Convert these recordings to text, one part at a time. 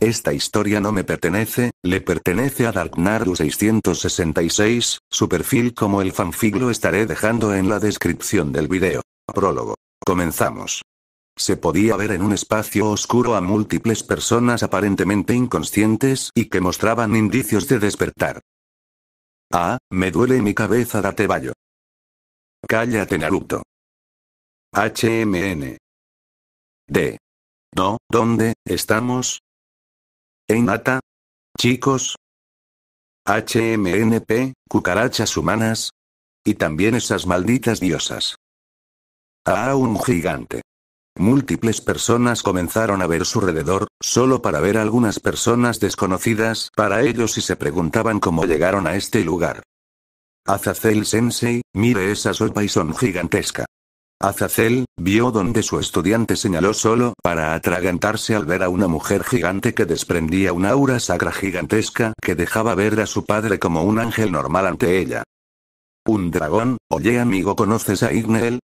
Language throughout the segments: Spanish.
Esta historia no me pertenece, le pertenece a Darknaru 666, su perfil como el fanfic lo estaré dejando en la descripción del video. Prólogo. Comenzamos. Se podía ver en un espacio oscuro a múltiples personas aparentemente inconscientes y que mostraban indicios de despertar. Ah, me duele mi cabeza, date vallo. Cállate, Naruto. HMN. D. No, ¿dónde estamos? ¿En Ata? Chicos. HMNP, cucarachas humanas. Y también esas malditas diosas. Ah, un gigante. Múltiples personas comenzaron a ver su alrededor, solo para ver algunas personas desconocidas para ellos y se preguntaban cómo llegaron a este lugar. Azazel Sensei, mire esa sopa y son gigantesca. Azazel, vio donde su estudiante señaló solo para atragantarse al ver a una mujer gigante que desprendía una aura sacra gigantesca que dejaba ver a su padre como un ángel normal ante ella. Un dragón, oye amigo, ¿conoces a Ignel?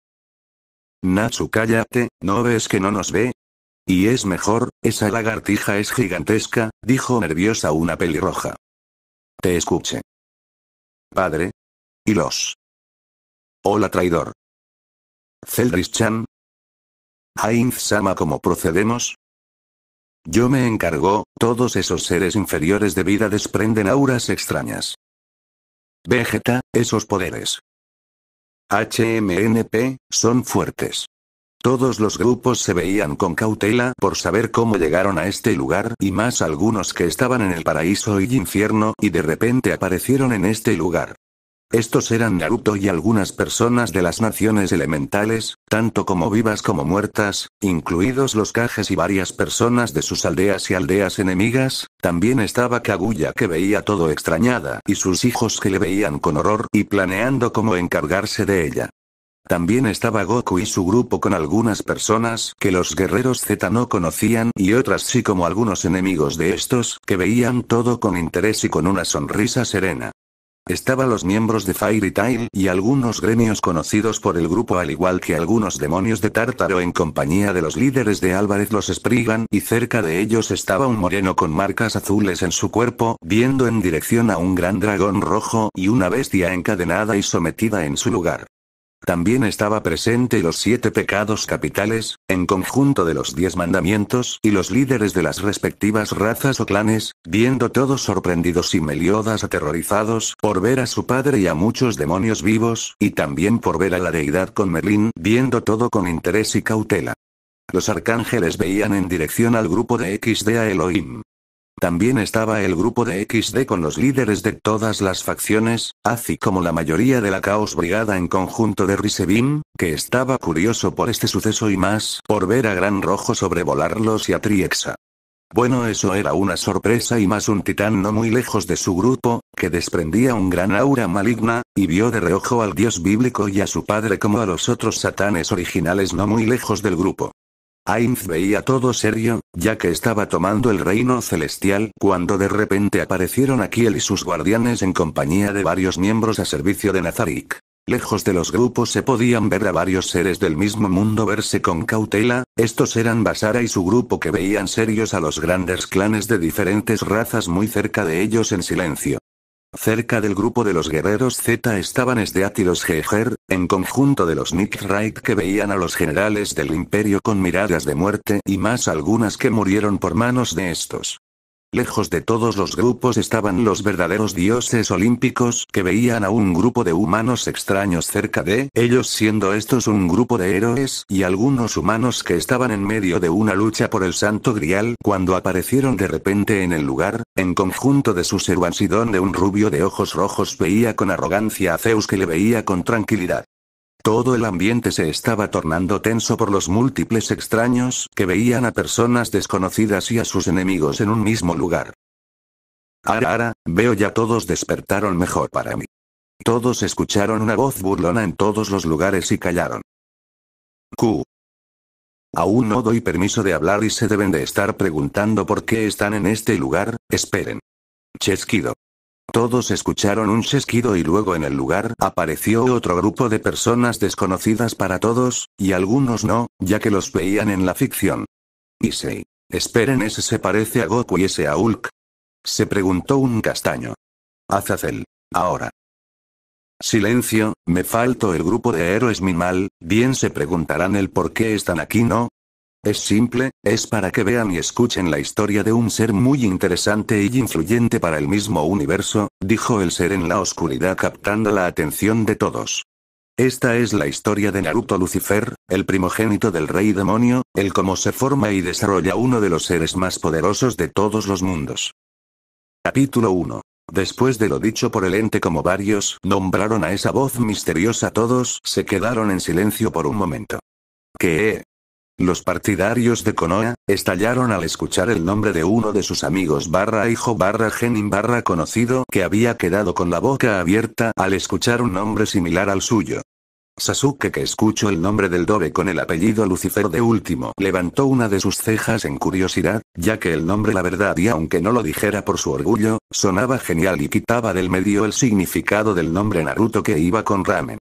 Natsu cállate, ¿no ves que no nos ve? Y es mejor, esa lagartija es gigantesca, dijo nerviosa una pelirroja. Te escuche. Padre. Y los. Hola traidor. Celdris-chan. Ainz-sama ¿cómo procedemos? Yo me encargo, todos esos seres inferiores de vida desprenden auras extrañas. Vegeta, esos poderes. HMNP, son fuertes. Todos los grupos se veían con cautela por saber cómo llegaron a este lugar y más algunos que estaban en el paraíso y infierno y de repente aparecieron en este lugar. Estos eran Naruto y algunas personas de las naciones elementales, tanto como vivas como muertas, incluidos los cajes y varias personas de sus aldeas y aldeas enemigas, también estaba Kaguya que veía todo extrañada y sus hijos que le veían con horror y planeando cómo encargarse de ella. También estaba Goku y su grupo con algunas personas que los guerreros Z no conocían y otras sí como algunos enemigos de estos que veían todo con interés y con una sonrisa serena. Estaban los miembros de Fairy Tail y algunos gremios conocidos por el grupo al igual que algunos demonios de Tártaro en compañía de los líderes de Álvarez los Spriggan y cerca de ellos estaba un moreno con marcas azules en su cuerpo, viendo en dirección a un gran dragón rojo y una bestia encadenada y sometida en su lugar. También estaba presente los siete pecados capitales, en conjunto de los diez mandamientos y los líderes de las respectivas razas o clanes, viendo todos sorprendidos y Meliodas aterrorizados por ver a su padre y a muchos demonios vivos, y también por ver a la deidad con Merlín, viendo todo con interés y cautela. Los arcángeles veían en dirección al grupo de X de Elohim. También estaba el grupo de XD con los líderes de todas las facciones, así como la mayoría de la Caos Brigada en conjunto de Risebim, que estaba curioso por este suceso y más, por ver a Gran Rojo sobrevolarlos y a Triexa. Bueno, eso era una sorpresa y más un titán no muy lejos de su grupo, que desprendía un gran aura maligna, y vio de reojo al dios bíblico y a su padre como a los otros satanes originales no muy lejos del grupo. Ainz veía todo serio, ya que estaba tomando el reino celestial, cuando de repente aparecieron él y sus guardianes en compañía de varios miembros a servicio de Nazarick. Lejos de los grupos se podían ver a varios seres del mismo mundo verse con cautela, estos eran Basara y su grupo que veían serios a los grandes clanes de diferentes razas muy cerca de ellos en silencio. Cerca del grupo de los guerreros Z estaban es y los en conjunto de los Wright que veían a los generales del imperio con miradas de muerte y más algunas que murieron por manos de estos. Lejos de todos los grupos estaban los verdaderos dioses olímpicos que veían a un grupo de humanos extraños cerca de ellos siendo estos un grupo de héroes y algunos humanos que estaban en medio de una lucha por el santo grial cuando aparecieron de repente en el lugar, en conjunto de su y de un rubio de ojos rojos veía con arrogancia a Zeus que le veía con tranquilidad. Todo el ambiente se estaba tornando tenso por los múltiples extraños que veían a personas desconocidas y a sus enemigos en un mismo lugar. Ara, ara, veo ya todos despertaron mejor para mí. Todos escucharon una voz burlona en todos los lugares y callaron. Q. Aún no doy permiso de hablar y se deben de estar preguntando por qué están en este lugar, esperen. Chesquido. Todos escucharon un chasquido y luego en el lugar apareció otro grupo de personas desconocidas para todos, y algunos no, ya que los veían en la ficción. Issei. Esperen, ese se parece a Goku y ese a Hulk. Se preguntó un castaño. Azazel. Ahora. Silencio, me falto el grupo de héroes mi mal, bien se preguntarán el por qué están aquí no, es simple, es para que vean y escuchen la historia de un ser muy interesante y influyente para el mismo universo, dijo el ser en la oscuridad captando la atención de todos. Esta es la historia de Naruto Lucifer, el primogénito del rey demonio, el cómo se forma y desarrolla uno de los seres más poderosos de todos los mundos. Capítulo 1. Después de lo dicho por el ente como varios nombraron a esa voz misteriosa todos se quedaron en silencio por un momento. ¿Qué? Los partidarios de Konoha, estallaron al escuchar el nombre de uno de sus amigos barra hijo barra genin barra conocido que había quedado con la boca abierta al escuchar un nombre similar al suyo. Sasuke que escuchó el nombre del dobe con el apellido Lucifer de último levantó una de sus cejas en curiosidad, ya que el nombre la verdad y aunque no lo dijera por su orgullo, sonaba genial y quitaba del medio el significado del nombre Naruto que iba con ramen.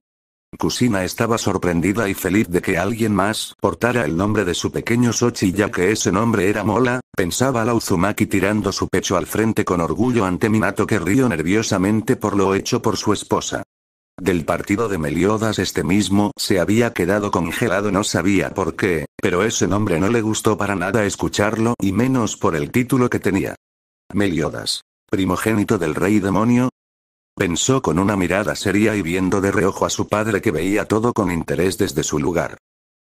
Kusina estaba sorprendida y feliz de que alguien más portara el nombre de su pequeño Sochi ya que ese nombre era Mola, pensaba la Uzumaki tirando su pecho al frente con orgullo ante Minato que rió nerviosamente por lo hecho por su esposa. Del partido de Meliodas este mismo se había quedado congelado no sabía por qué, pero ese nombre no le gustó para nada escucharlo y menos por el título que tenía. Meliodas. Primogénito del rey demonio, pensó con una mirada seria y viendo de reojo a su padre que veía todo con interés desde su lugar.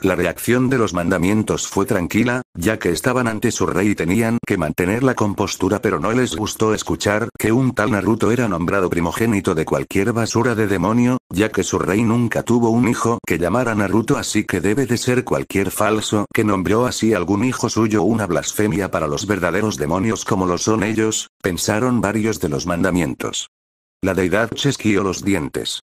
La reacción de los mandamientos fue tranquila, ya que estaban ante su rey y tenían que mantener la compostura pero no les gustó escuchar que un tal Naruto era nombrado primogénito de cualquier basura de demonio, ya que su rey nunca tuvo un hijo que llamara Naruto así que debe de ser cualquier falso que nombró así algún hijo suyo una blasfemia para los verdaderos demonios como lo son ellos, pensaron varios de los mandamientos. La deidad chesquió los dientes.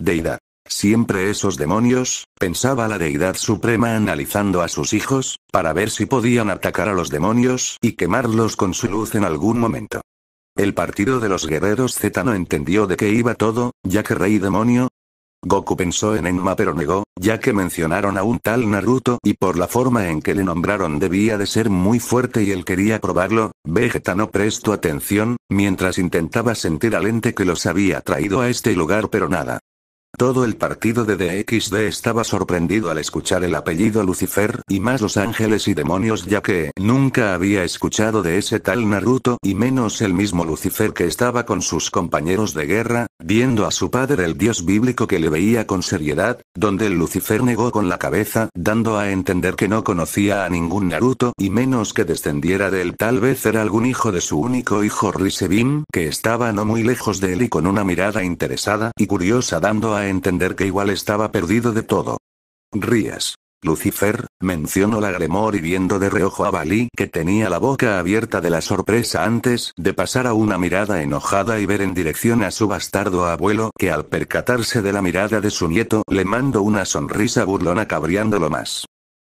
Deidad. Siempre esos demonios, pensaba la deidad suprema analizando a sus hijos, para ver si podían atacar a los demonios y quemarlos con su luz en algún momento. El partido de los guerreros Z no entendió de qué iba todo, ya que Rey Demonio, Goku pensó en Enma pero negó, ya que mencionaron a un tal Naruto y por la forma en que le nombraron debía de ser muy fuerte y él quería probarlo, Vegeta no prestó atención, mientras intentaba sentir al ente que los había traído a este lugar pero nada. Todo el partido de DXD estaba sorprendido al escuchar el apellido Lucifer, y más los ángeles y demonios ya que nunca había escuchado de ese tal Naruto y menos el mismo Lucifer que estaba con sus compañeros de guerra, viendo a su padre el dios bíblico que le veía con seriedad, donde el Lucifer negó con la cabeza, dando a entender que no conocía a ningún Naruto y menos que descendiera de él tal vez era algún hijo de su único hijo Risebim que estaba no muy lejos de él y con una mirada interesada y curiosa dando a entender que igual estaba perdido de todo. Rías. Lucifer, mencionó la Gremor y viendo de reojo a Balí que tenía la boca abierta de la sorpresa antes de pasar a una mirada enojada y ver en dirección a su bastardo abuelo que al percatarse de la mirada de su nieto le mandó una sonrisa burlona cabriándolo más.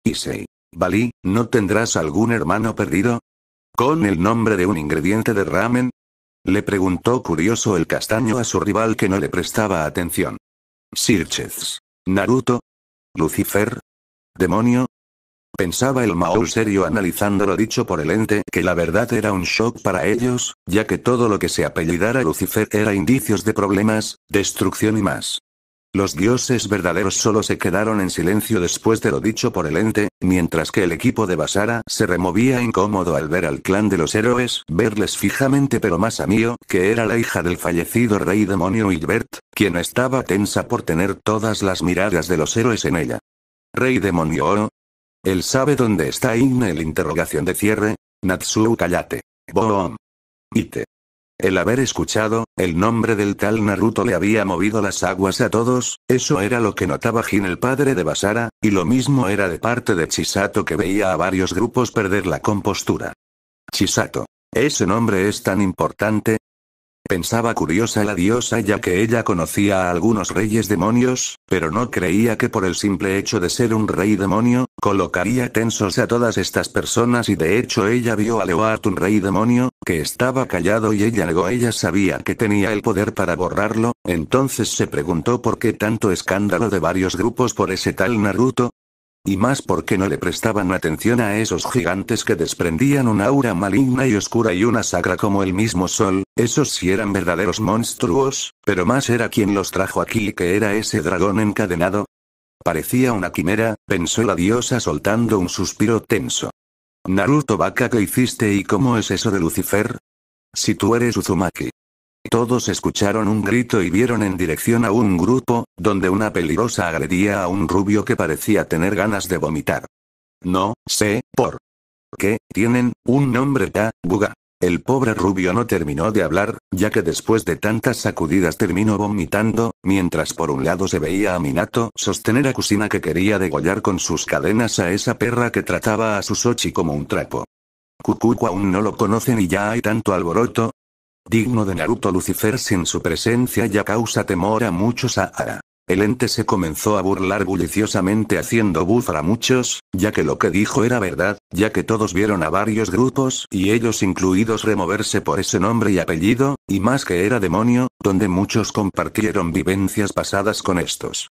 Y Issei. Bali ¿no tendrás algún hermano perdido? ¿Con el nombre de un ingrediente de ramen? Le preguntó curioso el castaño a su rival que no le prestaba atención. ¿Sirchez? Naruto. Lucifer. Demonio. Pensaba el Maul serio analizando lo dicho por el ente que la verdad era un shock para ellos, ya que todo lo que se apellidara Lucifer era indicios de problemas, destrucción y más. Los dioses verdaderos solo se quedaron en silencio después de lo dicho por el ente, mientras que el equipo de Basara se removía incómodo al ver al clan de los héroes, verles fijamente pero más a Mio, que era la hija del fallecido rey demonio Hilbert, quien estaba tensa por tener todas las miradas de los héroes en ella. Rey demonio Él sabe dónde está Igne el interrogación de cierre. Natsu callate. Boom. Ite. El haber escuchado, el nombre del tal Naruto le había movido las aguas a todos, eso era lo que notaba Jin el padre de Basara, y lo mismo era de parte de Chisato que veía a varios grupos perder la compostura. Chisato. Ese nombre es tan importante, pensaba curiosa la diosa ya que ella conocía a algunos reyes demonios, pero no creía que por el simple hecho de ser un rey demonio, colocaría tensos a todas estas personas y de hecho ella vio a Leoart un rey demonio, que estaba callado y ella negó ella sabía que tenía el poder para borrarlo, entonces se preguntó por qué tanto escándalo de varios grupos por ese tal Naruto, y más porque no le prestaban atención a esos gigantes que desprendían una aura maligna y oscura y una sacra como el mismo sol, esos sí eran verdaderos monstruos, pero más era quien los trajo aquí que era ese dragón encadenado. Parecía una quimera, pensó la diosa soltando un suspiro tenso. Naruto baka qué hiciste y cómo es eso de Lucifer? Si tú eres Uzumaki. Todos escucharon un grito y vieron en dirección a un grupo, donde una peligrosa agredía a un rubio que parecía tener ganas de vomitar. No, sé, por qué, tienen, un nombre ta, buga. El pobre rubio no terminó de hablar, ya que después de tantas sacudidas terminó vomitando, mientras por un lado se veía a Minato sostener a Kusina que quería degollar con sus cadenas a esa perra que trataba a Sochi como un trapo. Kukuku aún no lo conocen y ya hay tanto alboroto, Digno de Naruto Lucifer sin su presencia ya causa temor a muchos Ara. El ente se comenzó a burlar bulliciosamente haciendo bufra a muchos, ya que lo que dijo era verdad, ya que todos vieron a varios grupos y ellos incluidos removerse por ese nombre y apellido, y más que era demonio, donde muchos compartieron vivencias pasadas con estos.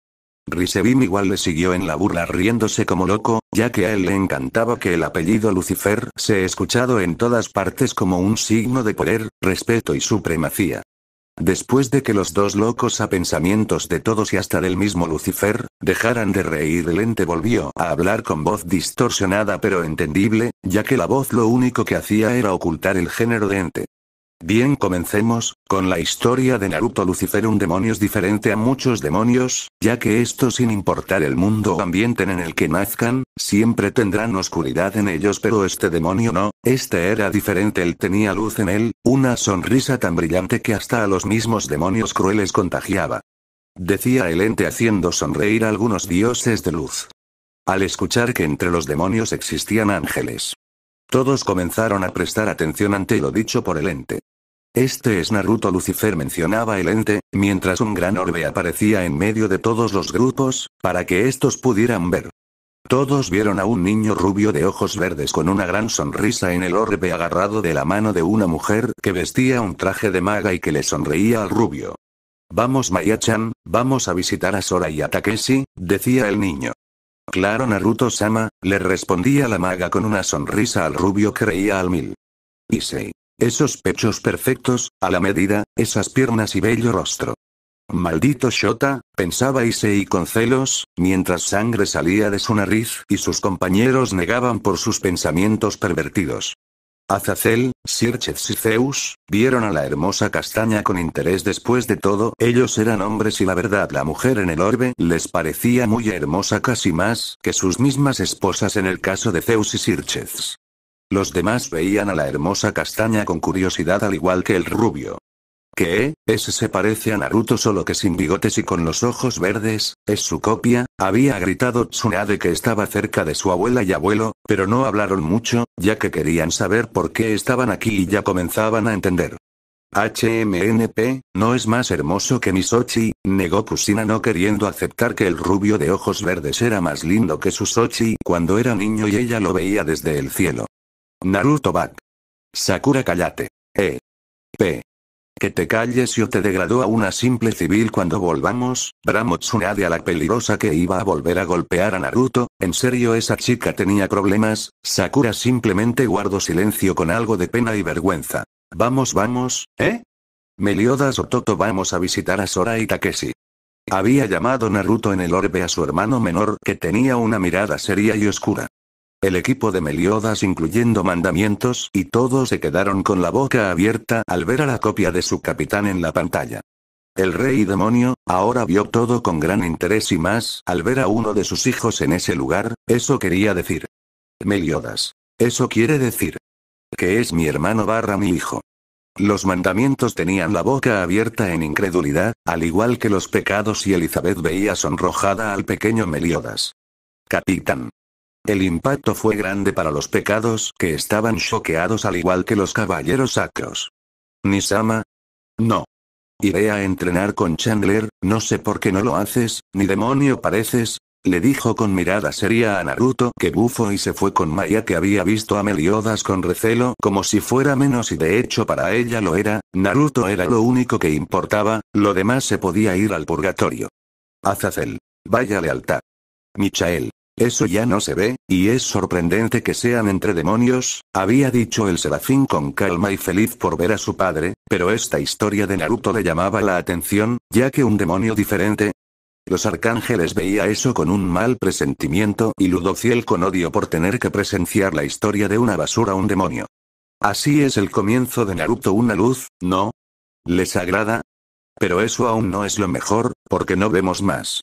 Risebim igual le siguió en la burla riéndose como loco, ya que a él le encantaba que el apellido Lucifer se escuchado en todas partes como un signo de poder, respeto y supremacía. Después de que los dos locos a pensamientos de todos y hasta del mismo Lucifer, dejaran de reír, el ente volvió a hablar con voz distorsionada pero entendible, ya que la voz lo único que hacía era ocultar el género de ente. Bien comencemos, con la historia de Naruto Lucifer un demonio diferente a muchos demonios, ya que estos sin importar el mundo o ambiente en el que nazcan, siempre tendrán oscuridad en ellos pero este demonio no, este era diferente él tenía luz en él, una sonrisa tan brillante que hasta a los mismos demonios crueles contagiaba. Decía el ente haciendo sonreír a algunos dioses de luz. Al escuchar que entre los demonios existían ángeles, todos comenzaron a prestar atención ante lo dicho por el ente. Este es Naruto Lucifer mencionaba el ente, mientras un gran orbe aparecía en medio de todos los grupos, para que estos pudieran ver. Todos vieron a un niño rubio de ojos verdes con una gran sonrisa en el orbe agarrado de la mano de una mujer que vestía un traje de maga y que le sonreía al rubio. Vamos Maya-chan, vamos a visitar a Sora y a Takeshi, decía el niño. Claro Naruto-sama, le respondía la maga con una sonrisa al rubio que reía al mil. Isei. Esos pechos perfectos, a la medida, esas piernas y bello rostro. Maldito Shota, pensaba Isei con celos, mientras sangre salía de su nariz y sus compañeros negaban por sus pensamientos pervertidos. Azazel, Sirchez y Zeus, vieron a la hermosa castaña con interés después de todo. Ellos eran hombres y la verdad la mujer en el orbe les parecía muy hermosa casi más que sus mismas esposas en el caso de Zeus y Sirchez. Los demás veían a la hermosa castaña con curiosidad al igual que el rubio. ¿Qué? Ese se parece a Naruto solo que sin bigotes y con los ojos verdes, es su copia, había gritado Tsunade que estaba cerca de su abuela y abuelo, pero no hablaron mucho, ya que querían saber por qué estaban aquí y ya comenzaban a entender. HMNP, no es más hermoso que Misochi, negó Kusina no queriendo aceptar que el rubio de ojos verdes era más lindo que su Sochi cuando era niño y ella lo veía desde el cielo. Naruto Bak Sakura cállate. E. P. Que te calles yo te degradó a una simple civil cuando volvamos, bramó a la peligrosa que iba a volver a golpear a Naruto, en serio esa chica tenía problemas, Sakura simplemente guardó silencio con algo de pena y vergüenza. Vamos vamos, ¿eh? Meliodas o Toto vamos a visitar a Sora y Takeshi. Había llamado Naruto en el orbe a su hermano menor que tenía una mirada seria y oscura. El equipo de Meliodas incluyendo mandamientos y todos se quedaron con la boca abierta al ver a la copia de su capitán en la pantalla. El rey demonio, ahora vio todo con gran interés y más al ver a uno de sus hijos en ese lugar, eso quería decir. Meliodas. Eso quiere decir. Que es mi hermano barra mi hijo. Los mandamientos tenían la boca abierta en incredulidad, al igual que los pecados y Elizabeth veía sonrojada al pequeño Meliodas. Capitán. El impacto fue grande para los pecados que estaban choqueados al igual que los caballeros sacros. Nisama. No. Iré a entrenar con Chandler, no sé por qué no lo haces, ni demonio pareces, le dijo con mirada seria a Naruto que bufo y se fue con Maya que había visto a Meliodas con recelo como si fuera menos y de hecho para ella lo era, Naruto era lo único que importaba, lo demás se podía ir al purgatorio. Azazel. Vaya lealtad. Michael. Eso ya no se ve, y es sorprendente que sean entre demonios, había dicho el serafín con calma y feliz por ver a su padre, pero esta historia de Naruto le llamaba la atención, ya que un demonio diferente... Los arcángeles veía eso con un mal presentimiento y Ludociel con odio por tener que presenciar la historia de una basura un demonio. Así es el comienzo de Naruto una luz, ¿no? ¿Les agrada? Pero eso aún no es lo mejor, porque no vemos más.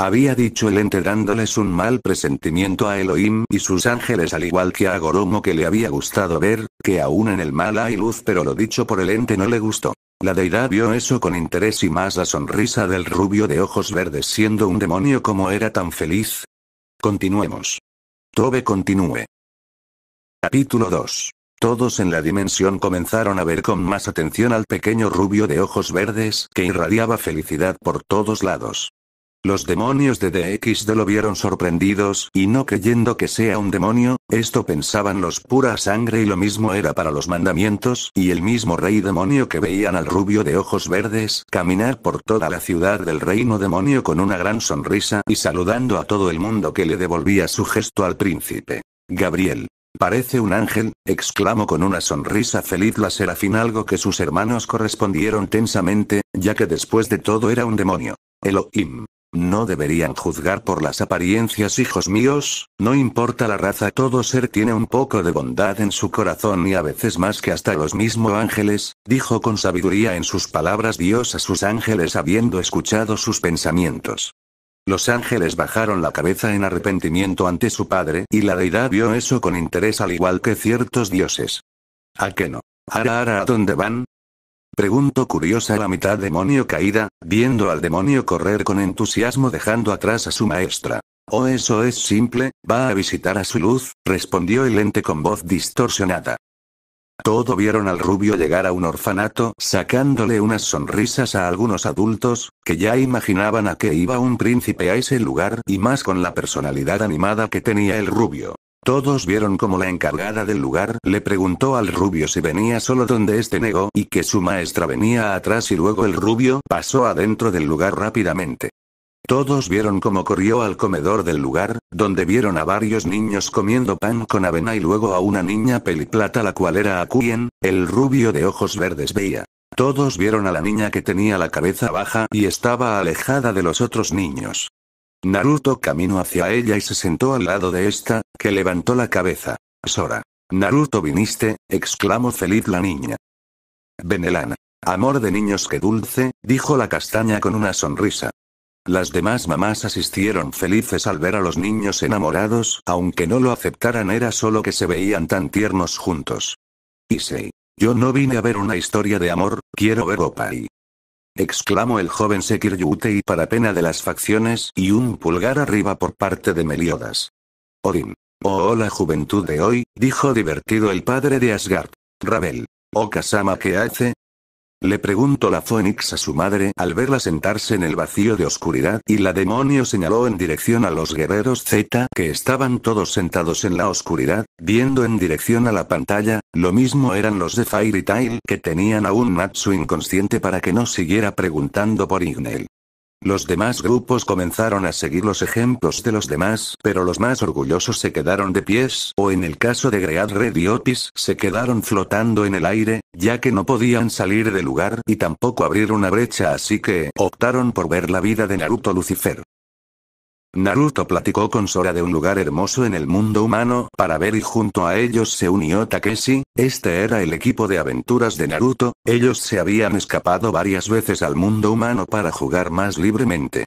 Había dicho el ente dándoles un mal presentimiento a Elohim y sus ángeles al igual que a Goromo que le había gustado ver, que aún en el mal hay luz pero lo dicho por el ente no le gustó. La deidad vio eso con interés y más la sonrisa del rubio de ojos verdes siendo un demonio como era tan feliz. Continuemos. Tobe continúe. Capítulo 2. Todos en la dimensión comenzaron a ver con más atención al pequeño rubio de ojos verdes que irradiaba felicidad por todos lados. Los demonios de DXD lo vieron sorprendidos, y no creyendo que sea un demonio, esto pensaban los pura sangre y lo mismo era para los mandamientos, y el mismo rey demonio que veían al rubio de ojos verdes caminar por toda la ciudad del reino demonio con una gran sonrisa y saludando a todo el mundo que le devolvía su gesto al príncipe. Gabriel. Parece un ángel, exclamó con una sonrisa feliz la serafina algo que sus hermanos correspondieron tensamente, ya que después de todo era un demonio. Elohim. No deberían juzgar por las apariencias, hijos míos, no importa la raza, todo ser tiene un poco de bondad en su corazón y a veces más que hasta los mismos ángeles, dijo con sabiduría en sus palabras Dios a sus ángeles habiendo escuchado sus pensamientos. Los ángeles bajaron la cabeza en arrepentimiento ante su padre y la deidad vio eso con interés al igual que ciertos dioses. ¿A qué no? Ara, ara, ¿a dónde van? Preguntó curiosa la mitad demonio caída, viendo al demonio correr con entusiasmo dejando atrás a su maestra. Oh, eso es simple, va a visitar a su luz, respondió el ente con voz distorsionada. Todo vieron al rubio llegar a un orfanato, sacándole unas sonrisas a algunos adultos, que ya imaginaban a qué iba un príncipe a ese lugar, y más con la personalidad animada que tenía el rubio. Todos vieron como la encargada del lugar le preguntó al rubio si venía solo donde este negó y que su maestra venía atrás y luego el rubio pasó adentro del lugar rápidamente. Todos vieron cómo corrió al comedor del lugar, donde vieron a varios niños comiendo pan con avena y luego a una niña peliplata la cual era a el rubio de ojos verdes veía. Todos vieron a la niña que tenía la cabeza baja y estaba alejada de los otros niños. Naruto caminó hacia ella y se sentó al lado de esta, que levantó la cabeza. Sora. Naruto viniste, exclamó feliz la niña. Benelana. Amor de niños que dulce, dijo la castaña con una sonrisa. Las demás mamás asistieron felices al ver a los niños enamorados, aunque no lo aceptaran era solo que se veían tan tiernos juntos. Issei. Yo no vine a ver una historia de amor, quiero ver Opai exclamó el joven y para pena de las facciones y un pulgar arriba por parte de Meliodas. Odin. Oh, la juventud de hoy, dijo divertido el padre de Asgard. Rabel. Oh Kasama que hace, le preguntó la Phoenix a su madre al verla sentarse en el vacío de oscuridad y la demonio señaló en dirección a los guerreros Z que estaban todos sentados en la oscuridad, viendo en dirección a la pantalla, lo mismo eran los de Fairy Tail que tenían a un Natsu inconsciente para que no siguiera preguntando por Ignel. Los demás grupos comenzaron a seguir los ejemplos de los demás, pero los más orgullosos se quedaron de pies, o en el caso de Great Red y Otis, se quedaron flotando en el aire, ya que no podían salir del lugar y tampoco abrir una brecha así que optaron por ver la vida de Naruto Lucifer. Naruto platicó con Sora de un lugar hermoso en el mundo humano para ver y junto a ellos se unió Takeshi, este era el equipo de aventuras de Naruto, ellos se habían escapado varias veces al mundo humano para jugar más libremente.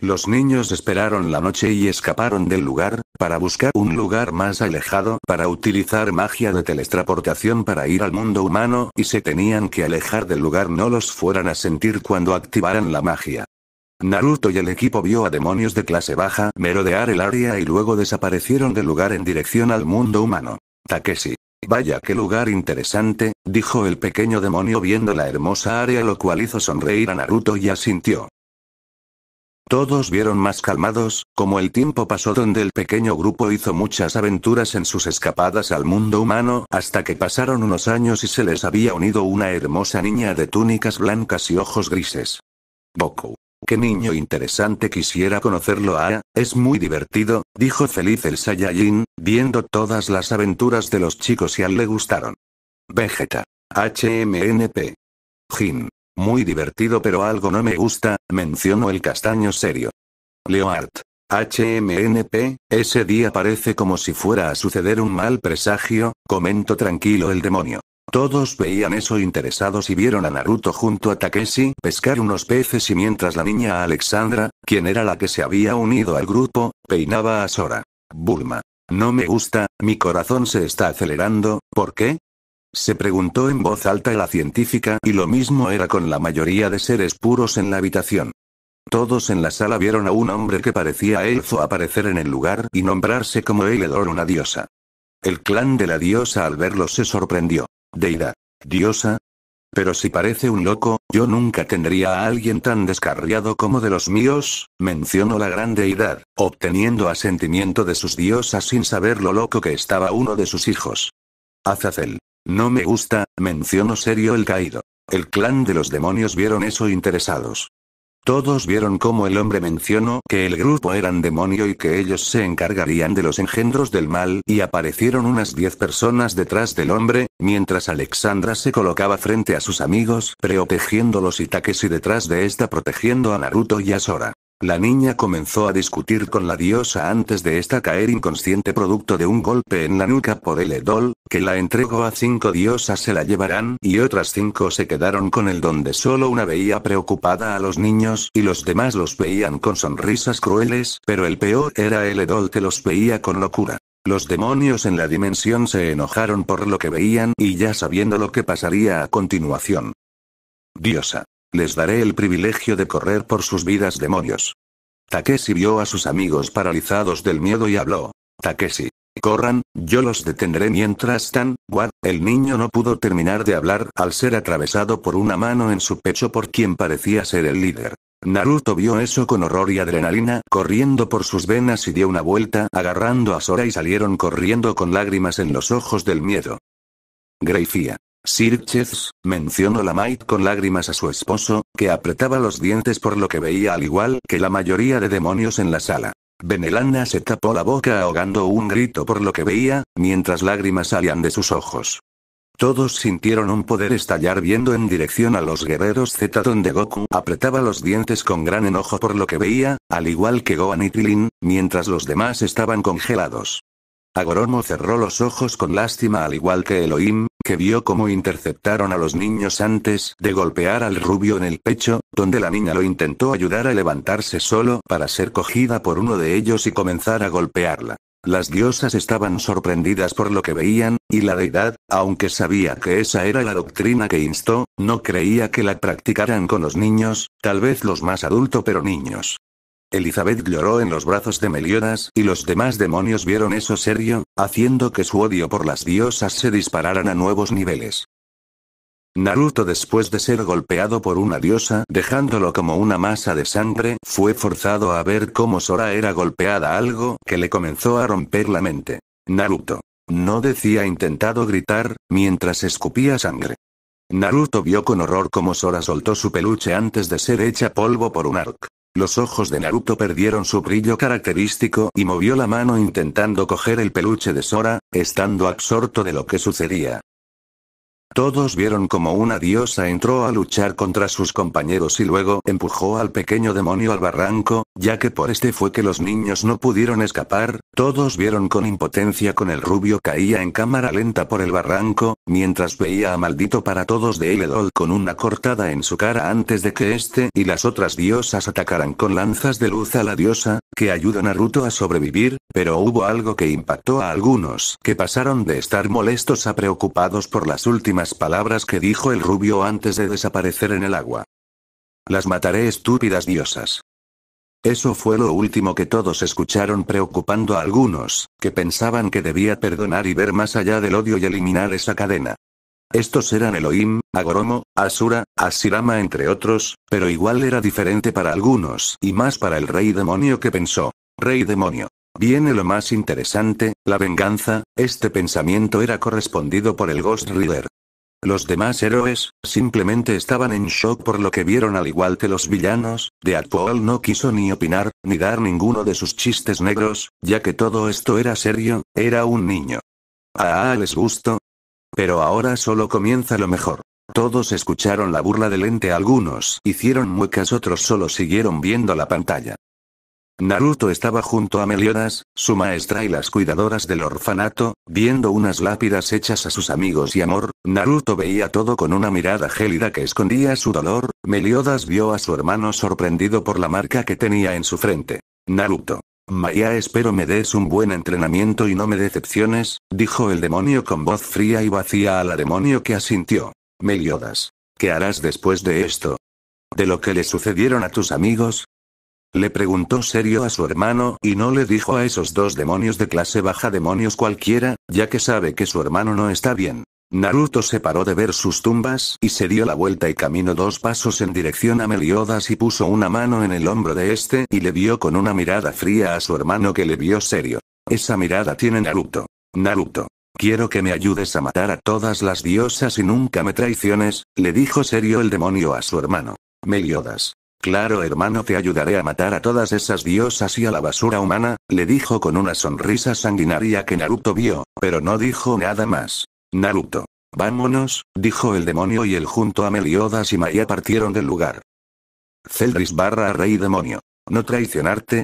Los niños esperaron la noche y escaparon del lugar, para buscar un lugar más alejado para utilizar magia de telestraportación para ir al mundo humano y se tenían que alejar del lugar no los fueran a sentir cuando activaran la magia. Naruto y el equipo vio a demonios de clase baja merodear el área y luego desaparecieron del lugar en dirección al mundo humano. Takeshi. Vaya qué lugar interesante, dijo el pequeño demonio viendo la hermosa área lo cual hizo sonreír a Naruto y asintió. Todos vieron más calmados, como el tiempo pasó donde el pequeño grupo hizo muchas aventuras en sus escapadas al mundo humano, hasta que pasaron unos años y se les había unido una hermosa niña de túnicas blancas y ojos grises. Boku niño interesante quisiera conocerlo a ah, es muy divertido, dijo feliz el Saiyajin, viendo todas las aventuras de los chicos y al le gustaron. Vegeta. HMNP. Jin. Muy divertido pero algo no me gusta, mencionó el castaño serio. Leoart. HMNP, ese día parece como si fuera a suceder un mal presagio, comentó tranquilo el demonio. Todos veían eso interesados y vieron a Naruto junto a Takeshi pescar unos peces y mientras la niña Alexandra, quien era la que se había unido al grupo, peinaba a Sora. Bulma. No me gusta, mi corazón se está acelerando, ¿por qué? Se preguntó en voz alta la científica y lo mismo era con la mayoría de seres puros en la habitación. Todos en la sala vieron a un hombre que parecía elzo aparecer en el lugar y nombrarse como Eledor una diosa. El clan de la diosa al verlo se sorprendió. Deidad. Diosa. Pero si parece un loco, yo nunca tendría a alguien tan descarriado como de los míos, mencionó la gran deidad, obteniendo asentimiento de sus diosas sin saber lo loco que estaba uno de sus hijos. Azazel. No me gusta, mencionó serio el caído. El clan de los demonios vieron eso interesados. Todos vieron cómo el hombre mencionó que el grupo eran demonio y que ellos se encargarían de los engendros del mal, y aparecieron unas diez personas detrás del hombre, mientras Alexandra se colocaba frente a sus amigos, los protegiéndolos y detrás de esta protegiendo a Naruto y a Sora. La niña comenzó a discutir con la diosa antes de esta caer inconsciente producto de un golpe en la nuca por el Edol, que la entregó a cinco diosas se la llevarán y otras cinco se quedaron con el donde solo una veía preocupada a los niños y los demás los veían con sonrisas crueles, pero el peor era el Edol que los veía con locura. Los demonios en la dimensión se enojaron por lo que veían y ya sabiendo lo que pasaría a continuación. Diosa. Les daré el privilegio de correr por sus vidas demonios. Takeshi vio a sus amigos paralizados del miedo y habló. Takeshi. Corran, yo los detendré mientras tan, guad. el niño no pudo terminar de hablar al ser atravesado por una mano en su pecho por quien parecía ser el líder. Naruto vio eso con horror y adrenalina corriendo por sus venas y dio una vuelta agarrando a Sora y salieron corriendo con lágrimas en los ojos del miedo. Greifia. Sirchez, mencionó la Maid con lágrimas a su esposo, que apretaba los dientes por lo que veía al igual que la mayoría de demonios en la sala. Benelana se tapó la boca ahogando un grito por lo que veía, mientras lágrimas salían de sus ojos. Todos sintieron un poder estallar viendo en dirección a los guerreros Z donde Goku apretaba los dientes con gran enojo por lo que veía, al igual que Gohan y mientras los demás estaban congelados. Agoromo cerró los ojos con lástima al igual que Elohim, que vio cómo interceptaron a los niños antes de golpear al rubio en el pecho, donde la niña lo intentó ayudar a levantarse solo para ser cogida por uno de ellos y comenzar a golpearla. Las diosas estaban sorprendidas por lo que veían, y la deidad, aunque sabía que esa era la doctrina que instó, no creía que la practicaran con los niños, tal vez los más adultos pero niños. Elizabeth lloró en los brazos de Meliodas y los demás demonios vieron eso serio, haciendo que su odio por las diosas se dispararan a nuevos niveles. Naruto después de ser golpeado por una diosa dejándolo como una masa de sangre, fue forzado a ver cómo Sora era golpeada algo que le comenzó a romper la mente. Naruto. No decía intentado gritar, mientras escupía sangre. Naruto vio con horror cómo Sora soltó su peluche antes de ser hecha polvo por un arc. Los ojos de Naruto perdieron su brillo característico y movió la mano intentando coger el peluche de Sora, estando absorto de lo que sucedía. Todos vieron como una diosa entró a luchar contra sus compañeros y luego empujó al pequeño demonio al barranco, ya que por este fue que los niños no pudieron escapar, todos vieron con impotencia con el rubio caía en cámara lenta por el barranco, mientras veía a maldito para todos de Eledol con una cortada en su cara antes de que este y las otras diosas atacaran con lanzas de luz a la diosa, que ayudan a Naruto a sobrevivir, pero hubo algo que impactó a algunos que pasaron de estar molestos a preocupados por las últimas palabras que dijo el rubio antes de desaparecer en el agua. Las mataré estúpidas diosas. Eso fue lo último que todos escucharon preocupando a algunos, que pensaban que debía perdonar y ver más allá del odio y eliminar esa cadena. Estos eran Elohim, Agoromo, Asura, Asirama entre otros, pero igual era diferente para algunos y más para el rey demonio que pensó. Rey demonio. Viene lo más interesante, la venganza, este pensamiento era correspondido por el Ghost Rider. Los demás héroes, simplemente estaban en shock por lo que vieron al igual que los villanos, Deadpool no quiso ni opinar, ni dar ninguno de sus chistes negros, ya que todo esto era serio, era un niño. Ah, les gustó. Pero ahora solo comienza lo mejor. Todos escucharon la burla del ente, algunos hicieron muecas, otros solo siguieron viendo la pantalla. Naruto estaba junto a Meliodas, su maestra y las cuidadoras del orfanato, viendo unas lápidas hechas a sus amigos y amor, Naruto veía todo con una mirada gélida que escondía su dolor, Meliodas vio a su hermano sorprendido por la marca que tenía en su frente. Naruto. Maya espero me des un buen entrenamiento y no me decepciones, dijo el demonio con voz fría y vacía a la demonio que asintió. Meliodas. ¿Qué harás después de esto? De lo que le sucedieron a tus amigos, le preguntó serio a su hermano y no le dijo a esos dos demonios de clase baja demonios cualquiera, ya que sabe que su hermano no está bien. Naruto se paró de ver sus tumbas y se dio la vuelta y caminó dos pasos en dirección a Meliodas y puso una mano en el hombro de este y le vio con una mirada fría a su hermano que le vio serio. Esa mirada tiene Naruto. Naruto. Quiero que me ayudes a matar a todas las diosas y nunca me traiciones, le dijo serio el demonio a su hermano. Meliodas. Claro hermano te ayudaré a matar a todas esas diosas y a la basura humana, le dijo con una sonrisa sanguinaria que Naruto vio, pero no dijo nada más. Naruto. Vámonos, dijo el demonio y él junto a Meliodas y Maya partieron del lugar. Celdris barra rey demonio. ¿No traicionarte?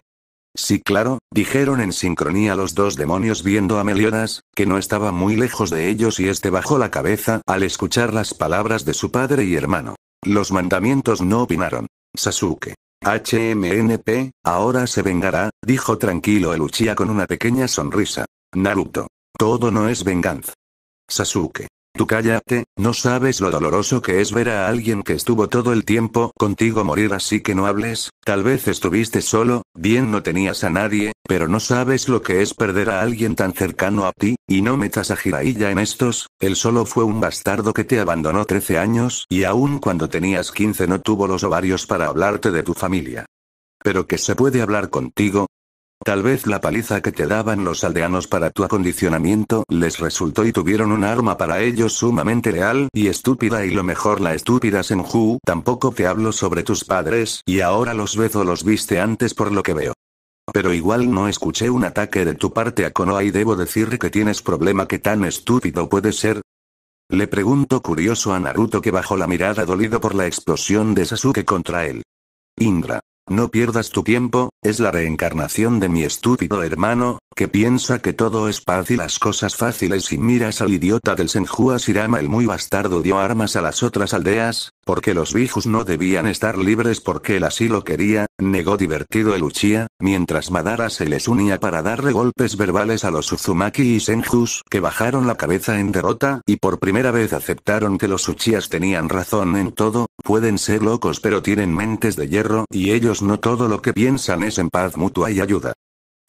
Sí claro, dijeron en sincronía los dos demonios viendo a Meliodas, que no estaba muy lejos de ellos y este bajó la cabeza al escuchar las palabras de su padre y hermano. Los mandamientos no opinaron. Sasuke. HMNP, ahora se vengará, dijo tranquilo el Uchiha con una pequeña sonrisa. Naruto. Todo no es venganza. Sasuke. Tú cállate, no sabes lo doloroso que es ver a alguien que estuvo todo el tiempo contigo morir así que no hables, tal vez estuviste solo, bien no tenías a nadie, pero no sabes lo que es perder a alguien tan cercano a ti, y no metas a Jiraiya en estos, él solo fue un bastardo que te abandonó 13 años y aún cuando tenías 15 no tuvo los ovarios para hablarte de tu familia. Pero que se puede hablar contigo, Tal vez la paliza que te daban los aldeanos para tu acondicionamiento les resultó y tuvieron un arma para ellos sumamente real y estúpida y lo mejor la estúpida Senju, tampoco te hablo sobre tus padres, y ahora los ves o los viste antes por lo que veo. Pero igual no escuché un ataque de tu parte a Konoha y debo decir que tienes problema que tan estúpido puede ser. Le pregunto curioso a Naruto que bajó la mirada dolido por la explosión de Sasuke contra él. Indra. No pierdas tu tiempo, es la reencarnación de mi estúpido hermano, que piensa que todo es paz y las cosas fáciles y miras al idiota del Senjua Asirama el muy bastardo dio armas a las otras aldeas, porque los bijus no debían estar libres porque él así lo quería, negó divertido el Uchiha, mientras Madara se les unía para darle golpes verbales a los Uzumaki y Senjus que bajaron la cabeza en derrota y por primera vez aceptaron que los uchias tenían razón en todo, pueden ser locos pero tienen mentes de hierro y ellos no todo lo que piensan es en paz mutua y ayuda.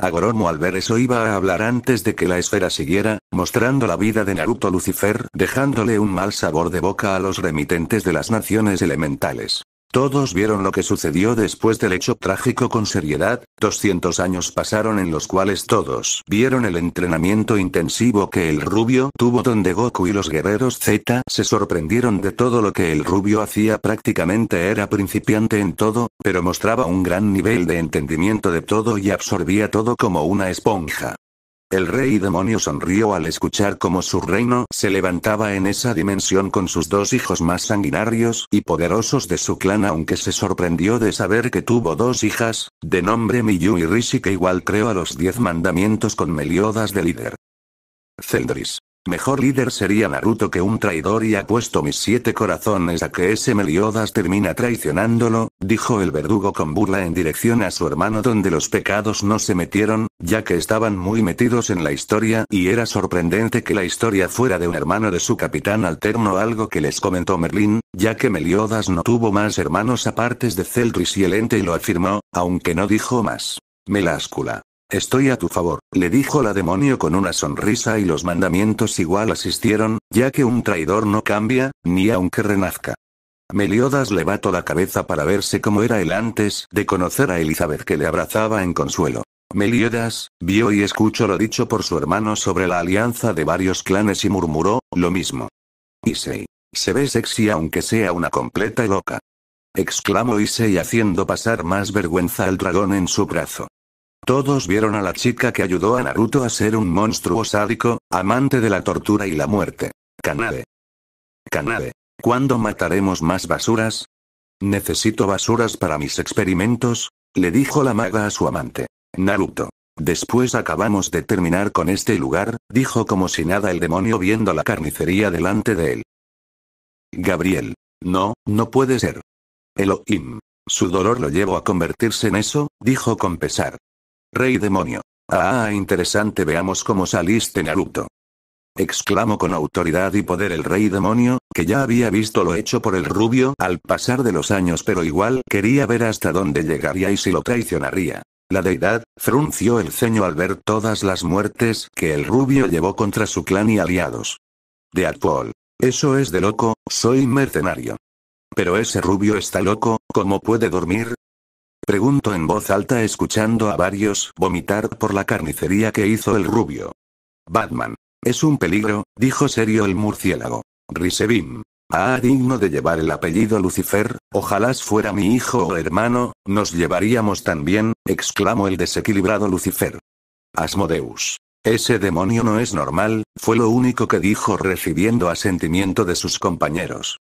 Agoromo al ver eso iba a hablar antes de que la esfera siguiera, mostrando la vida de Naruto Lucifer, dejándole un mal sabor de boca a los remitentes de las naciones elementales. Todos vieron lo que sucedió después del hecho trágico con seriedad, 200 años pasaron en los cuales todos vieron el entrenamiento intensivo que el rubio tuvo donde Goku y los guerreros Z se sorprendieron de todo lo que el rubio hacía prácticamente era principiante en todo, pero mostraba un gran nivel de entendimiento de todo y absorbía todo como una esponja. El rey demonio sonrió al escuchar cómo su reino se levantaba en esa dimensión con sus dos hijos más sanguinarios y poderosos de su clan aunque se sorprendió de saber que tuvo dos hijas, de nombre Miyu y Rishi que igual creó a los diez mandamientos con Meliodas de líder. Celdris. Mejor líder sería Naruto que un traidor y puesto mis siete corazones a que ese Meliodas termina traicionándolo, dijo el verdugo con burla en dirección a su hermano donde los pecados no se metieron, ya que estaban muy metidos en la historia y era sorprendente que la historia fuera de un hermano de su capitán alterno algo que les comentó Merlín, ya que Meliodas no tuvo más hermanos apartes de Celtris y el ente y lo afirmó, aunque no dijo más. Meláscula. Estoy a tu favor, le dijo la demonio con una sonrisa y los mandamientos igual asistieron, ya que un traidor no cambia, ni aunque renazca. Meliodas levantó la cabeza para verse cómo era él antes de conocer a Elizabeth que le abrazaba en consuelo. Meliodas, vio y escuchó lo dicho por su hermano sobre la alianza de varios clanes y murmuró, lo mismo. Issei. Se ve sexy aunque sea una completa loca. Exclamó Issei haciendo pasar más vergüenza al dragón en su brazo. Todos vieron a la chica que ayudó a Naruto a ser un monstruo sádico, amante de la tortura y la muerte. Kanade. Kanade. ¿Cuándo mataremos más basuras? Necesito basuras para mis experimentos, le dijo la maga a su amante. Naruto. Después acabamos de terminar con este lugar, dijo como si nada el demonio viendo la carnicería delante de él. Gabriel. No, no puede ser. Elohim. Su dolor lo llevó a convertirse en eso, dijo con pesar. Rey demonio. Ah, ah, interesante, veamos cómo saliste Naruto. Exclamó con autoridad y poder el rey demonio, que ya había visto lo hecho por el rubio al pasar de los años pero igual quería ver hasta dónde llegaría y si lo traicionaría. La deidad, frunció el ceño al ver todas las muertes que el rubio llevó contra su clan y aliados. De Atpol. Eso es de loco, soy mercenario. Pero ese rubio está loco, ¿cómo puede dormir? Pregunto en voz alta escuchando a varios vomitar por la carnicería que hizo el rubio. Batman. Es un peligro, dijo serio el murciélago. Risebim. Ah, digno de llevar el apellido Lucifer, ojalá fuera mi hijo o hermano, nos llevaríamos también, exclamó el desequilibrado Lucifer. Asmodeus. Ese demonio no es normal, fue lo único que dijo recibiendo asentimiento de sus compañeros.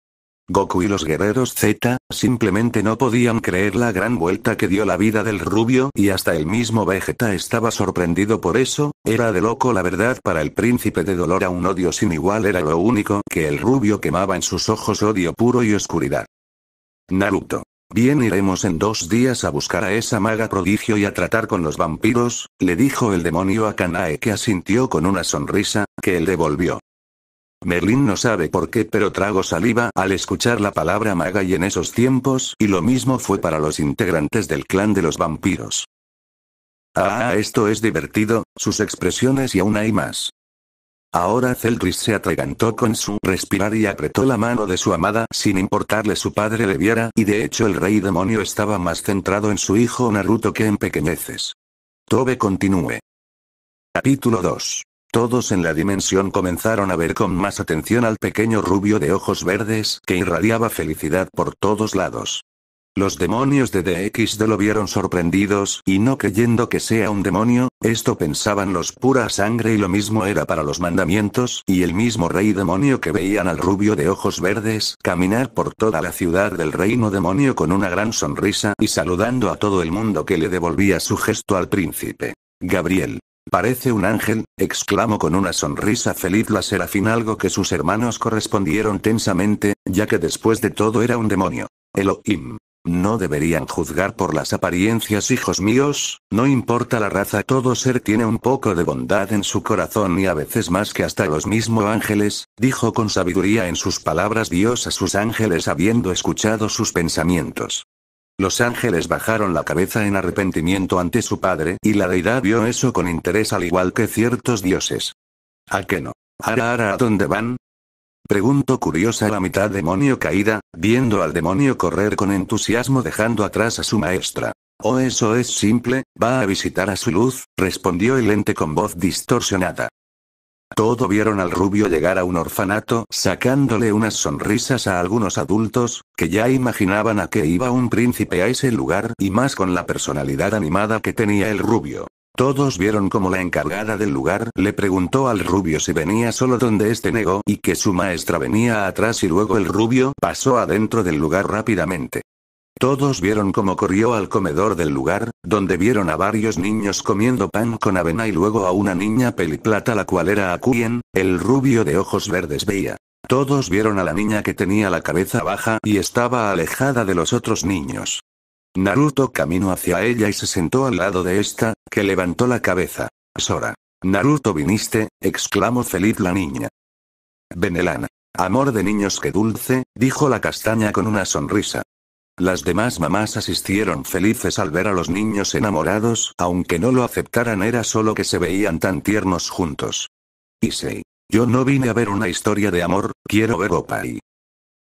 Goku y los guerreros Z, simplemente no podían creer la gran vuelta que dio la vida del rubio y hasta el mismo Vegeta estaba sorprendido por eso, era de loco la verdad para el príncipe de dolor a un odio sin igual era lo único que el rubio quemaba en sus ojos odio puro y oscuridad. Naruto. Bien iremos en dos días a buscar a esa maga prodigio y a tratar con los vampiros, le dijo el demonio a Kanae que asintió con una sonrisa, que él devolvió. Merlin no sabe por qué, pero trago saliva al escuchar la palabra maga y en esos tiempos, y lo mismo fue para los integrantes del clan de los vampiros. Ah, esto es divertido, sus expresiones y aún hay más. Ahora Celdris se atragantó con su respirar y apretó la mano de su amada sin importarle su padre le viera, y de hecho el rey demonio estaba más centrado en su hijo Naruto que en pequeñeces. Tobe continúe. Capítulo 2. Todos en la dimensión comenzaron a ver con más atención al pequeño rubio de ojos verdes que irradiaba felicidad por todos lados. Los demonios de DXD lo vieron sorprendidos, y no creyendo que sea un demonio, esto pensaban los pura sangre y lo mismo era para los mandamientos, y el mismo rey demonio que veían al rubio de ojos verdes caminar por toda la ciudad del reino demonio con una gran sonrisa y saludando a todo el mundo que le devolvía su gesto al príncipe. Gabriel. Parece un ángel, exclamó con una sonrisa feliz la serafina algo que sus hermanos correspondieron tensamente, ya que después de todo era un demonio. Elohim. No deberían juzgar por las apariencias, hijos míos, no importa la raza, todo ser tiene un poco de bondad en su corazón y a veces más que hasta los mismos ángeles, dijo con sabiduría en sus palabras Dios a sus ángeles habiendo escuchado sus pensamientos. Los ángeles bajaron la cabeza en arrepentimiento ante su padre, y la deidad vio eso con interés al igual que ciertos dioses. ¿A qué no? Ara, ara, ¿a dónde van? Preguntó curiosa la mitad demonio caída, viendo al demonio correr con entusiasmo dejando atrás a su maestra. Oh, eso es simple, va a visitar a su luz, respondió el ente con voz distorsionada. Todo vieron al rubio llegar a un orfanato, sacándole unas sonrisas a algunos adultos, que ya imaginaban a qué iba un príncipe a ese lugar, y más con la personalidad animada que tenía el rubio. Todos vieron como la encargada del lugar le preguntó al rubio si venía solo donde este negó y que su maestra venía atrás y luego el rubio pasó adentro del lugar rápidamente. Todos vieron cómo corrió al comedor del lugar, donde vieron a varios niños comiendo pan con avena y luego a una niña peliplata la cual era Akuyen, el rubio de ojos verdes veía. Todos vieron a la niña que tenía la cabeza baja y estaba alejada de los otros niños. Naruto caminó hacia ella y se sentó al lado de esta, que levantó la cabeza. Sora. Naruto viniste, exclamó feliz la niña. Benelana. Amor de niños que dulce, dijo la castaña con una sonrisa. Las demás mamás asistieron felices al ver a los niños enamorados, aunque no lo aceptaran era solo que se veían tan tiernos juntos. Issei. Yo no vine a ver una historia de amor, quiero ver Opai.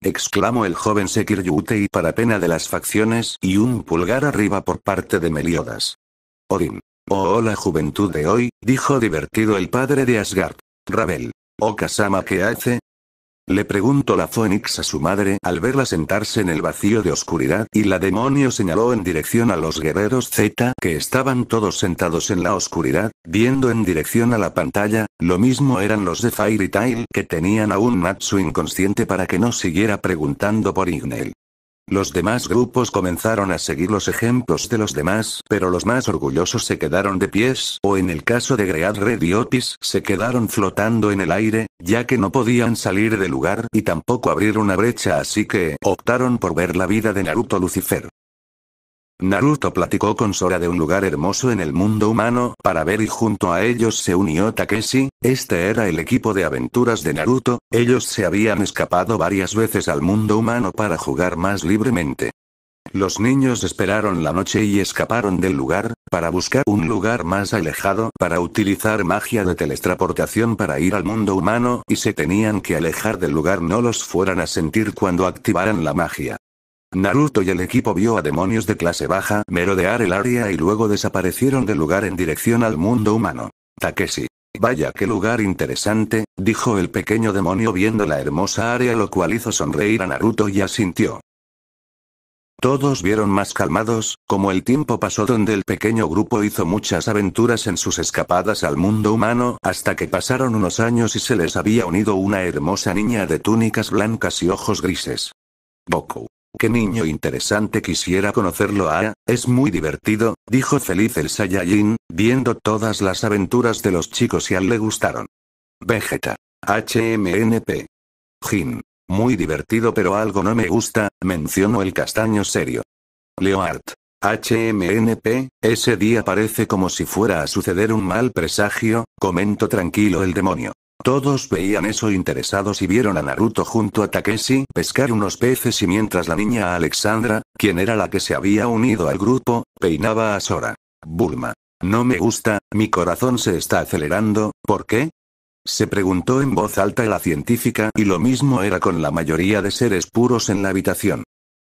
Exclamó el joven y para pena de las facciones y un pulgar arriba por parte de Meliodas. Odin. Oh, oh, la juventud de hoy, dijo divertido el padre de Asgard. Rabel. Oh Kasama que hace, le preguntó la Phoenix a su madre al verla sentarse en el vacío de oscuridad y la demonio señaló en dirección a los guerreros Z que estaban todos sentados en la oscuridad, viendo en dirección a la pantalla, lo mismo eran los de Fairy Tail que tenían a un Natsu inconsciente para que no siguiera preguntando por Ignel. Los demás grupos comenzaron a seguir los ejemplos de los demás, pero los más orgullosos se quedaron de pies, o en el caso de Great Red y Otis, se quedaron flotando en el aire, ya que no podían salir del lugar y tampoco abrir una brecha, así que optaron por ver la vida de Naruto Lucifer. Naruto platicó con Sora de un lugar hermoso en el mundo humano para ver y junto a ellos se unió Takeshi, este era el equipo de aventuras de Naruto, ellos se habían escapado varias veces al mundo humano para jugar más libremente. Los niños esperaron la noche y escaparon del lugar, para buscar un lugar más alejado para utilizar magia de teletransportación para ir al mundo humano y se tenían que alejar del lugar no los fueran a sentir cuando activaran la magia. Naruto y el equipo vio a demonios de clase baja merodear el área y luego desaparecieron del lugar en dirección al mundo humano. Takeshi. Vaya qué lugar interesante, dijo el pequeño demonio viendo la hermosa área lo cual hizo sonreír a Naruto y asintió. Todos vieron más calmados, como el tiempo pasó donde el pequeño grupo hizo muchas aventuras en sus escapadas al mundo humano, hasta que pasaron unos años y se les había unido una hermosa niña de túnicas blancas y ojos grises. Boku. Qué niño interesante quisiera conocerlo a. es muy divertido, dijo feliz el Saiyajin, viendo todas las aventuras de los chicos y al le gustaron. Vegeta. HMNP. Jin. Muy divertido pero algo no me gusta, mencionó el castaño serio. Leoart. HMNP, ese día parece como si fuera a suceder un mal presagio, comentó tranquilo el demonio. Todos veían eso interesados y vieron a Naruto junto a Takeshi pescar unos peces y mientras la niña Alexandra, quien era la que se había unido al grupo, peinaba a Sora. Bulma. No me gusta, mi corazón se está acelerando, ¿por qué? Se preguntó en voz alta la científica y lo mismo era con la mayoría de seres puros en la habitación.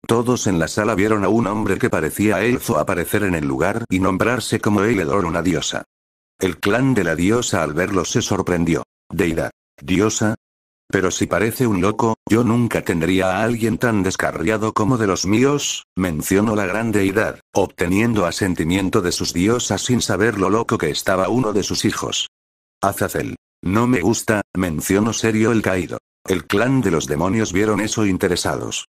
Todos en la sala vieron a un hombre que parecía elfo aparecer en el lugar y nombrarse como Eledor una diosa. El clan de la diosa al verlo se sorprendió deidad, diosa. Pero si parece un loco, yo nunca tendría a alguien tan descarriado como de los míos, mencionó la gran deidad, obteniendo asentimiento de sus diosas sin saber lo loco que estaba uno de sus hijos. Azazel. No me gusta, mencionó serio el caído. El clan de los demonios vieron eso interesados.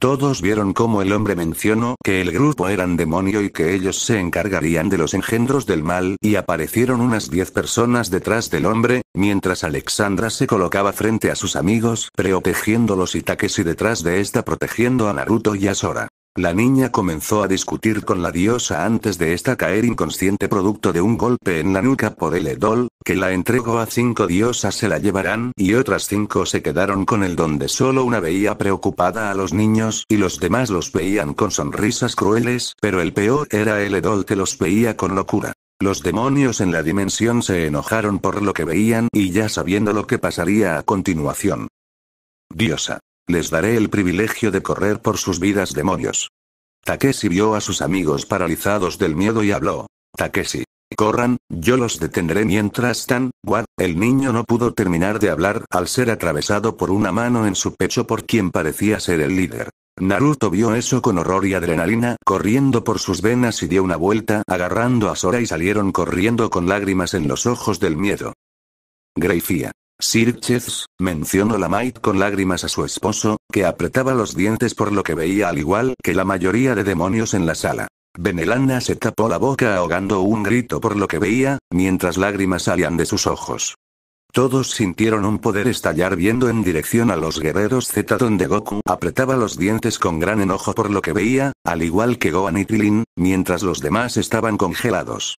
Todos vieron cómo el hombre mencionó que el grupo eran demonio y que ellos se encargarían de los engendros del mal, y aparecieron unas diez personas detrás del hombre, mientras Alexandra se colocaba frente a sus amigos, los Itaques y detrás de esta protegiendo a Naruto y a Sora. La niña comenzó a discutir con la diosa antes de esta caer inconsciente producto de un golpe en la nuca por el Edol, que la entregó a cinco diosas se la llevarán y otras cinco se quedaron con el donde solo una veía preocupada a los niños y los demás los veían con sonrisas crueles, pero el peor era el Edol que los veía con locura. Los demonios en la dimensión se enojaron por lo que veían y ya sabiendo lo que pasaría a continuación. Diosa, les daré el privilegio de correr por sus vidas demonios. Takeshi vio a sus amigos paralizados del miedo y habló. Takeshi. Corran, yo los detendré mientras tan, guad. El niño no pudo terminar de hablar al ser atravesado por una mano en su pecho por quien parecía ser el líder. Naruto vio eso con horror y adrenalina corriendo por sus venas y dio una vuelta agarrando a Sora y salieron corriendo con lágrimas en los ojos del miedo. Greifia. Sirchez, mencionó la Maid con lágrimas a su esposo, que apretaba los dientes por lo que veía al igual que la mayoría de demonios en la sala. Benelana se tapó la boca ahogando un grito por lo que veía, mientras lágrimas salían de sus ojos. Todos sintieron un poder estallar viendo en dirección a los guerreros Z donde Goku apretaba los dientes con gran enojo por lo que veía, al igual que Gohan y Tilin, mientras los demás estaban congelados.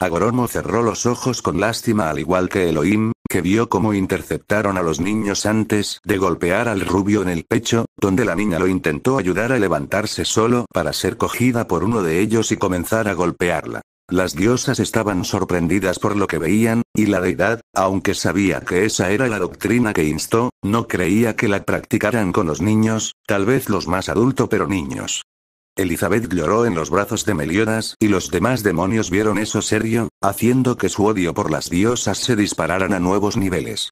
Agoromo cerró los ojos con lástima al igual que Elohim, que vio cómo interceptaron a los niños antes de golpear al rubio en el pecho, donde la niña lo intentó ayudar a levantarse solo para ser cogida por uno de ellos y comenzar a golpearla. Las diosas estaban sorprendidas por lo que veían, y la deidad, aunque sabía que esa era la doctrina que instó, no creía que la practicaran con los niños, tal vez los más adultos pero niños. Elizabeth lloró en los brazos de Meliodas, y los demás demonios vieron eso serio, haciendo que su odio por las diosas se dispararan a nuevos niveles.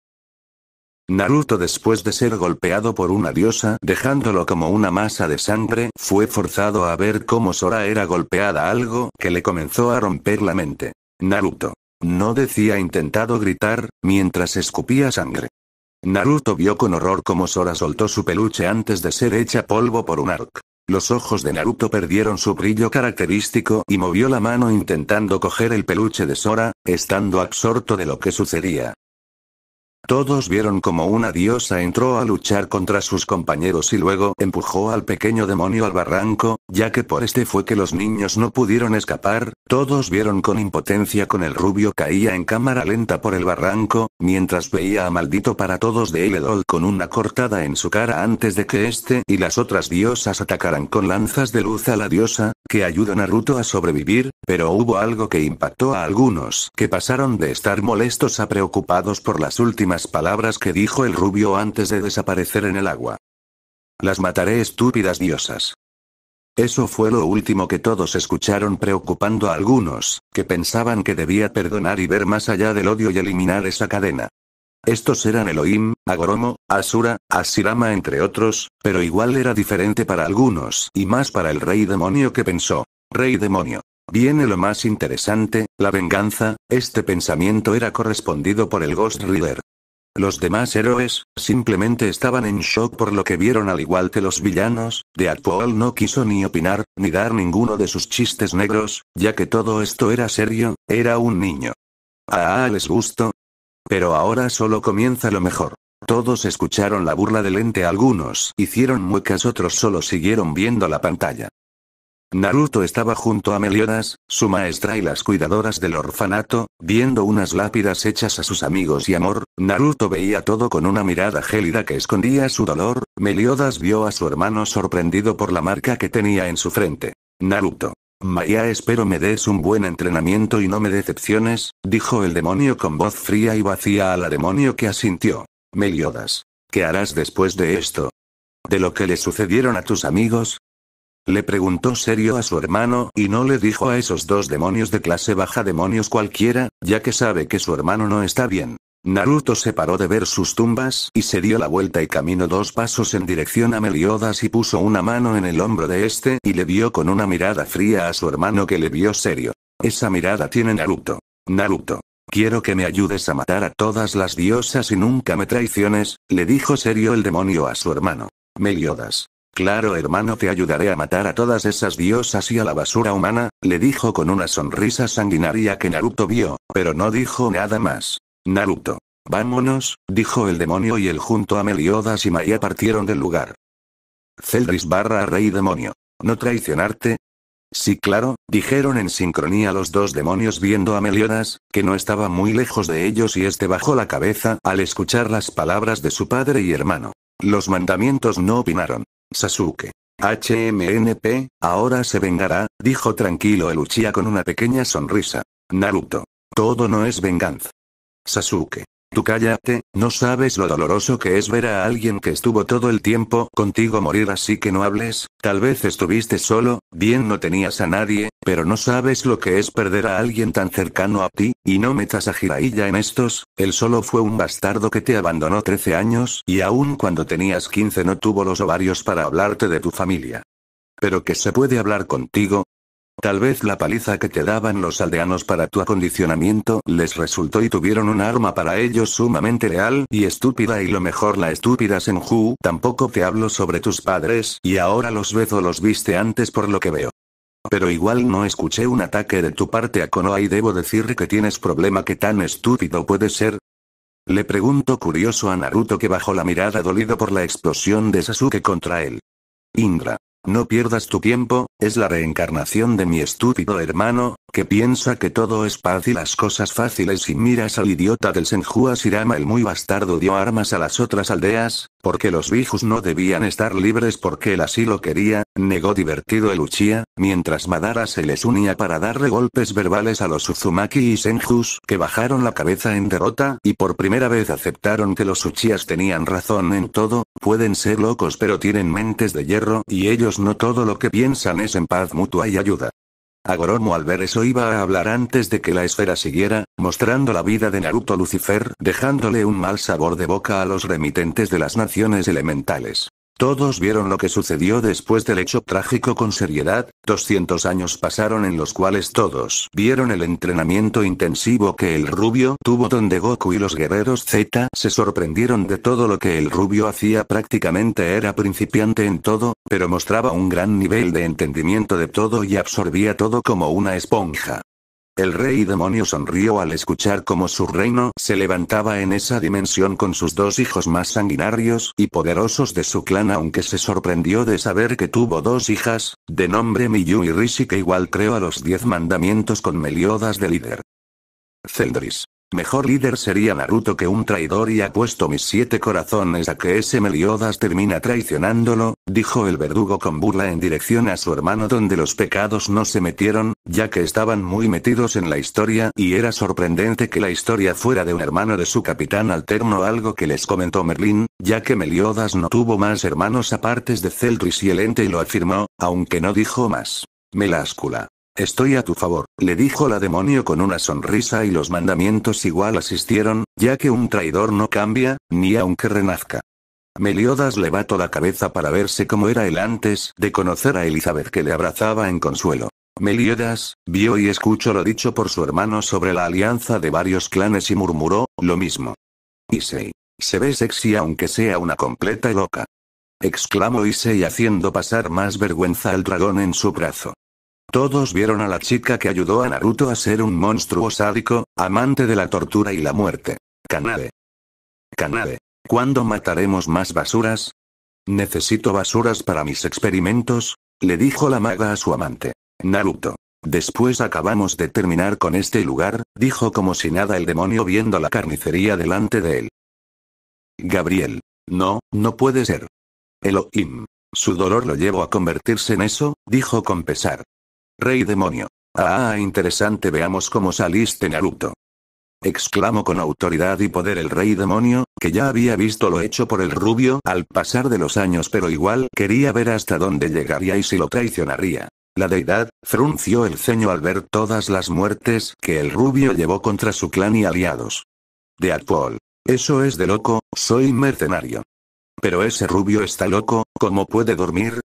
Naruto después de ser golpeado por una diosa, dejándolo como una masa de sangre, fue forzado a ver cómo Sora era golpeada algo que le comenzó a romper la mente. Naruto. No decía intentado gritar, mientras escupía sangre. Naruto vio con horror cómo Sora soltó su peluche antes de ser hecha polvo por un arc. Los ojos de Naruto perdieron su brillo característico y movió la mano intentando coger el peluche de Sora, estando absorto de lo que sucedía. Todos vieron como una diosa entró a luchar contra sus compañeros y luego empujó al pequeño demonio al barranco, ya que por este fue que los niños no pudieron escapar, todos vieron con impotencia con el rubio caía en cámara lenta por el barranco, mientras veía a maldito para todos de Eledol con una cortada en su cara antes de que este y las otras diosas atacaran con lanzas de luz a la diosa, que ayudan a Naruto a sobrevivir, pero hubo algo que impactó a algunos que pasaron de estar molestos a preocupados por las últimas palabras que dijo el rubio antes de desaparecer en el agua. Las mataré estúpidas diosas. Eso fue lo último que todos escucharon preocupando a algunos, que pensaban que debía perdonar y ver más allá del odio y eliminar esa cadena. Estos eran Elohim, Agoromo, Asura, Asirama entre otros, pero igual era diferente para algunos y más para el rey demonio que pensó. Rey demonio. Viene lo más interesante, la venganza, este pensamiento era correspondido por el Ghost Rider. Los demás héroes, simplemente estaban en shock por lo que vieron al igual que los villanos, Deadpool no quiso ni opinar, ni dar ninguno de sus chistes negros, ya que todo esto era serio, era un niño. Ah, les gustó. Pero ahora solo comienza lo mejor. Todos escucharon la burla de lente algunos hicieron muecas, otros solo siguieron viendo la pantalla. Naruto estaba junto a Meliodas, su maestra y las cuidadoras del orfanato, viendo unas lápidas hechas a sus amigos y amor, Naruto veía todo con una mirada gélida que escondía su dolor, Meliodas vio a su hermano sorprendido por la marca que tenía en su frente. Naruto. Maya espero me des un buen entrenamiento y no me decepciones, dijo el demonio con voz fría y vacía a la demonio que asintió. Meliodas. ¿Qué harás después de esto? De lo que le sucedieron a tus amigos, le preguntó serio a su hermano, y no le dijo a esos dos demonios de clase baja demonios cualquiera, ya que sabe que su hermano no está bien. Naruto se paró de ver sus tumbas y se dio la vuelta y caminó dos pasos en dirección a Meliodas y puso una mano en el hombro de este y le vio con una mirada fría a su hermano que le vio serio. Esa mirada tiene Naruto. Naruto. Quiero que me ayudes a matar a todas las diosas y nunca me traiciones, le dijo serio el demonio a su hermano. Meliodas. Claro hermano te ayudaré a matar a todas esas diosas y a la basura humana, le dijo con una sonrisa sanguinaria que Naruto vio, pero no dijo nada más. Naruto. Vámonos, dijo el demonio y él junto a Meliodas y Maya partieron del lugar. Celdris barra rey demonio. ¿No traicionarte? Sí claro, dijeron en sincronía los dos demonios viendo a Meliodas, que no estaba muy lejos de ellos y este bajó la cabeza al escuchar las palabras de su padre y hermano. Los mandamientos no opinaron. Sasuke. HMNP, ahora se vengará, dijo tranquilo el con una pequeña sonrisa. Naruto. Todo no es venganza. Sasuke. Tú cállate, no sabes lo doloroso que es ver a alguien que estuvo todo el tiempo contigo morir así que no hables, tal vez estuviste solo, bien no tenías a nadie, pero no sabes lo que es perder a alguien tan cercano a ti, y no metas a Jiraiya en estos, él solo fue un bastardo que te abandonó 13 años y aún cuando tenías 15 no tuvo los ovarios para hablarte de tu familia. Pero que se puede hablar contigo, Tal vez la paliza que te daban los aldeanos para tu acondicionamiento les resultó y tuvieron un arma para ellos sumamente leal y estúpida y lo mejor la estúpida Senju, tampoco te hablo sobre tus padres y ahora los ves o los viste antes por lo que veo. Pero igual no escuché un ataque de tu parte a Konoha y debo decir que tienes problema que tan estúpido puede ser. Le pregunto curioso a Naruto que bajó la mirada dolido por la explosión de Sasuke contra él. Indra. No pierdas tu tiempo, es la reencarnación de mi estúpido hermano, que piensa que todo es paz y las cosas fáciles y miras al idiota del senju asirama el muy bastardo dio armas a las otras aldeas, porque los bijus no debían estar libres porque él así lo quería, negó divertido el Uchiha, mientras Madara se les unía para darle golpes verbales a los Uzumaki y Senjus que bajaron la cabeza en derrota y por primera vez aceptaron que los uchias tenían razón en todo, pueden ser locos pero tienen mentes de hierro y ellos no todo lo que piensan es en paz mutua y ayuda. Agoromo al ver eso iba a hablar antes de que la esfera siguiera, mostrando la vida de Naruto Lucifer, dejándole un mal sabor de boca a los remitentes de las naciones elementales. Todos vieron lo que sucedió después del hecho trágico con seriedad, 200 años pasaron en los cuales todos vieron el entrenamiento intensivo que el rubio tuvo donde Goku y los guerreros Z se sorprendieron de todo lo que el rubio hacía prácticamente era principiante en todo, pero mostraba un gran nivel de entendimiento de todo y absorbía todo como una esponja. El rey demonio sonrió al escuchar cómo su reino se levantaba en esa dimensión con sus dos hijos más sanguinarios y poderosos de su clan aunque se sorprendió de saber que tuvo dos hijas, de nombre Miyu y Rishi que igual creo a los diez mandamientos con Meliodas de líder. Celdris. Mejor líder sería Naruto que un traidor y apuesto mis siete corazones a que ese Meliodas termina traicionándolo, dijo el verdugo con burla en dirección a su hermano donde los pecados no se metieron, ya que estaban muy metidos en la historia y era sorprendente que la historia fuera de un hermano de su capitán alterno algo que les comentó Merlín, ya que Meliodas no tuvo más hermanos aparte de Celtris y el ente y lo afirmó, aunque no dijo más. Meláscula. Estoy a tu favor, le dijo la demonio con una sonrisa y los mandamientos igual asistieron, ya que un traidor no cambia, ni aunque renazca. Meliodas levantó la cabeza para verse cómo era él antes de conocer a Elizabeth que le abrazaba en consuelo. Meliodas, vio y escuchó lo dicho por su hermano sobre la alianza de varios clanes y murmuró, lo mismo. Issei. Se ve sexy aunque sea una completa loca. Exclamó Issei haciendo pasar más vergüenza al dragón en su brazo. Todos vieron a la chica que ayudó a Naruto a ser un monstruo sádico, amante de la tortura y la muerte. Kanade. Kanade. ¿Cuándo mataremos más basuras? Necesito basuras para mis experimentos, le dijo la maga a su amante. Naruto. Después acabamos de terminar con este lugar, dijo como si nada el demonio viendo la carnicería delante de él. Gabriel. No, no puede ser. Elohim. Su dolor lo llevó a convertirse en eso, dijo con pesar. Rey demonio. Ah, interesante, veamos cómo saliste, Naruto. Exclamó con autoridad y poder el rey demonio, que ya había visto lo hecho por el rubio al pasar de los años, pero igual quería ver hasta dónde llegaría y si lo traicionaría. La deidad, frunció el ceño al ver todas las muertes que el rubio llevó contra su clan y aliados. De Atpol. Eso es de loco, soy mercenario. Pero ese rubio está loco, ¿cómo puede dormir?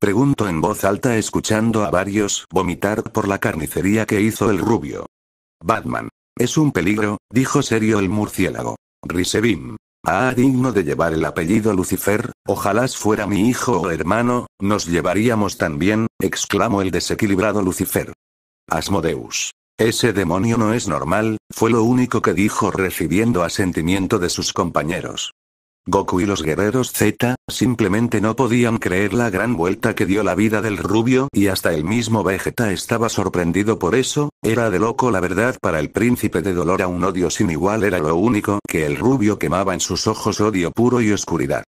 Pregunto en voz alta escuchando a varios vomitar por la carnicería que hizo el rubio. Batman. Es un peligro, dijo serio el murciélago. Risebim. Ah, digno de llevar el apellido Lucifer, ojalá fuera mi hijo o hermano, nos llevaríamos tan bien, exclamó el desequilibrado Lucifer. Asmodeus. Ese demonio no es normal, fue lo único que dijo recibiendo asentimiento de sus compañeros. Goku y los guerreros Z, simplemente no podían creer la gran vuelta que dio la vida del rubio y hasta el mismo Vegeta estaba sorprendido por eso, era de loco la verdad para el príncipe de dolor a un odio sin igual era lo único que el rubio quemaba en sus ojos odio puro y oscuridad.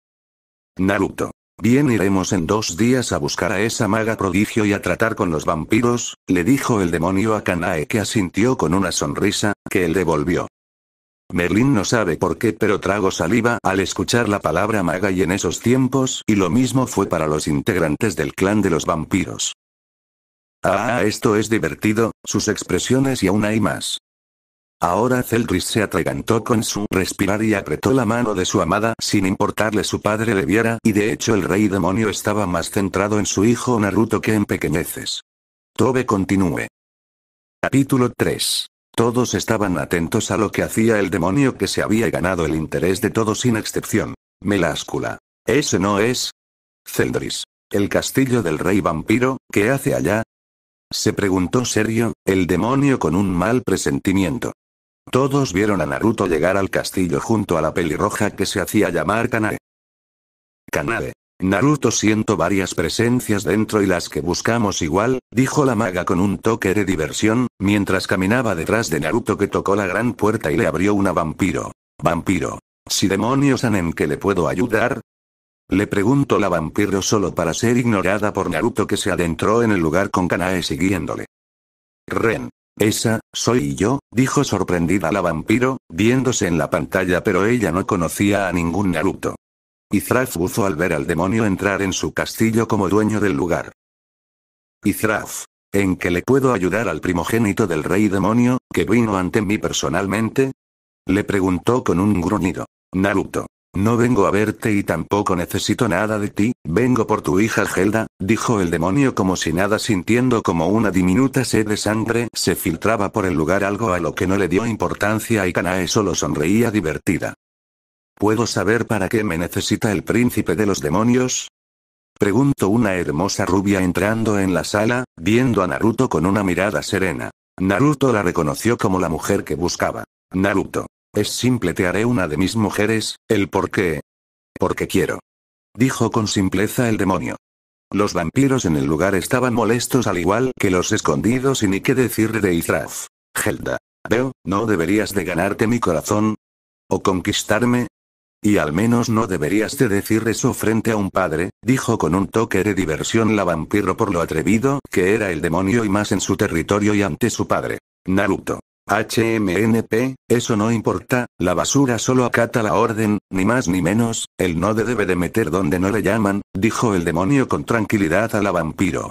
Naruto. Bien iremos en dos días a buscar a esa maga prodigio y a tratar con los vampiros, le dijo el demonio a Kanae que asintió con una sonrisa, que él devolvió. Merlin no sabe por qué, pero trago saliva al escuchar la palabra maga y en esos tiempos, y lo mismo fue para los integrantes del clan de los vampiros. Ah, esto es divertido, sus expresiones y aún hay más. Ahora Celtris se atragantó con su respirar y apretó la mano de su amada sin importarle su padre le viera, y de hecho el rey demonio estaba más centrado en su hijo Naruto que en pequeñeces. Tobe continúe. Capítulo 3. Todos estaban atentos a lo que hacía el demonio que se había ganado el interés de todos sin excepción. Meláscula. ¿Ese no es? Celdris. ¿El castillo del rey vampiro, qué hace allá? Se preguntó serio, el demonio con un mal presentimiento. Todos vieron a Naruto llegar al castillo junto a la pelirroja que se hacía llamar Kanae. Kanae. Naruto siento varias presencias dentro y las que buscamos igual, dijo la maga con un toque de diversión, mientras caminaba detrás de Naruto que tocó la gran puerta y le abrió una vampiro. Vampiro. Si demonios han en que le puedo ayudar, le preguntó la vampiro solo para ser ignorada por Naruto que se adentró en el lugar con Kanae siguiéndole. Ren. Esa, soy yo, dijo sorprendida la vampiro, viéndose en la pantalla pero ella no conocía a ningún Naruto. Izraf buzo al ver al demonio entrar en su castillo como dueño del lugar. Izraf, ¿en qué le puedo ayudar al primogénito del rey demonio, que vino ante mí personalmente? Le preguntó con un gruñido. Naruto. No vengo a verte y tampoco necesito nada de ti, vengo por tu hija Gelda, dijo el demonio como si nada sintiendo como una diminuta sed de sangre se filtraba por el lugar algo a lo que no le dio importancia y Kanae solo sonreía divertida. ¿Puedo saber para qué me necesita el príncipe de los demonios? Preguntó una hermosa rubia entrando en la sala, viendo a Naruto con una mirada serena. Naruto la reconoció como la mujer que buscaba. Naruto. Es simple, te haré una de mis mujeres, el por qué. Porque quiero. Dijo con simpleza el demonio. Los vampiros en el lugar estaban molestos al igual que los escondidos y ni qué decir de Israf. Gelda. Veo, no deberías de ganarte mi corazón. O conquistarme, y al menos no deberías de decir eso frente a un padre, dijo con un toque de diversión la vampiro por lo atrevido que era el demonio y más en su territorio y ante su padre. Naruto. HMNP, eso no importa, la basura solo acata la orden, ni más ni menos, el no debe de meter donde no le llaman, dijo el demonio con tranquilidad a la vampiro.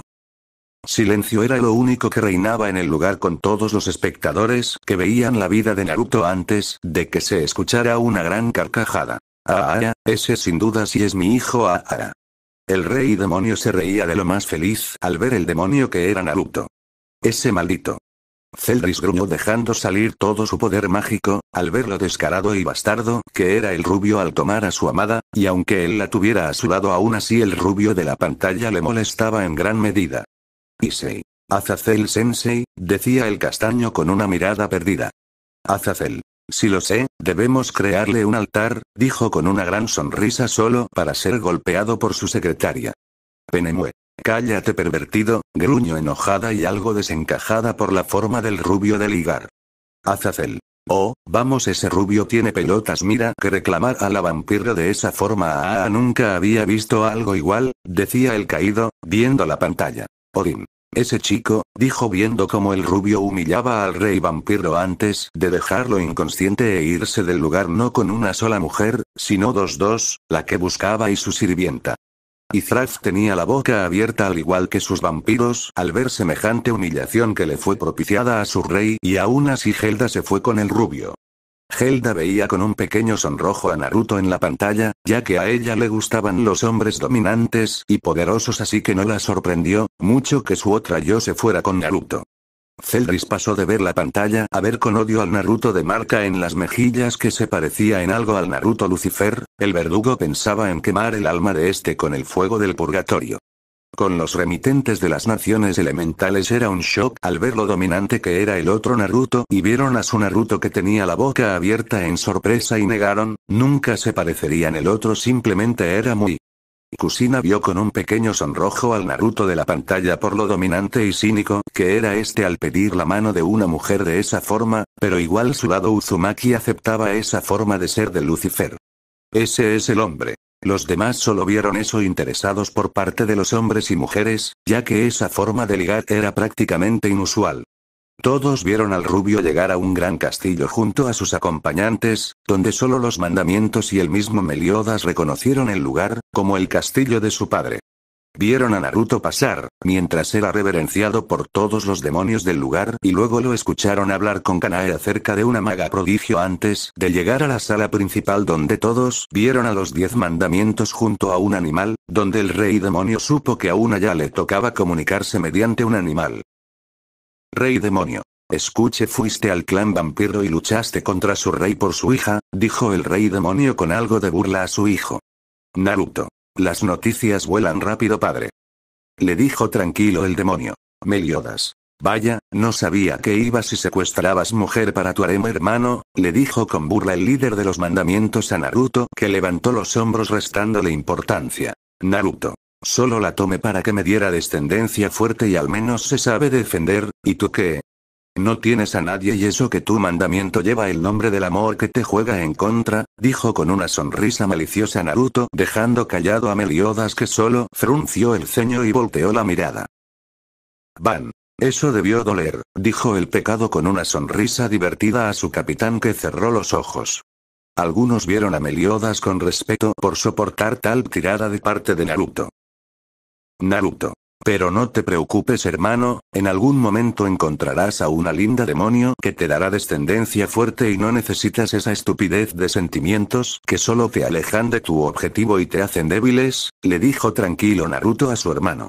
Silencio era lo único que reinaba en el lugar con todos los espectadores que veían la vida de Naruto antes de que se escuchara una gran carcajada. Ah, ese sin duda sí es mi hijo Ahara. El rey demonio se reía de lo más feliz al ver el demonio que era Naruto. Ese maldito. Celdris gruñó dejando salir todo su poder mágico, al ver lo descarado y bastardo que era el rubio al tomar a su amada, y aunque él la tuviera a su lado aún así el rubio de la pantalla le molestaba en gran medida. Issei. Azazel Sensei, decía el castaño con una mirada perdida. Azazel. Si lo sé, debemos crearle un altar, dijo con una gran sonrisa solo para ser golpeado por su secretaria. Penemue. Cállate pervertido, gruño enojada y algo desencajada por la forma del rubio del ligar. Azazel. Oh, vamos ese rubio tiene pelotas mira que reclamar a la vampira de esa forma ah, ah nunca había visto algo igual, decía el caído, viendo la pantalla. Ese chico, dijo viendo cómo el rubio humillaba al rey vampiro antes de dejarlo inconsciente e irse del lugar no con una sola mujer, sino dos dos, la que buscaba y su sirvienta. Y Thrax tenía la boca abierta al igual que sus vampiros al ver semejante humillación que le fue propiciada a su rey y aún así Gelda se fue con el rubio. Helda veía con un pequeño sonrojo a Naruto en la pantalla, ya que a ella le gustaban los hombres dominantes y poderosos así que no la sorprendió, mucho que su otra yo se fuera con Naruto. Celdris pasó de ver la pantalla a ver con odio al Naruto de marca en las mejillas que se parecía en algo al Naruto Lucifer, el verdugo pensaba en quemar el alma de este con el fuego del purgatorio. Con los remitentes de las naciones elementales era un shock al ver lo dominante que era el otro Naruto y vieron a su Naruto que tenía la boca abierta en sorpresa y negaron, nunca se parecerían el otro simplemente era muy... Kusina vio con un pequeño sonrojo al Naruto de la pantalla por lo dominante y cínico que era este al pedir la mano de una mujer de esa forma, pero igual su lado Uzumaki aceptaba esa forma de ser de Lucifer. Ese es el hombre. Los demás solo vieron eso interesados por parte de los hombres y mujeres, ya que esa forma de ligar era prácticamente inusual. Todos vieron al rubio llegar a un gran castillo junto a sus acompañantes, donde solo los mandamientos y el mismo Meliodas reconocieron el lugar, como el castillo de su padre. Vieron a Naruto pasar, mientras era reverenciado por todos los demonios del lugar y luego lo escucharon hablar con Kanae acerca de una maga prodigio antes de llegar a la sala principal donde todos vieron a los diez mandamientos junto a un animal, donde el rey demonio supo que aún una ya le tocaba comunicarse mediante un animal. Rey demonio. Escuche, fuiste al clan vampiro y luchaste contra su rey por su hija, dijo el rey demonio con algo de burla a su hijo. Naruto. Las noticias vuelan rápido, padre. Le dijo tranquilo el demonio. Meliodas. Vaya, no sabía que ibas y secuestrabas mujer para tu harem hermano, le dijo con burla el líder de los mandamientos a Naruto, que levantó los hombros restándole importancia. Naruto. Solo la tomé para que me diera descendencia fuerte y al menos se sabe defender, ¿y tú qué? No tienes a nadie y eso que tu mandamiento lleva el nombre del amor que te juega en contra, dijo con una sonrisa maliciosa Naruto, dejando callado a Meliodas que solo frunció el ceño y volteó la mirada. Van. Eso debió doler, dijo el pecado con una sonrisa divertida a su capitán que cerró los ojos. Algunos vieron a Meliodas con respeto por soportar tal tirada de parte de Naruto. Naruto. Pero no te preocupes hermano, en algún momento encontrarás a una linda demonio que te dará descendencia fuerte y no necesitas esa estupidez de sentimientos que solo te alejan de tu objetivo y te hacen débiles, le dijo tranquilo Naruto a su hermano.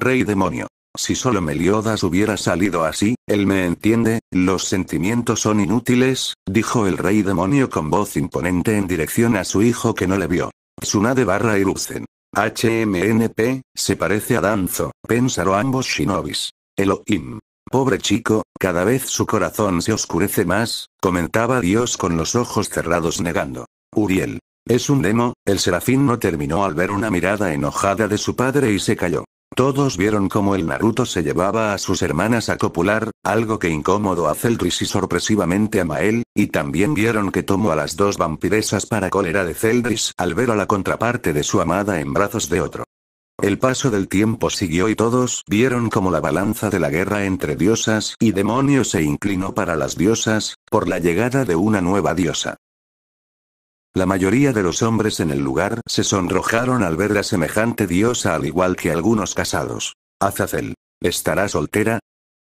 Rey demonio. Si solo Meliodas hubiera salido así, él me entiende, los sentimientos son inútiles, dijo el rey demonio con voz imponente en dirección a su hijo que no le vio. Tsunade barra Iruzen. HMNP, se parece a Danzo, pensaron ambos shinobis. Elohim. Pobre chico, cada vez su corazón se oscurece más, comentaba Dios con los ojos cerrados negando. Uriel. Es un demo, el serafín no terminó al ver una mirada enojada de su padre y se calló. Todos vieron cómo el Naruto se llevaba a sus hermanas a copular, algo que incómodo a Celdris y sorpresivamente a Mael, y también vieron que tomó a las dos vampiresas para cólera de Celdris al ver a la contraparte de su amada en brazos de otro. El paso del tiempo siguió y todos vieron cómo la balanza de la guerra entre diosas y demonios se inclinó para las diosas, por la llegada de una nueva diosa. La mayoría de los hombres en el lugar se sonrojaron al ver a semejante diosa al igual que algunos casados. Azazel. ¿Estará soltera?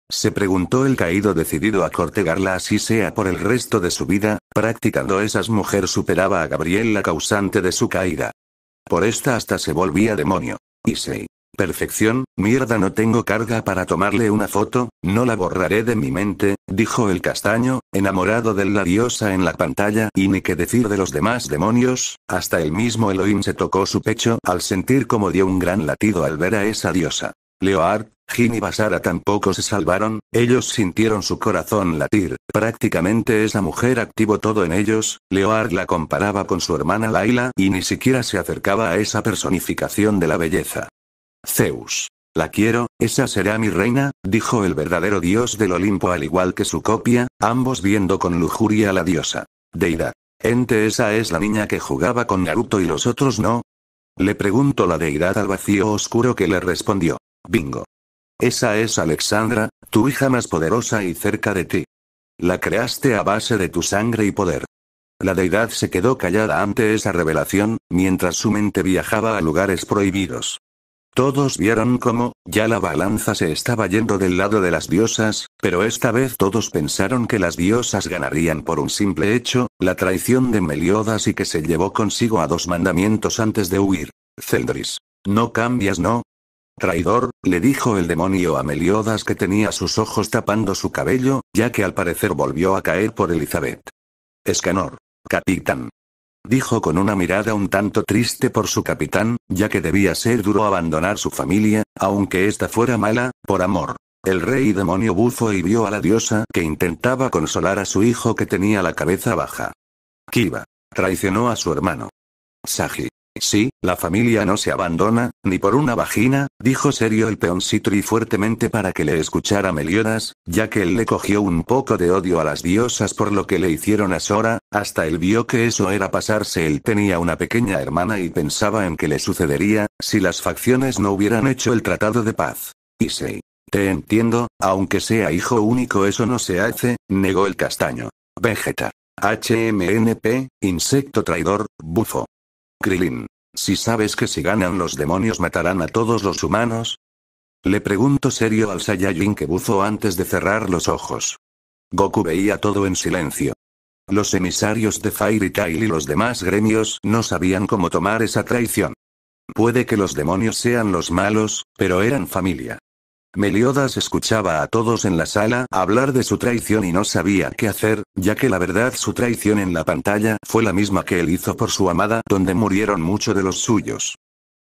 Se preguntó el caído decidido a cortegarla así sea por el resto de su vida, practicando esas mujeres superaba a Gabriel la causante de su caída. Por esta hasta se volvía demonio. Issei. Perfección, mierda no tengo carga para tomarle una foto, no la borraré de mi mente, dijo el castaño, enamorado de la diosa en la pantalla y ni qué decir de los demás demonios, hasta el mismo Elohim se tocó su pecho al sentir como dio un gran latido al ver a esa diosa. Leoard, Jin y Basara tampoco se salvaron, ellos sintieron su corazón latir, prácticamente esa mujer activó todo en ellos, Leoard la comparaba con su hermana Laila y ni siquiera se acercaba a esa personificación de la belleza. Zeus. La quiero, esa será mi reina, dijo el verdadero dios del Olimpo al igual que su copia, ambos viendo con lujuria a la diosa. Deidad. Ente esa es la niña que jugaba con Naruto y los otros no. Le preguntó la deidad al vacío oscuro que le respondió. Bingo. Esa es Alexandra, tu hija más poderosa y cerca de ti. La creaste a base de tu sangre y poder. La deidad se quedó callada ante esa revelación, mientras su mente viajaba a lugares prohibidos. Todos vieron cómo, ya la balanza se estaba yendo del lado de las diosas, pero esta vez todos pensaron que las diosas ganarían por un simple hecho, la traición de Meliodas y que se llevó consigo a dos mandamientos antes de huir. Celdris. No cambias, no. Traidor, le dijo el demonio a Meliodas que tenía sus ojos tapando su cabello, ya que al parecer volvió a caer por Elizabeth. Escanor. Capitán dijo con una mirada un tanto triste por su capitán, ya que debía ser duro abandonar su familia, aunque ésta fuera mala, por amor. El rey demonio bufó y vio a la diosa que intentaba consolar a su hijo que tenía la cabeza baja. Kiba. Traicionó a su hermano. Saji Sí, la familia no se abandona, ni por una vagina, dijo serio el peón Citri fuertemente para que le escuchara Meliodas, ya que él le cogió un poco de odio a las diosas por lo que le hicieron a Sora, hasta él vio que eso era pasarse él tenía una pequeña hermana y pensaba en que le sucedería, si las facciones no hubieran hecho el tratado de paz. Y sí. Te entiendo, aunque sea hijo único eso no se hace, negó el castaño. Vegeta. HMNP, insecto traidor, bufo. Krilin. Si sabes que si ganan los demonios matarán a todos los humanos. Le pregunto serio al Saiyajin que buzo antes de cerrar los ojos. Goku veía todo en silencio. Los emisarios de Fairy Tail y los demás gremios no sabían cómo tomar esa traición. Puede que los demonios sean los malos, pero eran familia. Meliodas escuchaba a todos en la sala hablar de su traición y no sabía qué hacer, ya que la verdad su traición en la pantalla fue la misma que él hizo por su amada, donde murieron muchos de los suyos.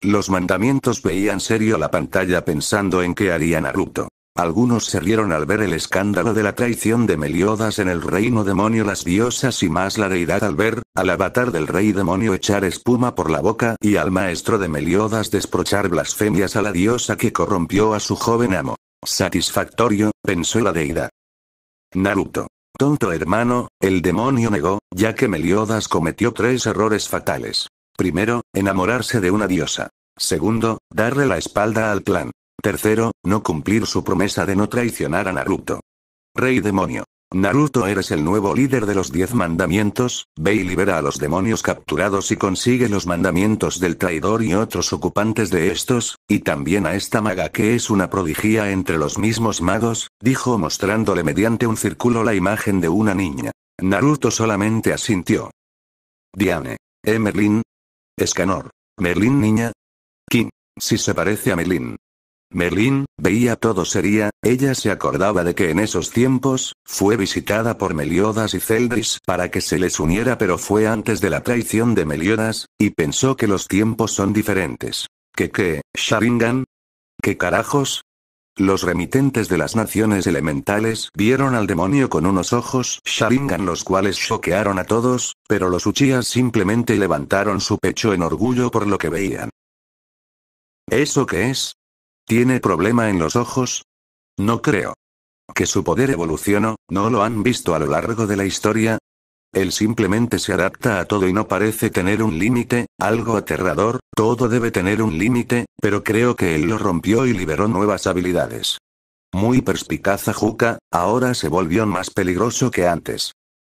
Los mandamientos veían serio la pantalla pensando en qué haría Naruto. Algunos se rieron al ver el escándalo de la traición de Meliodas en el reino demonio las diosas y más la deidad al ver, al avatar del rey demonio echar espuma por la boca y al maestro de Meliodas desprochar blasfemias a la diosa que corrompió a su joven amo. Satisfactorio, pensó la deidad. Naruto. Tonto hermano, el demonio negó, ya que Meliodas cometió tres errores fatales. Primero, enamorarse de una diosa. Segundo, darle la espalda al clan. Tercero, no cumplir su promesa de no traicionar a Naruto. Rey demonio. Naruto eres el nuevo líder de los diez mandamientos, ve y libera a los demonios capturados y consigue los mandamientos del traidor y otros ocupantes de estos, y también a esta maga que es una prodigía entre los mismos magos, dijo mostrándole mediante un círculo la imagen de una niña. Naruto solamente asintió. Diane. ¿Eh Merlin? Escanor. ¿Merlin niña? Kim. Si se parece a Merlin. Merlin, veía todo sería, ella se acordaba de que en esos tiempos, fue visitada por Meliodas y Celdris para que se les uniera pero fue antes de la traición de Meliodas, y pensó que los tiempos son diferentes. ¿Qué qué, Sharingan? ¿Qué carajos? Los remitentes de las naciones elementales vieron al demonio con unos ojos Sharingan los cuales choquearon a todos, pero los Uchías simplemente levantaron su pecho en orgullo por lo que veían. ¿Eso qué es? ¿Tiene problema en los ojos? No creo. Que su poder evolucionó, ¿no lo han visto a lo largo de la historia? Él simplemente se adapta a todo y no parece tener un límite, algo aterrador, todo debe tener un límite, pero creo que él lo rompió y liberó nuevas habilidades. Muy perspicaz Juca, ahora se volvió más peligroso que antes.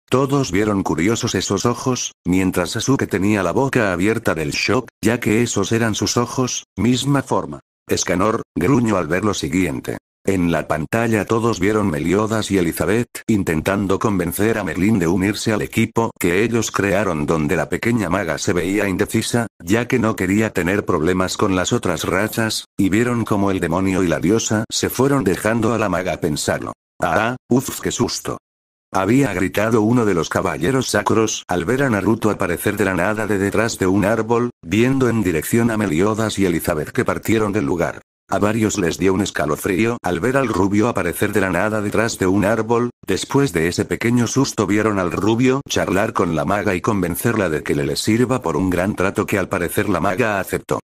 Todos vieron curiosos esos ojos, mientras Asuke tenía la boca abierta del shock, ya que esos eran sus ojos, misma forma. Escanor, gruñó al ver lo siguiente. En la pantalla todos vieron Meliodas y Elizabeth intentando convencer a Merlin de unirse al equipo que ellos crearon donde la pequeña maga se veía indecisa, ya que no quería tener problemas con las otras rachas, y vieron como el demonio y la diosa se fueron dejando a la maga pensarlo. Ah, ah uff, qué susto. Había gritado uno de los caballeros sacros al ver a Naruto aparecer de la nada de detrás de un árbol, viendo en dirección a Meliodas y Elizabeth que partieron del lugar. A varios les dio un escalofrío al ver al rubio aparecer de la nada detrás de un árbol, después de ese pequeño susto vieron al rubio charlar con la maga y convencerla de que le les sirva por un gran trato que al parecer la maga aceptó.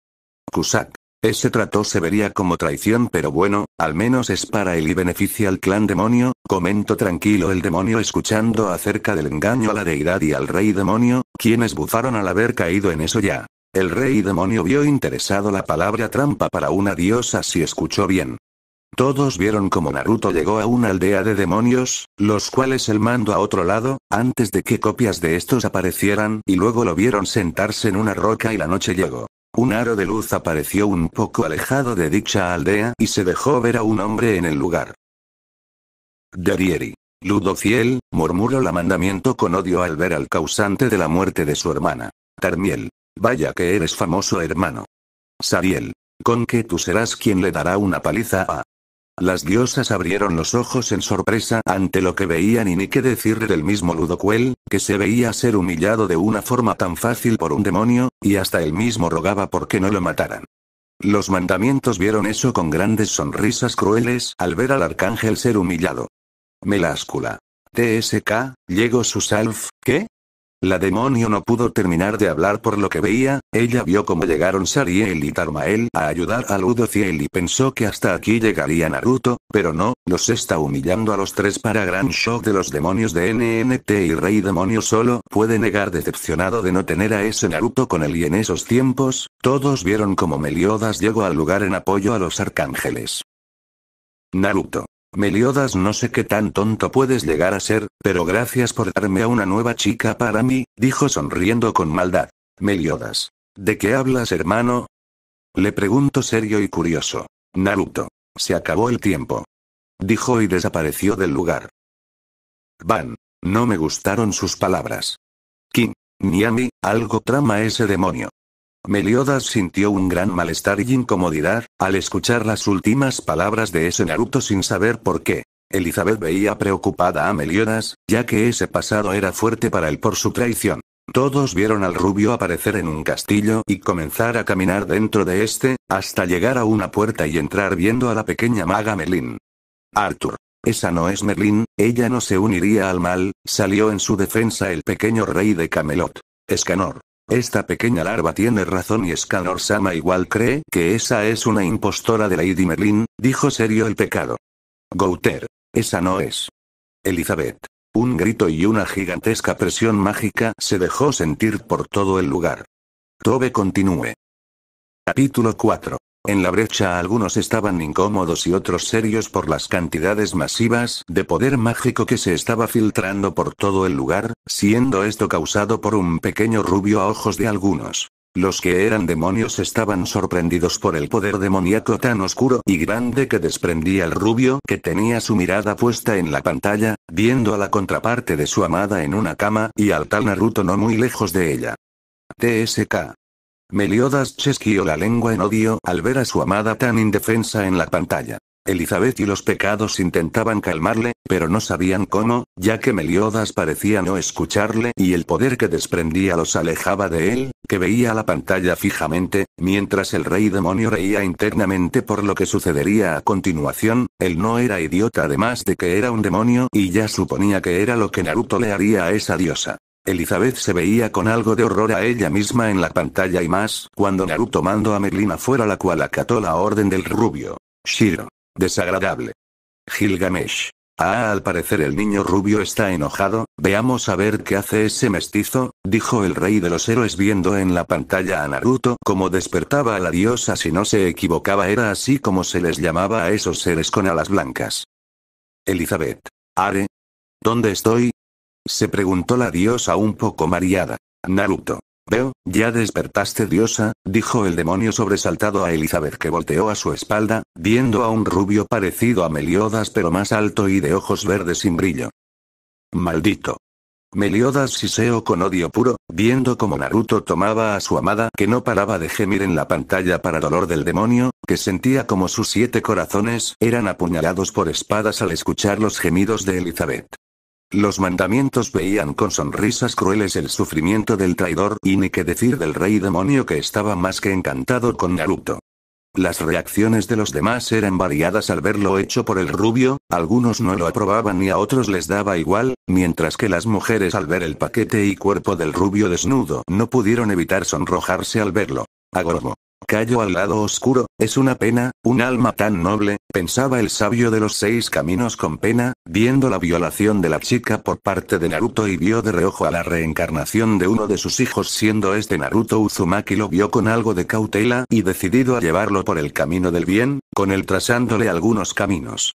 Kusak. Ese trato se vería como traición pero bueno, al menos es para él y beneficia al clan demonio, comentó tranquilo el demonio escuchando acerca del engaño a la deidad y al rey demonio, quienes bufaron al haber caído en eso ya. El rey demonio vio interesado la palabra trampa para una diosa si escuchó bien. Todos vieron como Naruto llegó a una aldea de demonios, los cuales el mando a otro lado, antes de que copias de estos aparecieran y luego lo vieron sentarse en una roca y la noche llegó. Un aro de luz apareció un poco alejado de dicha aldea y se dejó ver a un hombre en el lugar. Darieri. Ludo fiel, murmuró la mandamiento con odio al ver al causante de la muerte de su hermana. Tarmiel. Vaya que eres famoso hermano. Sariel. Con que tú serás quien le dará una paliza a las diosas abrieron los ojos en sorpresa ante lo que veían y ni qué decir del mismo Ludocuel, que se veía ser humillado de una forma tan fácil por un demonio, y hasta él mismo rogaba por que no lo mataran. Los mandamientos vieron eso con grandes sonrisas crueles al ver al arcángel ser humillado. Meláscula. TSK, llegó su salf, ¿qué? La demonio no pudo terminar de hablar por lo que veía, ella vio cómo llegaron Sariel y Tarmael a ayudar a Ludociel y pensó que hasta aquí llegaría Naruto, pero no, los está humillando a los tres para gran shock de los demonios de NNT y Rey Demonio solo puede negar decepcionado de no tener a ese Naruto con él y en esos tiempos, todos vieron cómo Meliodas llegó al lugar en apoyo a los arcángeles. Naruto. Meliodas no sé qué tan tonto puedes llegar a ser, pero gracias por darme a una nueva chica para mí, dijo sonriendo con maldad. Meliodas. ¿De qué hablas, hermano? Le pregunto serio y curioso. Naruto. Se acabó el tiempo. Dijo y desapareció del lugar. Van. No me gustaron sus palabras. King. Niami, algo trama ese demonio. Meliodas sintió un gran malestar y incomodidad, al escuchar las últimas palabras de ese Naruto sin saber por qué. Elizabeth veía preocupada a Meliodas, ya que ese pasado era fuerte para él por su traición. Todos vieron al rubio aparecer en un castillo y comenzar a caminar dentro de este, hasta llegar a una puerta y entrar viendo a la pequeña maga Merlin. Arthur. Esa no es Merlin, ella no se uniría al mal, salió en su defensa el pequeño rey de Camelot. Escanor. Esta pequeña larva tiene razón y Scanor sama igual cree que esa es una impostora de Lady Merlin, dijo serio el pecado. Gouter. Esa no es. Elizabeth. Un grito y una gigantesca presión mágica se dejó sentir por todo el lugar. Tobe continúe. Capítulo 4. En la brecha algunos estaban incómodos y otros serios por las cantidades masivas de poder mágico que se estaba filtrando por todo el lugar, siendo esto causado por un pequeño rubio a ojos de algunos. Los que eran demonios estaban sorprendidos por el poder demoníaco tan oscuro y grande que desprendía el rubio que tenía su mirada puesta en la pantalla, viendo a la contraparte de su amada en una cama y al tal Naruto no muy lejos de ella. TSK Meliodas chesquió la lengua en odio al ver a su amada tan indefensa en la pantalla. Elizabeth y los pecados intentaban calmarle, pero no sabían cómo, ya que Meliodas parecía no escucharle y el poder que desprendía los alejaba de él, que veía la pantalla fijamente, mientras el rey demonio reía internamente por lo que sucedería a continuación, él no era idiota además de que era un demonio y ya suponía que era lo que Naruto le haría a esa diosa. Elizabeth se veía con algo de horror a ella misma en la pantalla y más, cuando Naruto mandó a Merlina fuera la cual acató la orden del rubio. Shiro. Desagradable. Gilgamesh. Ah, al parecer el niño rubio está enojado, veamos a ver qué hace ese mestizo, dijo el rey de los héroes viendo en la pantalla a Naruto como despertaba a la diosa si no se equivocaba era así como se les llamaba a esos seres con alas blancas. Elizabeth. Are. ¿Dónde estoy? Se preguntó la diosa un poco mareada. Naruto. Veo, ya despertaste diosa, dijo el demonio sobresaltado a Elizabeth que volteó a su espalda, viendo a un rubio parecido a Meliodas pero más alto y de ojos verdes sin brillo. Maldito. Meliodas siseó con odio puro, viendo cómo Naruto tomaba a su amada que no paraba de gemir en la pantalla para dolor del demonio, que sentía como sus siete corazones eran apuñalados por espadas al escuchar los gemidos de Elizabeth. Los mandamientos veían con sonrisas crueles el sufrimiento del traidor y ni que decir del rey demonio que estaba más que encantado con Naruto. Las reacciones de los demás eran variadas al verlo hecho por el rubio, algunos no lo aprobaban y a otros les daba igual, mientras que las mujeres al ver el paquete y cuerpo del rubio desnudo no pudieron evitar sonrojarse al verlo. Agormo. Cayo al lado oscuro, es una pena, un alma tan noble, pensaba el sabio de los seis caminos con pena, viendo la violación de la chica por parte de Naruto y vio de reojo a la reencarnación de uno de sus hijos siendo este Naruto Uzumaki lo vio con algo de cautela y decidido a llevarlo por el camino del bien, con él trazándole algunos caminos.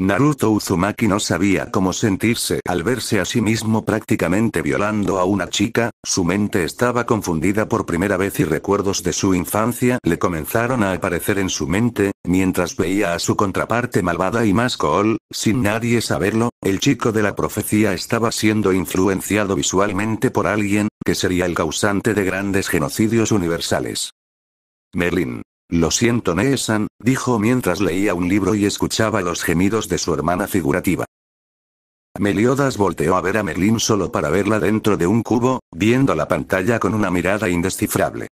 Naruto Uzumaki no sabía cómo sentirse al verse a sí mismo prácticamente violando a una chica, su mente estaba confundida por primera vez y recuerdos de su infancia le comenzaron a aparecer en su mente, mientras veía a su contraparte malvada y más cool, sin nadie saberlo, el chico de la profecía estaba siendo influenciado visualmente por alguien, que sería el causante de grandes genocidios universales. Merlin. Lo siento, Neesan, dijo mientras leía un libro y escuchaba los gemidos de su hermana figurativa. Meliodas volteó a ver a Merlin solo para verla dentro de un cubo, viendo la pantalla con una mirada indescifrable.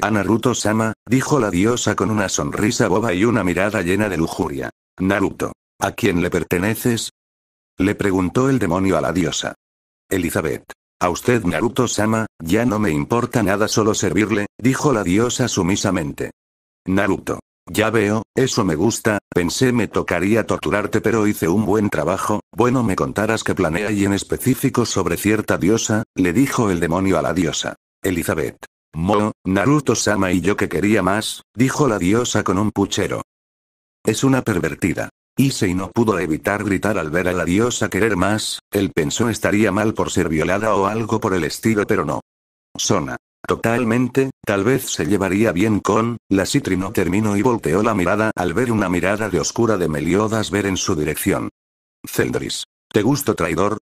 A Naruto Sama, dijo la diosa con una sonrisa boba y una mirada llena de lujuria. Naruto, ¿a quién le perteneces? Le preguntó el demonio a la diosa. Elizabeth. A usted Naruto-sama, ya no me importa nada solo servirle, dijo la diosa sumisamente. Naruto. Ya veo, eso me gusta, pensé me tocaría torturarte pero hice un buen trabajo, bueno me contarás que planea y en específico sobre cierta diosa, le dijo el demonio a la diosa. Elizabeth. Mo, Naruto-sama y yo que quería más, dijo la diosa con un puchero. Es una pervertida y no pudo evitar gritar al ver a la diosa querer más, él pensó estaría mal por ser violada o algo por el estilo pero no. Sona. Totalmente, tal vez se llevaría bien con, la Citri no terminó y volteó la mirada al ver una mirada de oscura de Meliodas ver en su dirección. Celdris. ¿Te gusto traidor?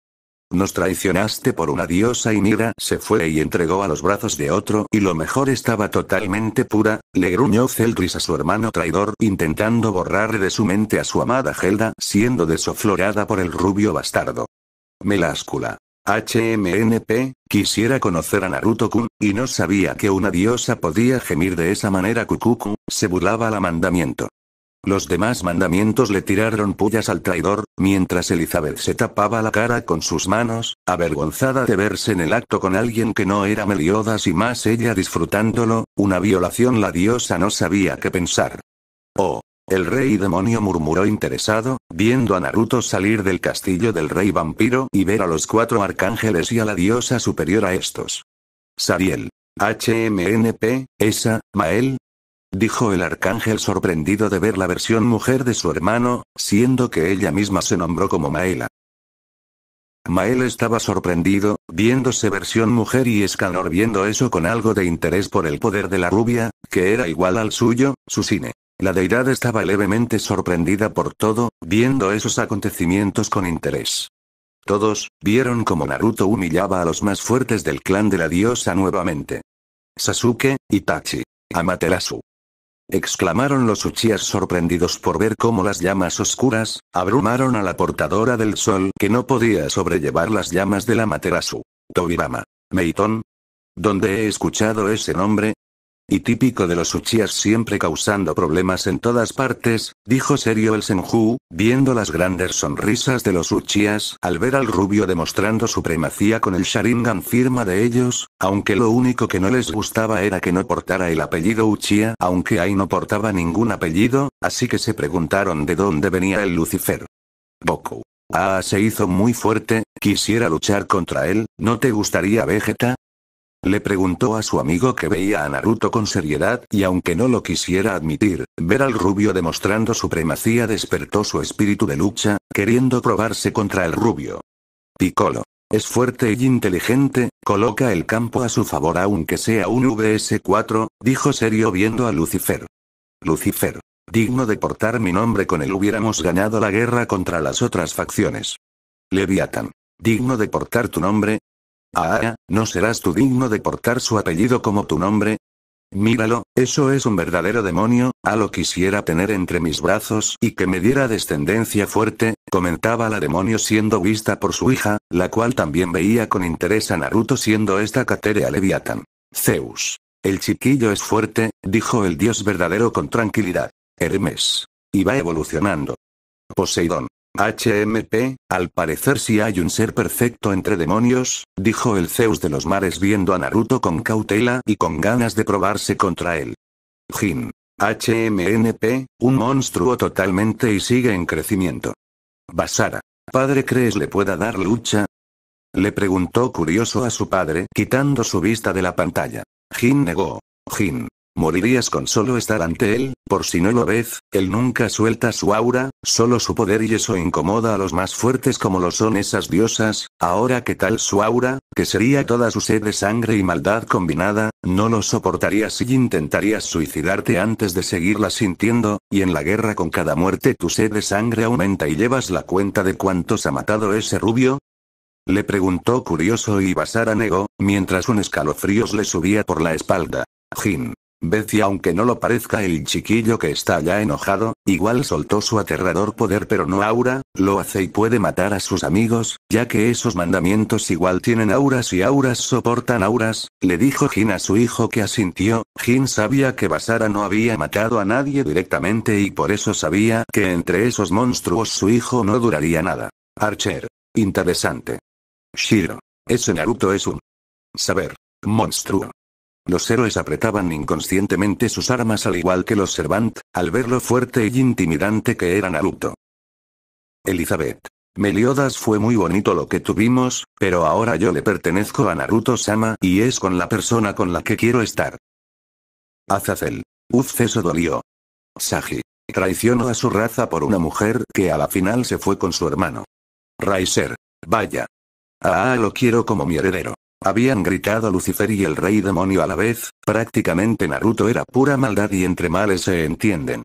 Nos traicionaste por una diosa y Mira se fue y entregó a los brazos de otro y lo mejor estaba totalmente pura, le gruñó Celdris a su hermano traidor intentando borrar de su mente a su amada Gelda siendo desoflorada por el rubio bastardo. Meláscula. HMNP, quisiera conocer a Naruto-kun, y no sabía que una diosa podía gemir de esa manera Kukuku, se burlaba la mandamiento. Los demás mandamientos le tiraron pullas al traidor, mientras Elizabeth se tapaba la cara con sus manos, avergonzada de verse en el acto con alguien que no era Meliodas y más ella disfrutándolo, una violación la diosa no sabía qué pensar. Oh. El rey demonio murmuró interesado, viendo a Naruto salir del castillo del rey vampiro y ver a los cuatro arcángeles y a la diosa superior a estos. Sariel. HMNP, esa, Mael, dijo el arcángel sorprendido de ver la versión mujer de su hermano, siendo que ella misma se nombró como Maela. Mael estaba sorprendido, viéndose versión mujer y Escanor viendo eso con algo de interés por el poder de la rubia, que era igual al suyo, su cine. La deidad estaba levemente sorprendida por todo, viendo esos acontecimientos con interés. Todos, vieron como Naruto humillaba a los más fuertes del clan de la diosa nuevamente. Sasuke, Itachi, Amaterasu, exclamaron los Uchías sorprendidos por ver cómo las llamas oscuras, abrumaron a la portadora del sol que no podía sobrellevar las llamas de la Materasu. Tobirama. Meiton. ¿Dónde he escuchado ese nombre? Y típico de los Uchias siempre causando problemas en todas partes, dijo serio el Senju, viendo las grandes sonrisas de los Uchías, al ver al rubio demostrando supremacía con el Sharingan firma de ellos, aunque lo único que no les gustaba era que no portara el apellido Uchía, aunque ahí no portaba ningún apellido, así que se preguntaron de dónde venía el Lucifer. Goku. Ah, se hizo muy fuerte, quisiera luchar contra él, ¿no te gustaría Vegeta? Le preguntó a su amigo que veía a Naruto con seriedad, y aunque no lo quisiera admitir, ver al rubio demostrando supremacía despertó su espíritu de lucha, queriendo probarse contra el rubio. Piccolo. Es fuerte y inteligente, coloca el campo a su favor aunque sea un VS4, dijo serio viendo a Lucifer. Lucifer. Digno de portar mi nombre con él hubiéramos ganado la guerra contra las otras facciones. Leviathan digno de portar tu nombre, Ah, ah, ¿no serás tú digno de portar su apellido como tu nombre? Míralo, eso es un verdadero demonio, a ah, lo quisiera tener entre mis brazos y que me diera descendencia fuerte, comentaba la demonio siendo vista por su hija, la cual también veía con interés a Naruto siendo esta Caterea leviatán. Zeus. El chiquillo es fuerte, dijo el dios verdadero con tranquilidad. Hermes. Y va evolucionando. Poseidón. HMP, al parecer si hay un ser perfecto entre demonios, dijo el Zeus de los mares viendo a Naruto con cautela y con ganas de probarse contra él. Jin. HMNP, un monstruo totalmente y sigue en crecimiento. Basara. ¿Padre crees le pueda dar lucha? Le preguntó curioso a su padre, quitando su vista de la pantalla. Jin negó. Jin. Morirías con solo estar ante él, por si no lo ves, él nunca suelta su aura, solo su poder y eso incomoda a los más fuertes como lo son esas diosas, ahora que tal su aura, que sería toda su sed de sangre y maldad combinada, no lo soportarías y intentarías suicidarte antes de seguirla sintiendo, y en la guerra con cada muerte tu sed de sangre aumenta y llevas la cuenta de cuántos ha matado ese rubio, le preguntó curioso y Basara negó, mientras un escalofríos le subía por la espalda. Jin y aunque no lo parezca el chiquillo que está ya enojado, igual soltó su aterrador poder pero no aura, lo hace y puede matar a sus amigos, ya que esos mandamientos igual tienen auras y auras soportan auras, le dijo Jin a su hijo que asintió, Jin sabía que Basara no había matado a nadie directamente y por eso sabía que entre esos monstruos su hijo no duraría nada. Archer. Interesante. Shiro. Ese Naruto es un saber monstruo. Los héroes apretaban inconscientemente sus armas al igual que los Servant, al ver lo fuerte y intimidante que era Naruto. Elizabeth. Meliodas fue muy bonito lo que tuvimos, pero ahora yo le pertenezco a Naruto-sama y es con la persona con la que quiero estar. Azazel. Uf, eso dolió. Sagi. Traicionó a su raza por una mujer que a la final se fue con su hermano. Raiser. Vaya. Ah, lo quiero como mi heredero. Habían gritado Lucifer y el rey demonio a la vez, prácticamente Naruto era pura maldad y entre males se entienden.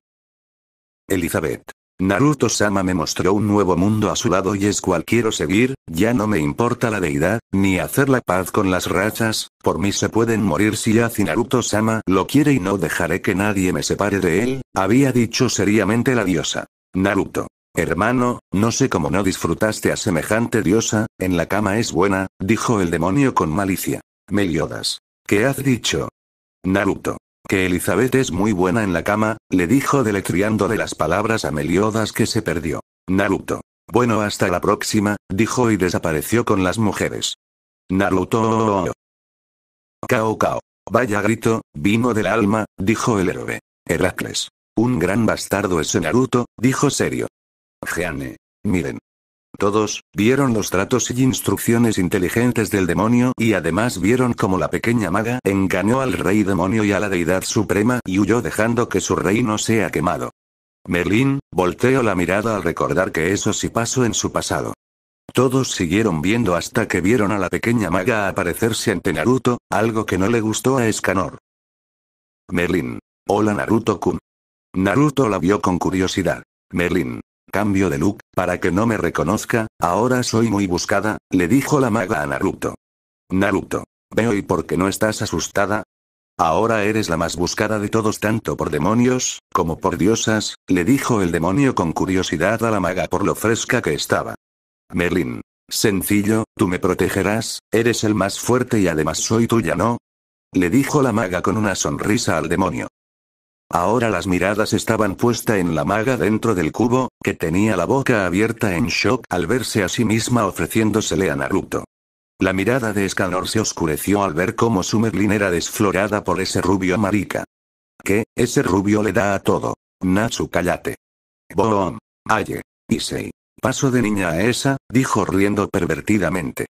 Elizabeth. Naruto Sama me mostró un nuevo mundo a su lado y es cual quiero seguir, ya no me importa la deidad, ni hacer la paz con las rachas, por mí se pueden morir si si Naruto Sama lo quiere y no dejaré que nadie me separe de él, había dicho seriamente la diosa. Naruto. Hermano, no sé cómo no disfrutaste a semejante diosa, en la cama es buena, dijo el demonio con malicia. Meliodas. ¿Qué has dicho? Naruto. Que Elizabeth es muy buena en la cama, le dijo deletriando de las palabras a Meliodas que se perdió. Naruto. Bueno, hasta la próxima, dijo y desapareció con las mujeres. Naruto. Oh, oh, oh. Cao Cao. Vaya grito, vino del alma, dijo el héroe. Heracles. Un gran bastardo ese Naruto, dijo serio. Jeanne. Miren. Todos, vieron los tratos y instrucciones inteligentes del demonio y además vieron cómo la pequeña maga engañó al rey demonio y a la deidad suprema y huyó dejando que su reino sea quemado. Merlin, volteó la mirada al recordar que eso sí pasó en su pasado. Todos siguieron viendo hasta que vieron a la pequeña maga aparecerse ante Naruto, algo que no le gustó a Escanor. Merlin. Hola Naruto-kun. Naruto la vio con curiosidad. Merlin cambio de look, para que no me reconozca, ahora soy muy buscada, le dijo la maga a Naruto. Naruto. Veo y por qué no estás asustada. Ahora eres la más buscada de todos tanto por demonios, como por diosas, le dijo el demonio con curiosidad a la maga por lo fresca que estaba. Merlin. Sencillo, tú me protegerás, eres el más fuerte y además soy tuya, ¿no? Le dijo la maga con una sonrisa al demonio. Ahora las miradas estaban puestas en la maga dentro del cubo, que tenía la boca abierta en shock al verse a sí misma ofreciéndosele a Naruto. La mirada de Escanor se oscureció al ver cómo su Merlin era desflorada por ese rubio marica. ¿Qué? Ese rubio le da a todo. Natsu cállate. Boom. Aye. Isei. Paso de niña a esa, dijo riendo pervertidamente.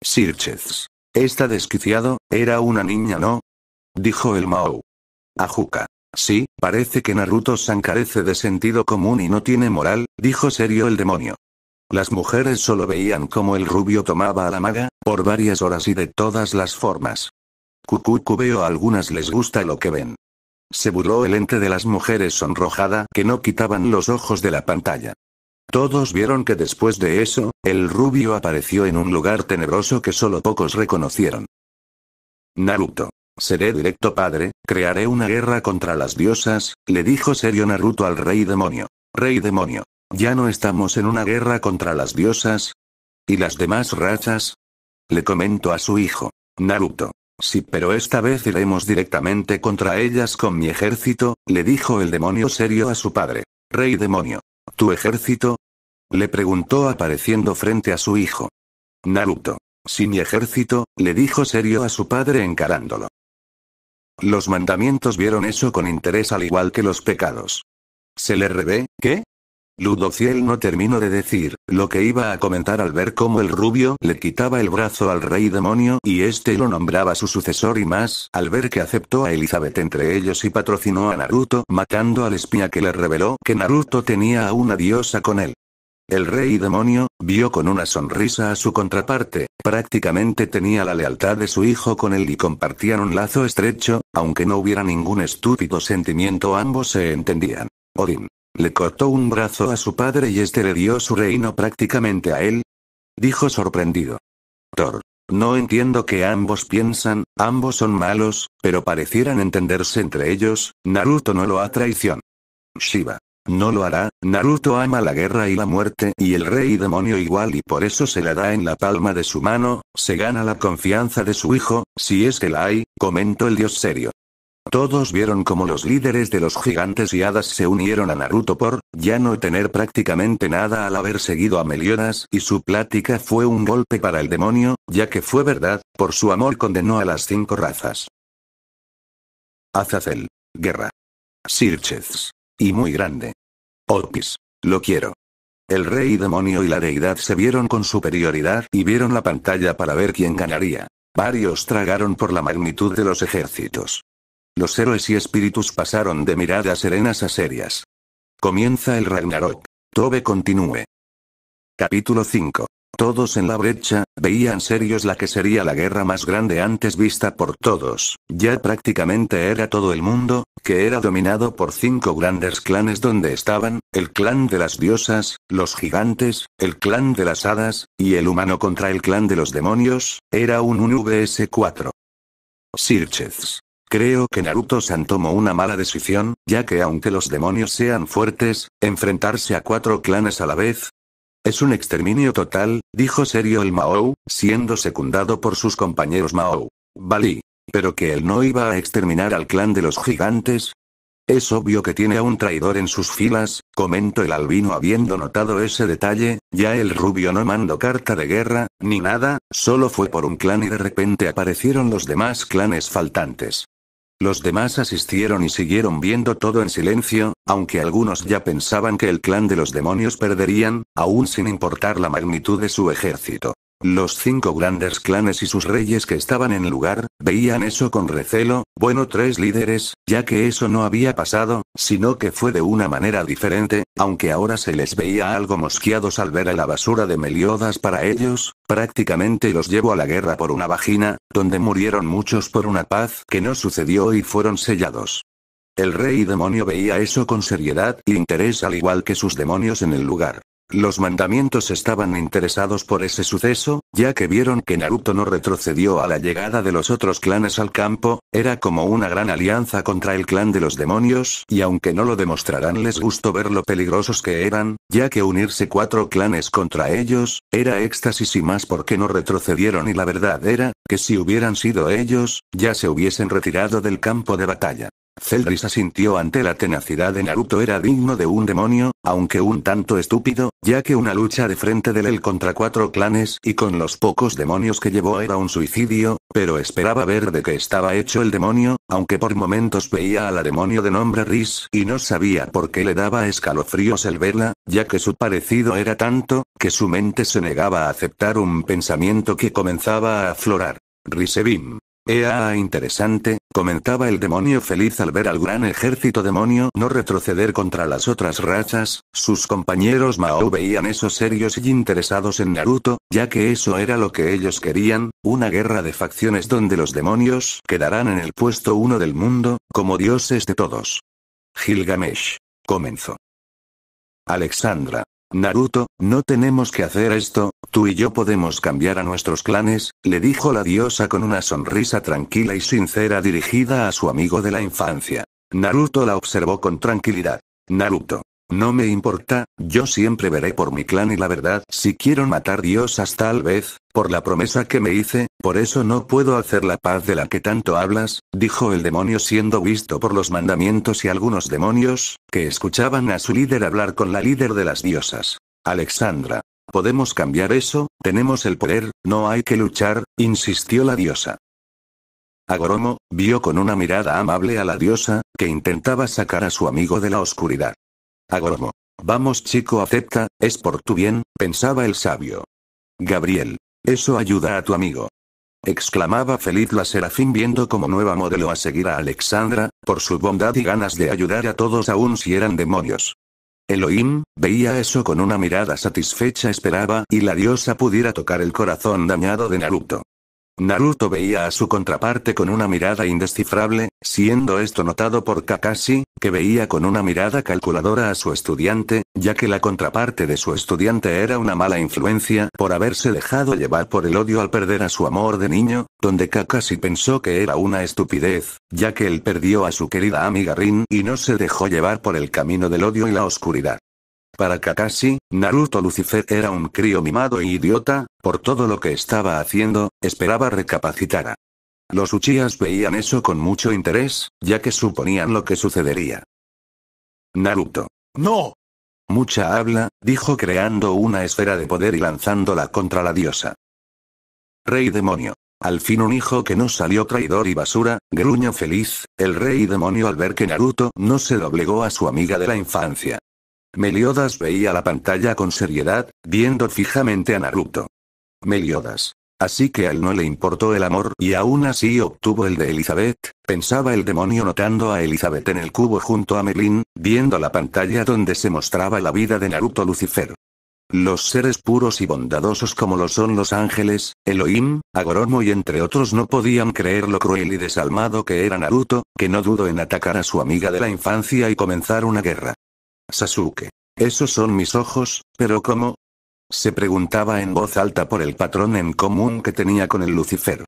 Sirchez. Está desquiciado, era una niña, ¿no? Dijo el Mao. Ajuka. Sí, parece que Naruto-san carece de sentido común y no tiene moral, dijo serio el demonio. Las mujeres solo veían cómo el rubio tomaba a la maga, por varias horas y de todas las formas. Cucucu veo a algunas les gusta lo que ven. Se burló el ente de las mujeres sonrojada que no quitaban los ojos de la pantalla. Todos vieron que después de eso, el rubio apareció en un lugar tenebroso que solo pocos reconocieron. Naruto. Seré directo padre, crearé una guerra contra las diosas, le dijo serio Naruto al rey demonio. Rey demonio, ¿ya no estamos en una guerra contra las diosas? ¿Y las demás rachas? Le comentó a su hijo. Naruto. Sí, pero esta vez iremos directamente contra ellas con mi ejército, le dijo el demonio serio a su padre. Rey demonio. ¿Tu ejército? Le preguntó apareciendo frente a su hijo. Naruto. Si mi ejército, le dijo serio a su padre encarándolo. Los mandamientos vieron eso con interés al igual que los pecados. Se le revé, ¿qué? Ludociel no terminó de decir, lo que iba a comentar al ver cómo el rubio le quitaba el brazo al rey demonio y este lo nombraba su sucesor y más, al ver que aceptó a Elizabeth entre ellos y patrocinó a Naruto matando al espía que le reveló que Naruto tenía a una diosa con él. El rey demonio, vio con una sonrisa a su contraparte, prácticamente tenía la lealtad de su hijo con él y compartían un lazo estrecho, aunque no hubiera ningún estúpido sentimiento ambos se entendían. Odín. Le cortó un brazo a su padre y este le dio su reino prácticamente a él. Dijo sorprendido. Thor. No entiendo que ambos piensan, ambos son malos, pero parecieran entenderse entre ellos, Naruto no lo ha traición. Shiva. No lo hará, Naruto ama la guerra y la muerte y el rey demonio igual y por eso se la da en la palma de su mano, se gana la confianza de su hijo, si es que la hay, comentó el dios serio. Todos vieron como los líderes de los gigantes y hadas se unieron a Naruto por, ya no tener prácticamente nada al haber seguido a Meliodas, y su plática fue un golpe para el demonio, ya que fue verdad, por su amor condenó a las cinco razas. Azazel. Guerra. Sirchez. Y muy grande. Opis. Lo quiero. El rey demonio y la deidad se vieron con superioridad y vieron la pantalla para ver quién ganaría. Varios tragaron por la magnitud de los ejércitos. Los héroes y espíritus pasaron de miradas serenas a serias. Comienza el Ragnarok. Tobe continúe. Capítulo 5. Todos en la brecha, veían serios la que sería la guerra más grande antes vista por todos, ya prácticamente era todo el mundo, que era dominado por cinco grandes clanes donde estaban, el clan de las diosas, los gigantes, el clan de las hadas, y el humano contra el clan de los demonios, era un 1VS4. Sirchez. Creo que Naruto-san tomó una mala decisión, ya que aunque los demonios sean fuertes, enfrentarse a cuatro clanes a la vez, es un exterminio total, dijo serio el Mao, siendo secundado por sus compañeros Mao. Bali. Pero que él no iba a exterminar al clan de los gigantes. Es obvio que tiene a un traidor en sus filas, comentó el albino habiendo notado ese detalle, ya el rubio no mandó carta de guerra, ni nada, solo fue por un clan y de repente aparecieron los demás clanes faltantes. Los demás asistieron y siguieron viendo todo en silencio, aunque algunos ya pensaban que el clan de los demonios perderían, aún sin importar la magnitud de su ejército. Los cinco grandes clanes y sus reyes que estaban en lugar, veían eso con recelo, bueno tres líderes, ya que eso no había pasado, sino que fue de una manera diferente, aunque ahora se les veía algo mosqueados al ver a la basura de Meliodas para ellos, prácticamente los llevó a la guerra por una vagina, donde murieron muchos por una paz que no sucedió y fueron sellados. El rey demonio veía eso con seriedad e interés al igual que sus demonios en el lugar. Los mandamientos estaban interesados por ese suceso, ya que vieron que Naruto no retrocedió a la llegada de los otros clanes al campo, era como una gran alianza contra el clan de los demonios, y aunque no lo demostrarán les gustó ver lo peligrosos que eran, ya que unirse cuatro clanes contra ellos, era éxtasis y más porque no retrocedieron y la verdad era, que si hubieran sido ellos, ya se hubiesen retirado del campo de batalla. Celdris asintió ante la tenacidad de Naruto era digno de un demonio, aunque un tanto estúpido, ya que una lucha de frente de él contra cuatro clanes y con los pocos demonios que llevó era un suicidio, pero esperaba ver de qué estaba hecho el demonio, aunque por momentos veía a la demonio de nombre Riz y no sabía por qué le daba escalofríos el verla, ya que su parecido era tanto, que su mente se negaba a aceptar un pensamiento que comenzaba a aflorar. Risebim. Ea, interesante, comentaba el demonio feliz al ver al gran ejército demonio no retroceder contra las otras rachas, sus compañeros Mao veían eso serios y interesados en Naruto, ya que eso era lo que ellos querían, una guerra de facciones donde los demonios quedarán en el puesto uno del mundo, como dioses de todos. Gilgamesh. Comenzó. Alexandra, Naruto, no tenemos que hacer esto, tú y yo podemos cambiar a nuestros clanes, le dijo la diosa con una sonrisa tranquila y sincera dirigida a su amigo de la infancia. Naruto la observó con tranquilidad. Naruto. No me importa, yo siempre veré por mi clan y la verdad, si quiero matar diosas tal vez, por la promesa que me hice, por eso no puedo hacer la paz de la que tanto hablas, dijo el demonio siendo visto por los mandamientos y algunos demonios, que escuchaban a su líder hablar con la líder de las diosas. Alexandra. Podemos cambiar eso, tenemos el poder, no hay que luchar, insistió la diosa. Agoromo, vio con una mirada amable a la diosa, que intentaba sacar a su amigo de la oscuridad. Agoromo. Vamos chico, acepta, es por tu bien, pensaba el sabio. Gabriel. Eso ayuda a tu amigo exclamaba feliz la Serafín viendo como nueva modelo a seguir a Alexandra, por su bondad y ganas de ayudar a todos aún si eran demonios. Elohim, veía eso con una mirada satisfecha esperaba y la diosa pudiera tocar el corazón dañado de Naruto. Naruto veía a su contraparte con una mirada indescifrable, siendo esto notado por Kakashi, que veía con una mirada calculadora a su estudiante, ya que la contraparte de su estudiante era una mala influencia por haberse dejado llevar por el odio al perder a su amor de niño, donde Kakashi pensó que era una estupidez, ya que él perdió a su querida amiga Rin y no se dejó llevar por el camino del odio y la oscuridad. Para Kakashi, Naruto Lucifer era un crío mimado e idiota, por todo lo que estaba haciendo, esperaba recapacitara. Los Uchiyas veían eso con mucho interés, ya que suponían lo que sucedería. Naruto. ¡No! Mucha habla, dijo creando una esfera de poder y lanzándola contra la diosa. Rey demonio. Al fin un hijo que no salió traidor y basura, gruño feliz, el rey demonio al ver que Naruto no se doblegó a su amiga de la infancia. Meliodas veía la pantalla con seriedad, viendo fijamente a Naruto. Meliodas. Así que a él no le importó el amor y aún así obtuvo el de Elizabeth, pensaba el demonio notando a Elizabeth en el cubo junto a Merlin, viendo la pantalla donde se mostraba la vida de Naruto Lucifer. Los seres puros y bondadosos como lo son los ángeles, Elohim, Agoromo y entre otros no podían creer lo cruel y desalmado que era Naruto, que no dudó en atacar a su amiga de la infancia y comenzar una guerra. Sasuke. Esos son mis ojos, pero ¿cómo? Se preguntaba en voz alta por el patrón en común que tenía con el Lucifer.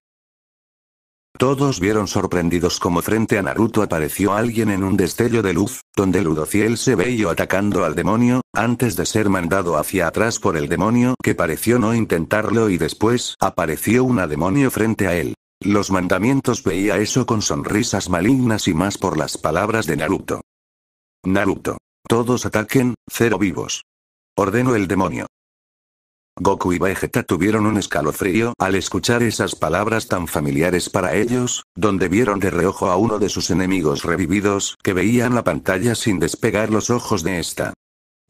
Todos vieron sorprendidos como frente a Naruto apareció alguien en un destello de luz, donde Ludociel se veía atacando al demonio, antes de ser mandado hacia atrás por el demonio que pareció no intentarlo y después apareció una demonio frente a él. Los mandamientos veía eso con sonrisas malignas y más por las palabras de Naruto. Naruto. Todos ataquen, cero vivos. Ordenó el demonio. Goku y Vegeta tuvieron un escalofrío al escuchar esas palabras tan familiares para ellos, donde vieron de reojo a uno de sus enemigos revividos que veían la pantalla sin despegar los ojos de esta.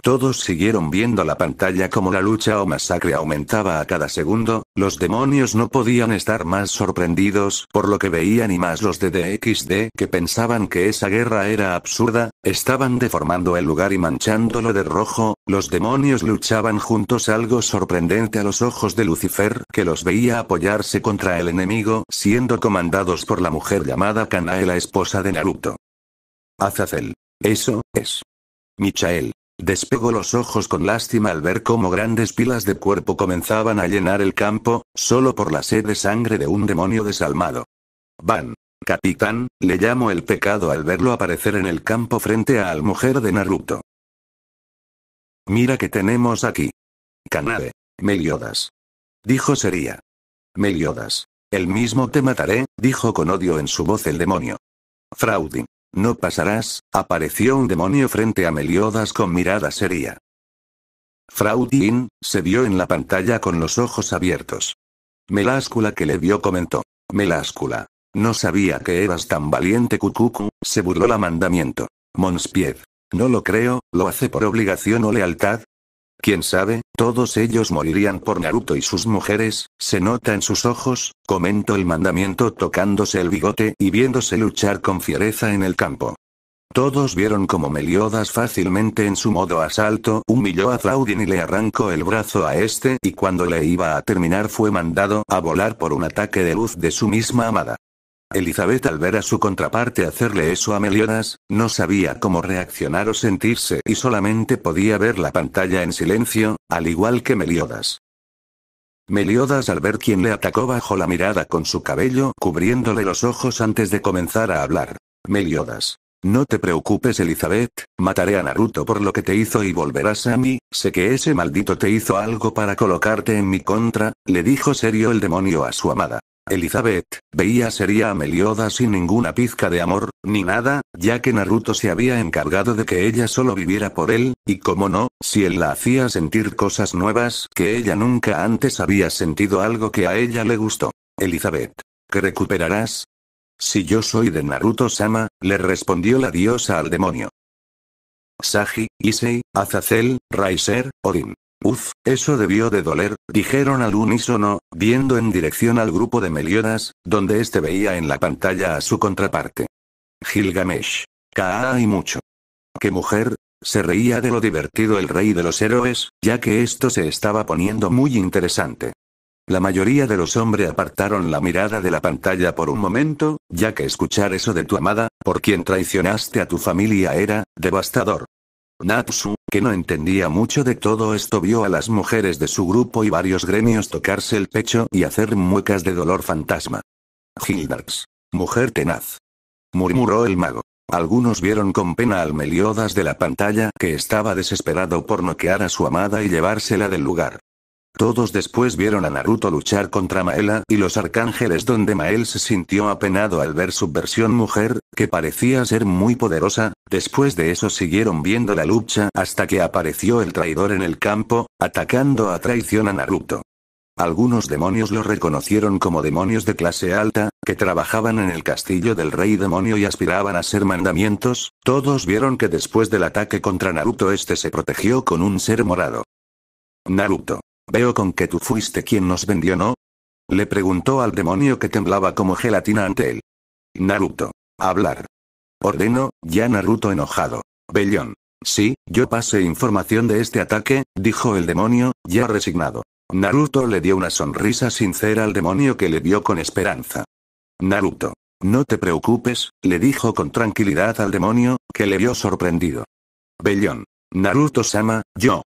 Todos siguieron viendo la pantalla como la lucha o masacre aumentaba a cada segundo, los demonios no podían estar más sorprendidos por lo que veían y más los de DXD que pensaban que esa guerra era absurda, estaban deformando el lugar y manchándolo de rojo, los demonios luchaban juntos algo sorprendente a los ojos de Lucifer que los veía apoyarse contra el enemigo siendo comandados por la mujer llamada Kanae la esposa de Naruto. Azazel. Eso, es. Michael. Despegó los ojos con lástima al ver cómo grandes pilas de cuerpo comenzaban a llenar el campo, solo por la sed de sangre de un demonio desalmado. Van. Capitán, le llamo el pecado al verlo aparecer en el campo frente a la mujer de Naruto. Mira que tenemos aquí. Kanade. Meliodas. Dijo sería. Meliodas. El mismo te mataré, dijo con odio en su voz el demonio. Fraudin. No pasarás, apareció un demonio frente a Meliodas con mirada seria. Fraudin, se vio en la pantalla con los ojos abiertos. Meláscula que le vio comentó. Meláscula. No sabía que eras tan valiente Cucucu, se burló la mandamiento. Monspied. No lo creo, lo hace por obligación o lealtad, Quién sabe, todos ellos morirían por Naruto y sus mujeres, se nota en sus ojos, comentó el mandamiento tocándose el bigote y viéndose luchar con fiereza en el campo. Todos vieron como Meliodas fácilmente en su modo asalto humilló a Zaudin y le arrancó el brazo a este y cuando le iba a terminar fue mandado a volar por un ataque de luz de su misma amada. Elizabeth al ver a su contraparte hacerle eso a Meliodas, no sabía cómo reaccionar o sentirse y solamente podía ver la pantalla en silencio, al igual que Meliodas. Meliodas al ver quién le atacó bajo la mirada con su cabello cubriéndole los ojos antes de comenzar a hablar. Meliodas. No te preocupes Elizabeth, mataré a Naruto por lo que te hizo y volverás a mí, sé que ese maldito te hizo algo para colocarte en mi contra, le dijo serio el demonio a su amada. Elizabeth, veía sería a Melioda sin ninguna pizca de amor, ni nada, ya que Naruto se había encargado de que ella solo viviera por él, y como no, si él la hacía sentir cosas nuevas que ella nunca antes había sentido algo que a ella le gustó. Elizabeth, ¿qué recuperarás? Si yo soy de Naruto-sama, le respondió la diosa al demonio. Saji, Issei, Azazel, Raiser, Odin. Uf, eso debió de doler, dijeron al unísono, viendo en dirección al grupo de Meliodas, donde éste veía en la pantalla a su contraparte. Gilgamesh. Kaaay y mucho. ¿Qué mujer? Se reía de lo divertido el rey de los héroes, ya que esto se estaba poniendo muy interesante. La mayoría de los hombres apartaron la mirada de la pantalla por un momento, ya que escuchar eso de tu amada, por quien traicionaste a tu familia era, devastador. Natsu, que no entendía mucho de todo esto, vio a las mujeres de su grupo y varios gremios tocarse el pecho y hacer muecas de dolor fantasma. Hildax. Mujer tenaz. Murmuró el mago. Algunos vieron con pena al Meliodas de la pantalla que estaba desesperado por noquear a su amada y llevársela del lugar. Todos después vieron a Naruto luchar contra Maela y los arcángeles donde Mael se sintió apenado al ver su versión mujer, que parecía ser muy poderosa, después de eso siguieron viendo la lucha hasta que apareció el traidor en el campo, atacando a traición a Naruto. Algunos demonios lo reconocieron como demonios de clase alta, que trabajaban en el castillo del rey demonio y aspiraban a ser mandamientos, todos vieron que después del ataque contra Naruto este se protegió con un ser morado. Naruto. Veo con que tú fuiste quien nos vendió, ¿no? Le preguntó al demonio que temblaba como gelatina ante él. Naruto. Hablar. Ordenó, ya Naruto enojado. Bellón. Sí, yo pasé información de este ataque, dijo el demonio, ya resignado. Naruto le dio una sonrisa sincera al demonio que le vio con esperanza. Naruto. No te preocupes, le dijo con tranquilidad al demonio, que le vio sorprendido. Bellón. Naruto-sama, yo.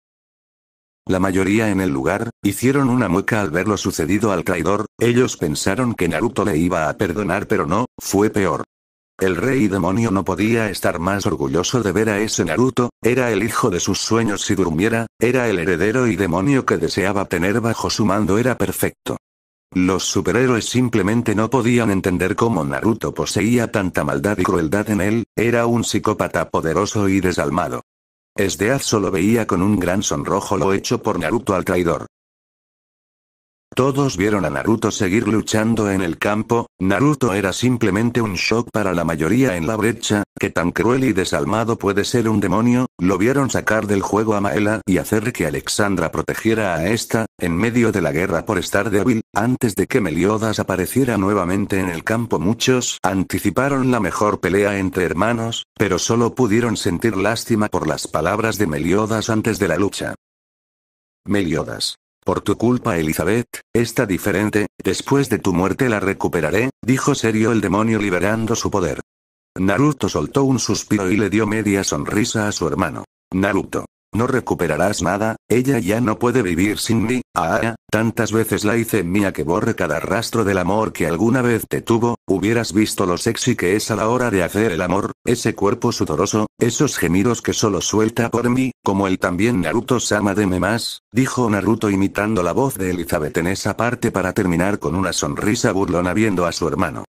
La mayoría en el lugar, hicieron una mueca al ver lo sucedido al traidor, ellos pensaron que Naruto le iba a perdonar pero no, fue peor. El rey demonio no podía estar más orgulloso de ver a ese Naruto, era el hijo de sus sueños si durmiera, era el heredero y demonio que deseaba tener bajo su mando era perfecto. Los superhéroes simplemente no podían entender cómo Naruto poseía tanta maldad y crueldad en él, era un psicópata poderoso y desalmado. Esdeaz solo veía con un gran sonrojo lo hecho por Naruto al traidor. Todos vieron a Naruto seguir luchando en el campo, Naruto era simplemente un shock para la mayoría en la brecha, que tan cruel y desalmado puede ser un demonio, lo vieron sacar del juego a Maela y hacer que Alexandra protegiera a esta, en medio de la guerra por estar débil, antes de que Meliodas apareciera nuevamente en el campo muchos anticiparon la mejor pelea entre hermanos, pero solo pudieron sentir lástima por las palabras de Meliodas antes de la lucha. Meliodas. Por tu culpa Elizabeth, está diferente, después de tu muerte la recuperaré, dijo serio el demonio liberando su poder. Naruto soltó un suspiro y le dio media sonrisa a su hermano. Naruto. No recuperarás nada, ella ya no puede vivir sin mí, ah, ah, ah. tantas veces la hice mía que borre cada rastro del amor que alguna vez te tuvo, hubieras visto lo sexy que es a la hora de hacer el amor, ese cuerpo sudoroso, esos gemidos que solo suelta por mí, como el también Naruto Sama de más, dijo Naruto imitando la voz de Elizabeth en esa parte para terminar con una sonrisa burlona viendo a su hermano.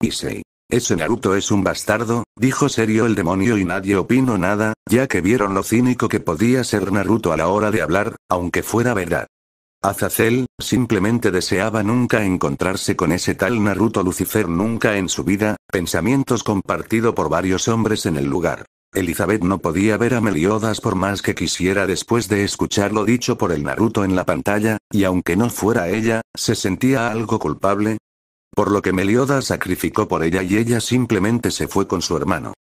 Issei. Ese Naruto es un bastardo, dijo serio el demonio y nadie opinó nada, ya que vieron lo cínico que podía ser Naruto a la hora de hablar, aunque fuera verdad. Azazel, simplemente deseaba nunca encontrarse con ese tal Naruto Lucifer nunca en su vida, pensamientos compartido por varios hombres en el lugar. Elizabeth no podía ver a Meliodas por más que quisiera después de escuchar lo dicho por el Naruto en la pantalla, y aunque no fuera ella, se sentía algo culpable, por lo que Meliodas sacrificó por ella y ella simplemente se fue con su hermano.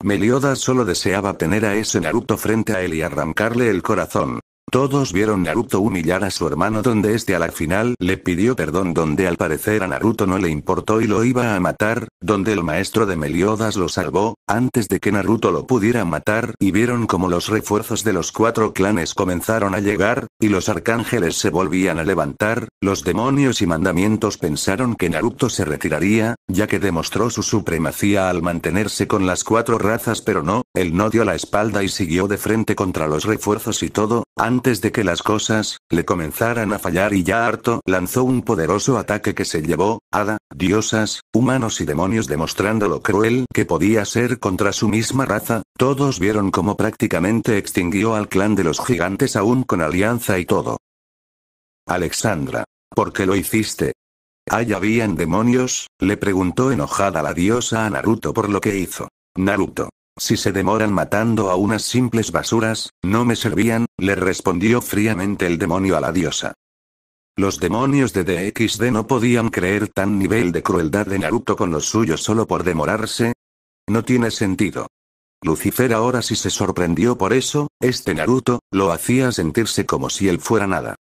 Meliodas solo deseaba tener a ese Naruto frente a él y arrancarle el corazón, todos vieron Naruto humillar a su hermano donde este a la final le pidió perdón donde al parecer a Naruto no le importó y lo iba a matar, donde el maestro de Meliodas lo salvó, antes de que Naruto lo pudiera matar y vieron como los refuerzos de los cuatro clanes comenzaron a llegar, y los arcángeles se volvían a levantar, los demonios y mandamientos pensaron que Naruto se retiraría, ya que demostró su supremacía al mantenerse con las cuatro razas pero no, él no dio la espalda y siguió de frente contra los refuerzos y todo, antes de que las cosas le comenzaran a fallar y ya harto lanzó un poderoso ataque que se llevó, hada, diosas, humanos y demonios demostrando lo cruel que podía ser contra su misma raza, todos vieron cómo prácticamente extinguió al clan de los gigantes aún con alianza y todo. Alexandra. ¿Por qué lo hiciste? ¿Hay habían demonios? le preguntó enojada la diosa a Naruto por lo que hizo. Naruto. Si se demoran matando a unas simples basuras, no me servían, le respondió fríamente el demonio a la diosa. Los demonios de DXD no podían creer tan nivel de crueldad de Naruto con los suyos solo por demorarse. No tiene sentido. Lucifer ahora sí se sorprendió por eso, este Naruto, lo hacía sentirse como si él fuera nada.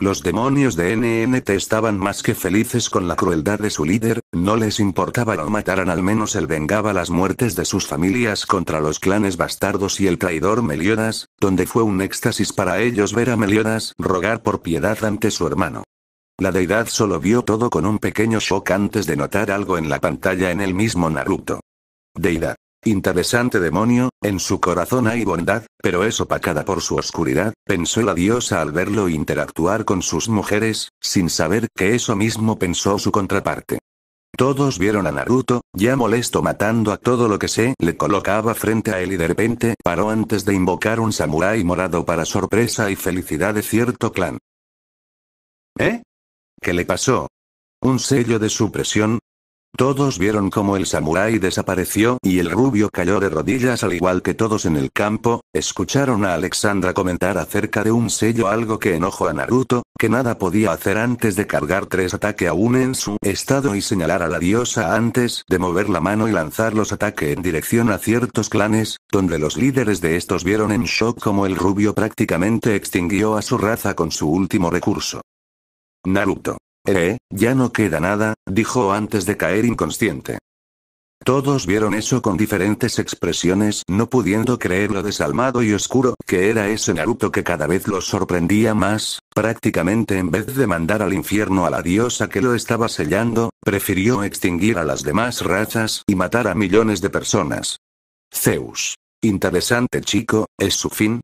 Los demonios de NNT estaban más que felices con la crueldad de su líder, no les importaba lo mataran al menos él vengaba las muertes de sus familias contra los clanes bastardos y el traidor Meliodas, donde fue un éxtasis para ellos ver a Meliodas rogar por piedad ante su hermano. La deidad solo vio todo con un pequeño shock antes de notar algo en la pantalla en el mismo Naruto. Deidad. Interesante demonio, en su corazón hay bondad, pero es opacada por su oscuridad, pensó la diosa al verlo interactuar con sus mujeres, sin saber que eso mismo pensó su contraparte. Todos vieron a Naruto, ya molesto matando a todo lo que se le colocaba frente a él y de repente paró antes de invocar un samurái morado para sorpresa y felicidad de cierto clan. ¿Eh? ¿Qué le pasó? Un sello de supresión, todos vieron cómo el samurái desapareció y el rubio cayó de rodillas al igual que todos en el campo, escucharon a Alexandra comentar acerca de un sello algo que enojó a Naruto, que nada podía hacer antes de cargar tres ataques aún en su estado y señalar a la diosa antes de mover la mano y lanzar los ataques en dirección a ciertos clanes, donde los líderes de estos vieron en shock cómo el rubio prácticamente extinguió a su raza con su último recurso. Naruto. Eh, ya no queda nada, dijo antes de caer inconsciente. Todos vieron eso con diferentes expresiones, no pudiendo creer lo desalmado y oscuro que era ese Naruto que cada vez los sorprendía más, prácticamente en vez de mandar al infierno a la diosa que lo estaba sellando, prefirió extinguir a las demás razas y matar a millones de personas. Zeus. Interesante chico, ¿es su fin?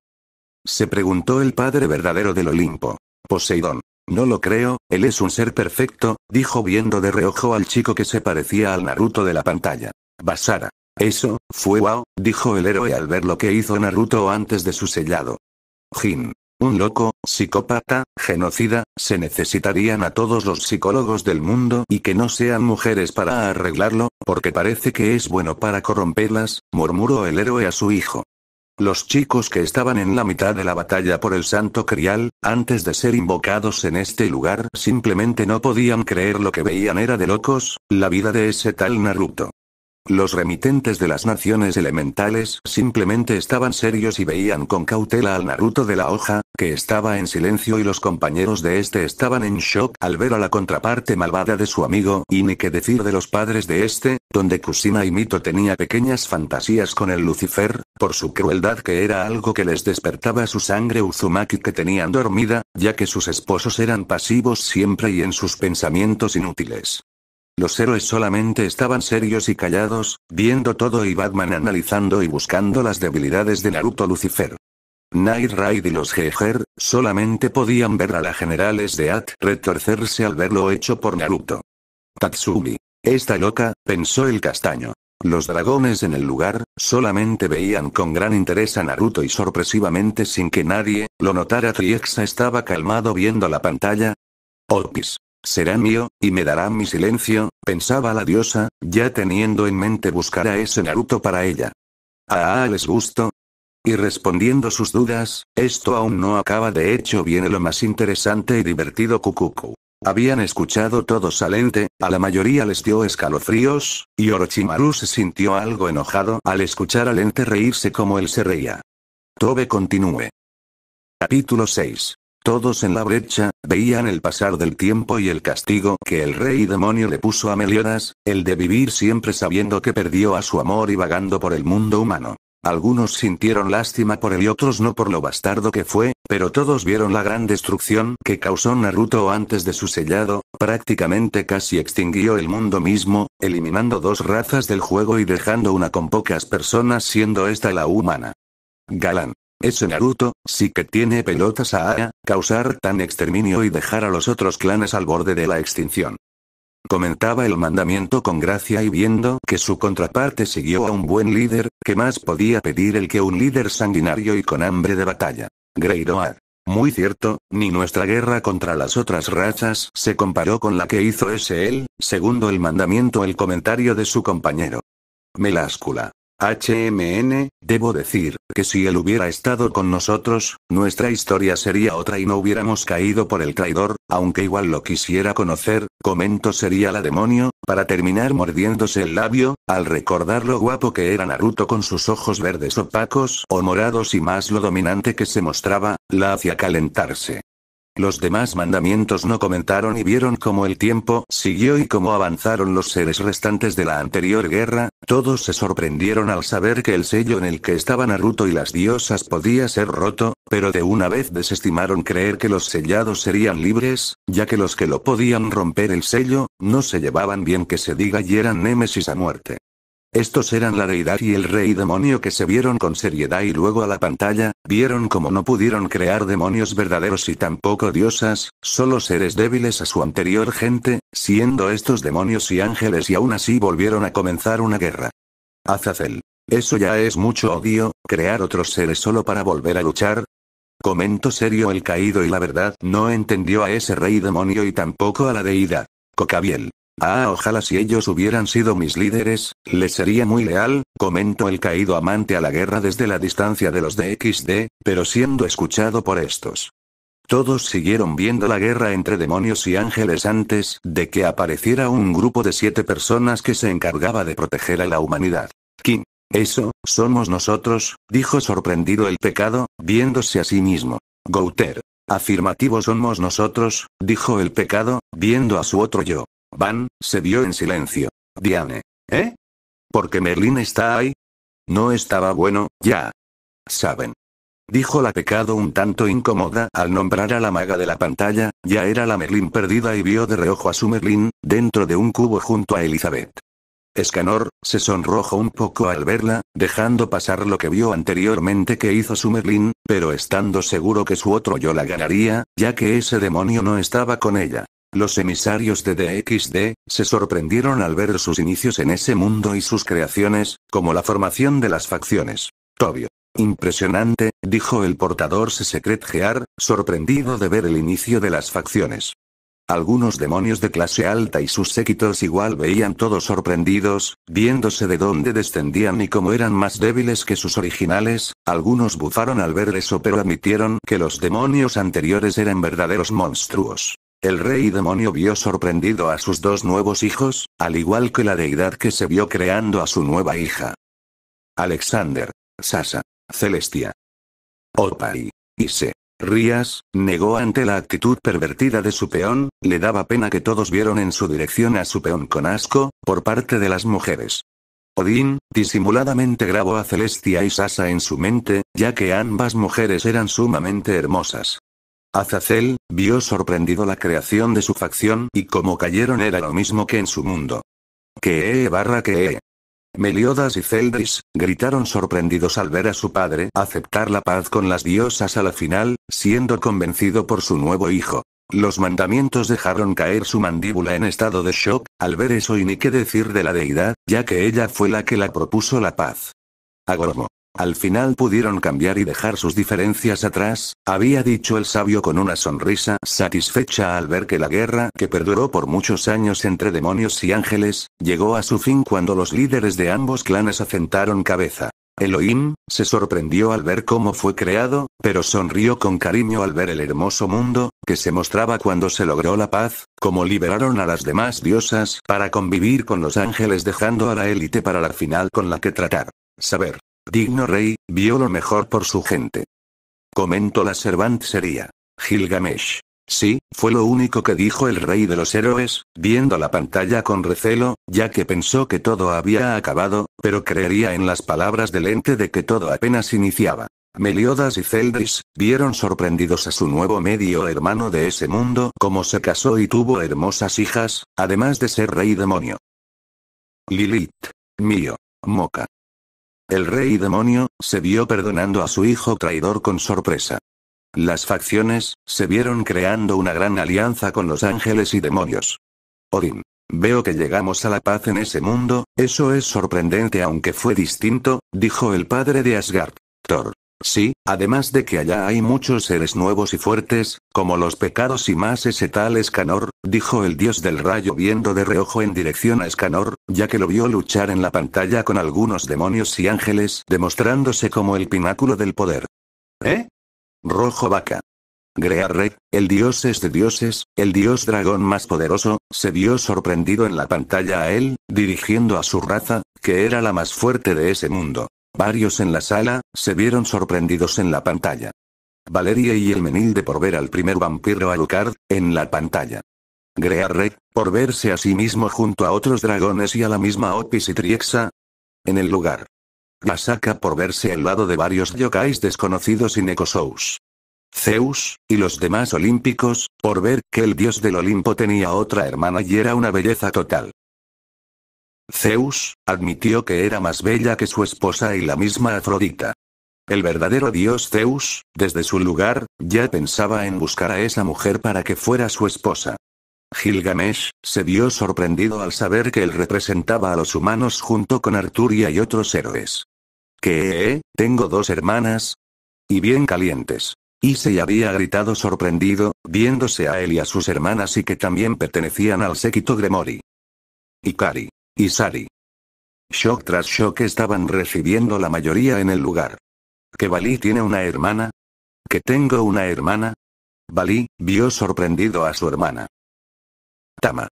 Se preguntó el padre verdadero del Olimpo. Poseidón. No lo creo, él es un ser perfecto, dijo viendo de reojo al chico que se parecía al Naruto de la pantalla. Basara. Eso, fue wow, dijo el héroe al ver lo que hizo Naruto antes de su sellado. Jin. Un loco, psicópata, genocida, se necesitarían a todos los psicólogos del mundo y que no sean mujeres para arreglarlo, porque parece que es bueno para corromperlas, murmuró el héroe a su hijo. Los chicos que estaban en la mitad de la batalla por el santo crial, antes de ser invocados en este lugar, simplemente no podían creer lo que veían era de locos, la vida de ese tal Naruto. Los remitentes de las naciones elementales simplemente estaban serios y veían con cautela al Naruto de la hoja, que estaba en silencio y los compañeros de este estaban en shock al ver a la contraparte malvada de su amigo, y ni qué decir de los padres de este, donde Kusina y Mito tenía pequeñas fantasías con el Lucifer, por su crueldad que era algo que les despertaba su sangre Uzumaki que tenían dormida, ya que sus esposos eran pasivos siempre y en sus pensamientos inútiles. Los héroes solamente estaban serios y callados, viendo todo y Batman analizando y buscando las debilidades de Naruto Lucifer. Night Raid y los Geiger, solamente podían ver a la general At retorcerse al ver lo hecho por Naruto. Tatsumi. Está loca, pensó el castaño. Los dragones en el lugar, solamente veían con gran interés a Naruto y sorpresivamente sin que nadie lo notara Triexa estaba calmado viendo la pantalla. Opis. Oh, pues, será mío, y me dará mi silencio, pensaba la diosa, ya teniendo en mente buscar a ese Naruto para ella. ah, ah les gustó, y respondiendo sus dudas, esto aún no acaba de hecho viene lo más interesante y divertido Kukuku. Habían escuchado todos al ente, a la mayoría les dio escalofríos, y Orochimaru se sintió algo enojado al escuchar al ente reírse como él se reía. Tobe continúe. Capítulo 6. Todos en la brecha, veían el pasar del tiempo y el castigo que el rey demonio le puso a Meliodas, el de vivir siempre sabiendo que perdió a su amor y vagando por el mundo humano. Algunos sintieron lástima por él y otros no por lo bastardo que fue, pero todos vieron la gran destrucción que causó Naruto antes de su sellado, prácticamente casi extinguió el mundo mismo, eliminando dos razas del juego y dejando una con pocas personas siendo esta la humana. Galán. Ese Naruto, sí que tiene pelotas a Aya, causar tan exterminio y dejar a los otros clanes al borde de la extinción. Comentaba el mandamiento con gracia y viendo que su contraparte siguió a un buen líder, que más podía pedir el que un líder sanguinario y con hambre de batalla? Greiroad. Muy cierto, ni nuestra guerra contra las otras razas se comparó con la que hizo ese él, segundo el mandamiento el comentario de su compañero. Meláscula. HMN, debo decir, que si él hubiera estado con nosotros, nuestra historia sería otra y no hubiéramos caído por el traidor, aunque igual lo quisiera conocer, comento sería la demonio, para terminar mordiéndose el labio, al recordar lo guapo que era Naruto con sus ojos verdes opacos o morados y más lo dominante que se mostraba, la hacía calentarse. Los demás mandamientos no comentaron y vieron cómo el tiempo siguió y cómo avanzaron los seres restantes de la anterior guerra, todos se sorprendieron al saber que el sello en el que estaban Naruto y las diosas podía ser roto, pero de una vez desestimaron creer que los sellados serían libres, ya que los que lo podían romper el sello, no se llevaban bien que se diga y eran némesis a muerte. Estos eran la deidad y el rey demonio que se vieron con seriedad y luego a la pantalla, vieron como no pudieron crear demonios verdaderos y tampoco diosas, solo seres débiles a su anterior gente, siendo estos demonios y ángeles y aún así volvieron a comenzar una guerra. Azazel. Eso ya es mucho odio, crear otros seres solo para volver a luchar. Comento serio el caído y la verdad no entendió a ese rey demonio y tampoco a la deidad. Cocabiel. Ah, ojalá si ellos hubieran sido mis líderes, les sería muy leal, comentó el caído amante a la guerra desde la distancia de los de XD, pero siendo escuchado por estos. Todos siguieron viendo la guerra entre demonios y ángeles antes de que apareciera un grupo de siete personas que se encargaba de proteger a la humanidad. ¿Quién? Eso, somos nosotros, dijo sorprendido el pecado, viéndose a sí mismo. Gouter. Afirmativo somos nosotros, dijo el pecado, viendo a su otro yo. Van, se dio en silencio. Diane. ¿Eh? Porque Merlín está ahí. No estaba bueno, ya. Saben. Dijo la pecado un tanto incómoda al nombrar a la maga de la pantalla, ya era la Merlín perdida y vio de reojo a su Merlín, dentro de un cubo junto a Elizabeth. Escanor, se sonrojó un poco al verla, dejando pasar lo que vio anteriormente que hizo su Merlín, pero estando seguro que su otro yo la ganaría, ya que ese demonio no estaba con ella. Los emisarios de DXD, se sorprendieron al ver sus inicios en ese mundo y sus creaciones, como la formación de las facciones. Tobio. Impresionante, dijo el portador Secret Gear, sorprendido de ver el inicio de las facciones. Algunos demonios de clase alta y sus séquitos igual veían todos sorprendidos, viéndose de dónde descendían y cómo eran más débiles que sus originales, algunos bufaron al ver eso pero admitieron que los demonios anteriores eran verdaderos monstruos. El rey demonio vio sorprendido a sus dos nuevos hijos, al igual que la deidad que se vio creando a su nueva hija. Alexander, Sasa, Celestia, Opai, Ise, Rías, negó ante la actitud pervertida de su peón, le daba pena que todos vieron en su dirección a su peón con asco, por parte de las mujeres. Odín, disimuladamente grabó a Celestia y Sasa en su mente, ya que ambas mujeres eran sumamente hermosas. Azazel, vio sorprendido la creación de su facción y como cayeron era lo mismo que en su mundo. Que barra que Meliodas y Celdris, gritaron sorprendidos al ver a su padre aceptar la paz con las diosas a la final, siendo convencido por su nuevo hijo. Los mandamientos dejaron caer su mandíbula en estado de shock, al ver eso y ni qué decir de la deidad, ya que ella fue la que la propuso la paz. Agormo. Al final pudieron cambiar y dejar sus diferencias atrás, había dicho el sabio con una sonrisa satisfecha al ver que la guerra que perduró por muchos años entre demonios y ángeles, llegó a su fin cuando los líderes de ambos clanes asentaron cabeza. Elohim, se sorprendió al ver cómo fue creado, pero sonrió con cariño al ver el hermoso mundo, que se mostraba cuando se logró la paz, como liberaron a las demás diosas para convivir con los ángeles dejando a la élite para la final con la que tratar. Saber digno rey, vio lo mejor por su gente. Comentó la Sería. Gilgamesh. Sí, fue lo único que dijo el rey de los héroes, viendo la pantalla con recelo, ya que pensó que todo había acabado, pero creería en las palabras del ente de que todo apenas iniciaba. Meliodas y Celdris, vieron sorprendidos a su nuevo medio hermano de ese mundo como se casó y tuvo hermosas hijas, además de ser rey demonio. Lilith. Mío. Moca. El rey demonio, se vio perdonando a su hijo traidor con sorpresa. Las facciones, se vieron creando una gran alianza con los ángeles y demonios. Odin, Veo que llegamos a la paz en ese mundo, eso es sorprendente aunque fue distinto, dijo el padre de Asgard. Thor. Sí, además de que allá hay muchos seres nuevos y fuertes, como los pecados y más ese tal Escanor, dijo el dios del rayo viendo de reojo en dirección a Escanor, ya que lo vio luchar en la pantalla con algunos demonios y ángeles, demostrándose como el pináculo del poder. ¿Eh? Rojo vaca. Grearre, el dios es de dioses, el dios dragón más poderoso, se vio sorprendido en la pantalla a él, dirigiendo a su raza, que era la más fuerte de ese mundo. Varios en la sala, se vieron sorprendidos en la pantalla. Valeria y el Menilde por ver al primer vampiro Alucard, en la pantalla. Grearre, por verse a sí mismo junto a otros dragones y a la misma Opis y Trixa En el lugar. Gasaka por verse al lado de varios yokais desconocidos y Nekosous. Zeus, y los demás olímpicos, por ver que el dios del Olimpo tenía otra hermana y era una belleza total. Zeus, admitió que era más bella que su esposa y la misma Afrodita. El verdadero dios Zeus, desde su lugar, ya pensaba en buscar a esa mujer para que fuera su esposa. Gilgamesh, se vio sorprendido al saber que él representaba a los humanos junto con Arturia y otros héroes. ¿Qué? ¿Tengo dos hermanas? Y bien calientes. Y se había gritado sorprendido, viéndose a él y a sus hermanas y que también pertenecían al séquito Gremori. Ikari y Sari. Shock tras shock estaban recibiendo la mayoría en el lugar. ¿Que Bali tiene una hermana? ¿Que tengo una hermana? Bali vio sorprendido a su hermana. Tama.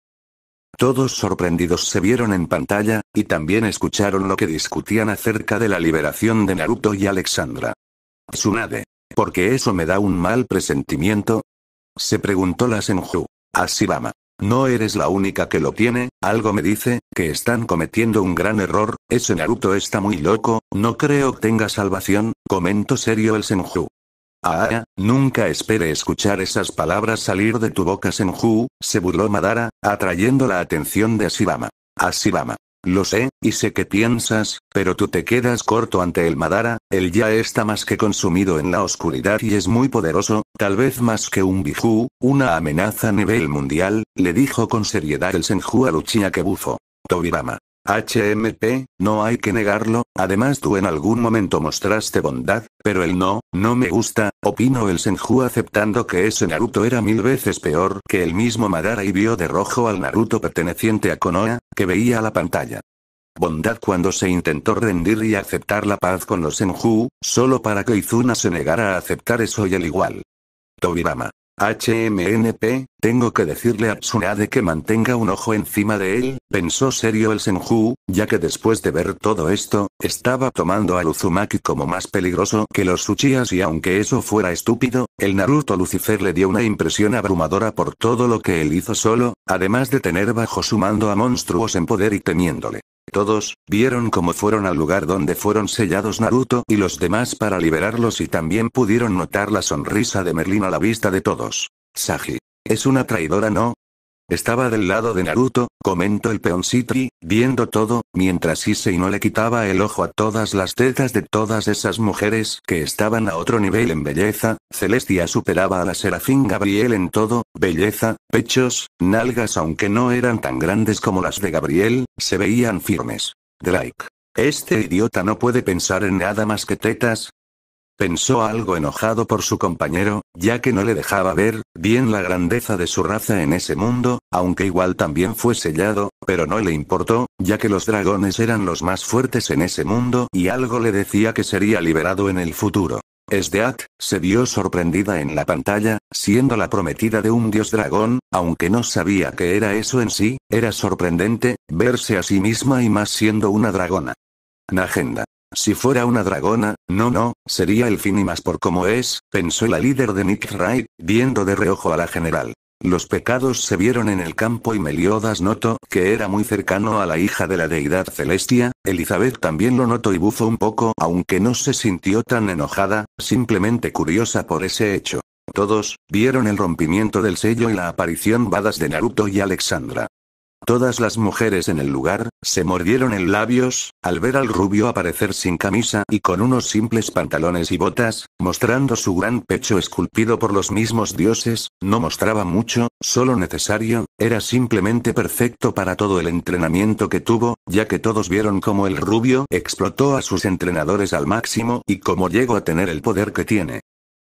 Todos sorprendidos se vieron en pantalla, y también escucharon lo que discutían acerca de la liberación de Naruto y Alexandra. Tsunade. porque eso me da un mal presentimiento? Se preguntó la Senju. A no eres la única que lo tiene, algo me dice, que están cometiendo un gran error, ese Naruto está muy loco, no creo que tenga salvación, comento serio el Senju. Ah, ah, nunca espere escuchar esas palabras salir de tu boca Senju, se burló Madara, atrayendo la atención de Asibama. Asibama. Lo sé, y sé que piensas, pero tú te quedas corto ante el Madara, él ya está más que consumido en la oscuridad y es muy poderoso, tal vez más que un Biju, una amenaza a nivel mundial, le dijo con seriedad el Senju a Luchia Kebufo. Tobirama. HMP, no hay que negarlo, además tú en algún momento mostraste bondad, pero el no, no me gusta, opino el Senju aceptando que ese Naruto era mil veces peor que el mismo Madara y vio de rojo al Naruto perteneciente a Konoha, que veía la pantalla. Bondad cuando se intentó rendir y aceptar la paz con los Senju, solo para que Izuna se negara a aceptar eso y el igual. Tobirama. HMNP, tengo que decirle a Tsunade que mantenga un ojo encima de él, pensó serio el Senju, ya que después de ver todo esto, estaba tomando a Uzumaki como más peligroso que los Uchiyas y aunque eso fuera estúpido, el Naruto Lucifer le dio una impresión abrumadora por todo lo que él hizo solo, además de tener bajo su mando a monstruos en poder y temiéndole todos, vieron cómo fueron al lugar donde fueron sellados Naruto y los demás para liberarlos y también pudieron notar la sonrisa de Merlin a la vista de todos. Saji. Es una traidora no, estaba del lado de Naruto, comentó el peón Citri, viendo todo, mientras Issei no le quitaba el ojo a todas las tetas de todas esas mujeres que estaban a otro nivel en belleza, Celestia superaba a la Serafín Gabriel en todo, belleza, pechos, nalgas aunque no eran tan grandes como las de Gabriel, se veían firmes. Drake. Este idiota no puede pensar en nada más que tetas, Pensó algo enojado por su compañero, ya que no le dejaba ver bien la grandeza de su raza en ese mundo, aunque igual también fue sellado, pero no le importó, ya que los dragones eran los más fuertes en ese mundo y algo le decía que sería liberado en el futuro. Esdeat, se vio sorprendida en la pantalla, siendo la prometida de un dios dragón, aunque no sabía que era eso en sí, era sorprendente, verse a sí misma y más siendo una dragona. Nagenda. Si fuera una dragona, no, no, sería el fin y más por como es, pensó la líder de Nick Wright, viendo de reojo a la general. Los pecados se vieron en el campo y Meliodas notó que era muy cercano a la hija de la deidad celestia, Elizabeth también lo notó y bufó un poco aunque no se sintió tan enojada, simplemente curiosa por ese hecho. Todos, vieron el rompimiento del sello y la aparición badas de Naruto y Alexandra. Todas las mujeres en el lugar, se mordieron en labios, al ver al rubio aparecer sin camisa y con unos simples pantalones y botas, mostrando su gran pecho esculpido por los mismos dioses, no mostraba mucho, solo necesario, era simplemente perfecto para todo el entrenamiento que tuvo, ya que todos vieron cómo el rubio explotó a sus entrenadores al máximo y cómo llegó a tener el poder que tiene.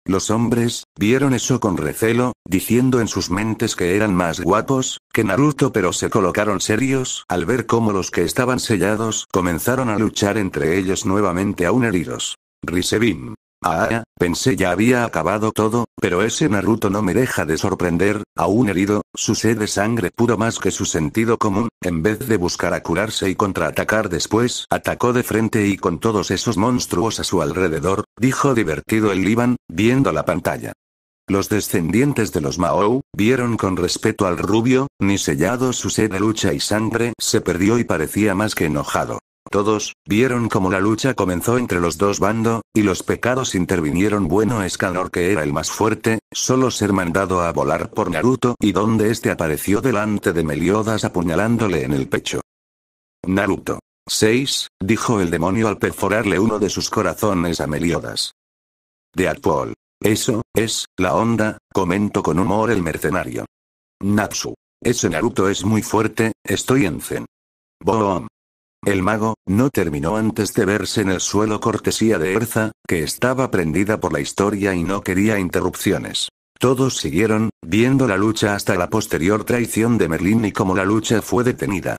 Los hombres, vieron eso con recelo, diciendo en sus mentes que eran más guapos, que Naruto pero se colocaron serios al ver cómo los que estaban sellados comenzaron a luchar entre ellos nuevamente aún heridos. Risebin, Ah, pensé ya había acabado todo, pero ese Naruto no me deja de sorprender, aún herido, su sed de sangre puro más que su sentido común, en vez de buscar a curarse y contraatacar después, atacó de frente y con todos esos monstruos a su alrededor, dijo divertido el Liban, viendo la pantalla. Los descendientes de los Mao, vieron con respeto al rubio, ni sellado su sed de lucha y sangre se perdió y parecía más que enojado. Todos, vieron cómo la lucha comenzó entre los dos bando, y los pecados intervinieron bueno Escanor que era el más fuerte, solo ser mandado a volar por Naruto y donde este apareció delante de Meliodas apuñalándole en el pecho. Naruto. 6, dijo el demonio al perforarle uno de sus corazones a Meliodas. De Eso, es, la onda, comentó con humor el mercenario. Natsu. Ese Naruto es muy fuerte, estoy en zen. Boom. El mago, no terminó antes de verse en el suelo cortesía de Erza, que estaba prendida por la historia y no quería interrupciones. Todos siguieron, viendo la lucha hasta la posterior traición de Merlín y cómo la lucha fue detenida.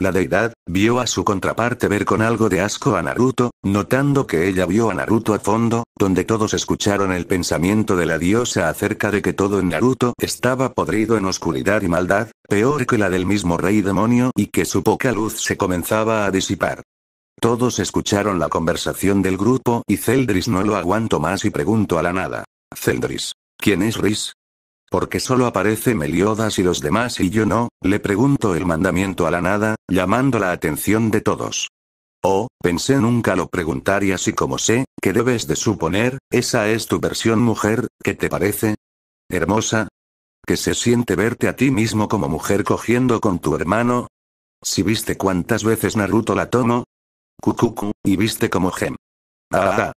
La deidad, vio a su contraparte ver con algo de asco a Naruto, notando que ella vio a Naruto a fondo, donde todos escucharon el pensamiento de la diosa acerca de que todo en Naruto estaba podrido en oscuridad y maldad, peor que la del mismo rey demonio y que su poca luz se comenzaba a disipar. Todos escucharon la conversación del grupo y Celdris no lo aguanto más y pregunto a la nada. Celdris. ¿Quién es Riz? porque solo aparece Meliodas y los demás y yo no, le pregunto el mandamiento a la nada, llamando la atención de todos. Oh, pensé nunca lo preguntar y así como sé, que debes de suponer, esa es tu versión mujer, ¿qué te parece? Hermosa. ¿Qué se siente verte a ti mismo como mujer cogiendo con tu hermano? Si viste cuántas veces Naruto la tomo. Cucucu, y viste como gem. Ah, ah, ah.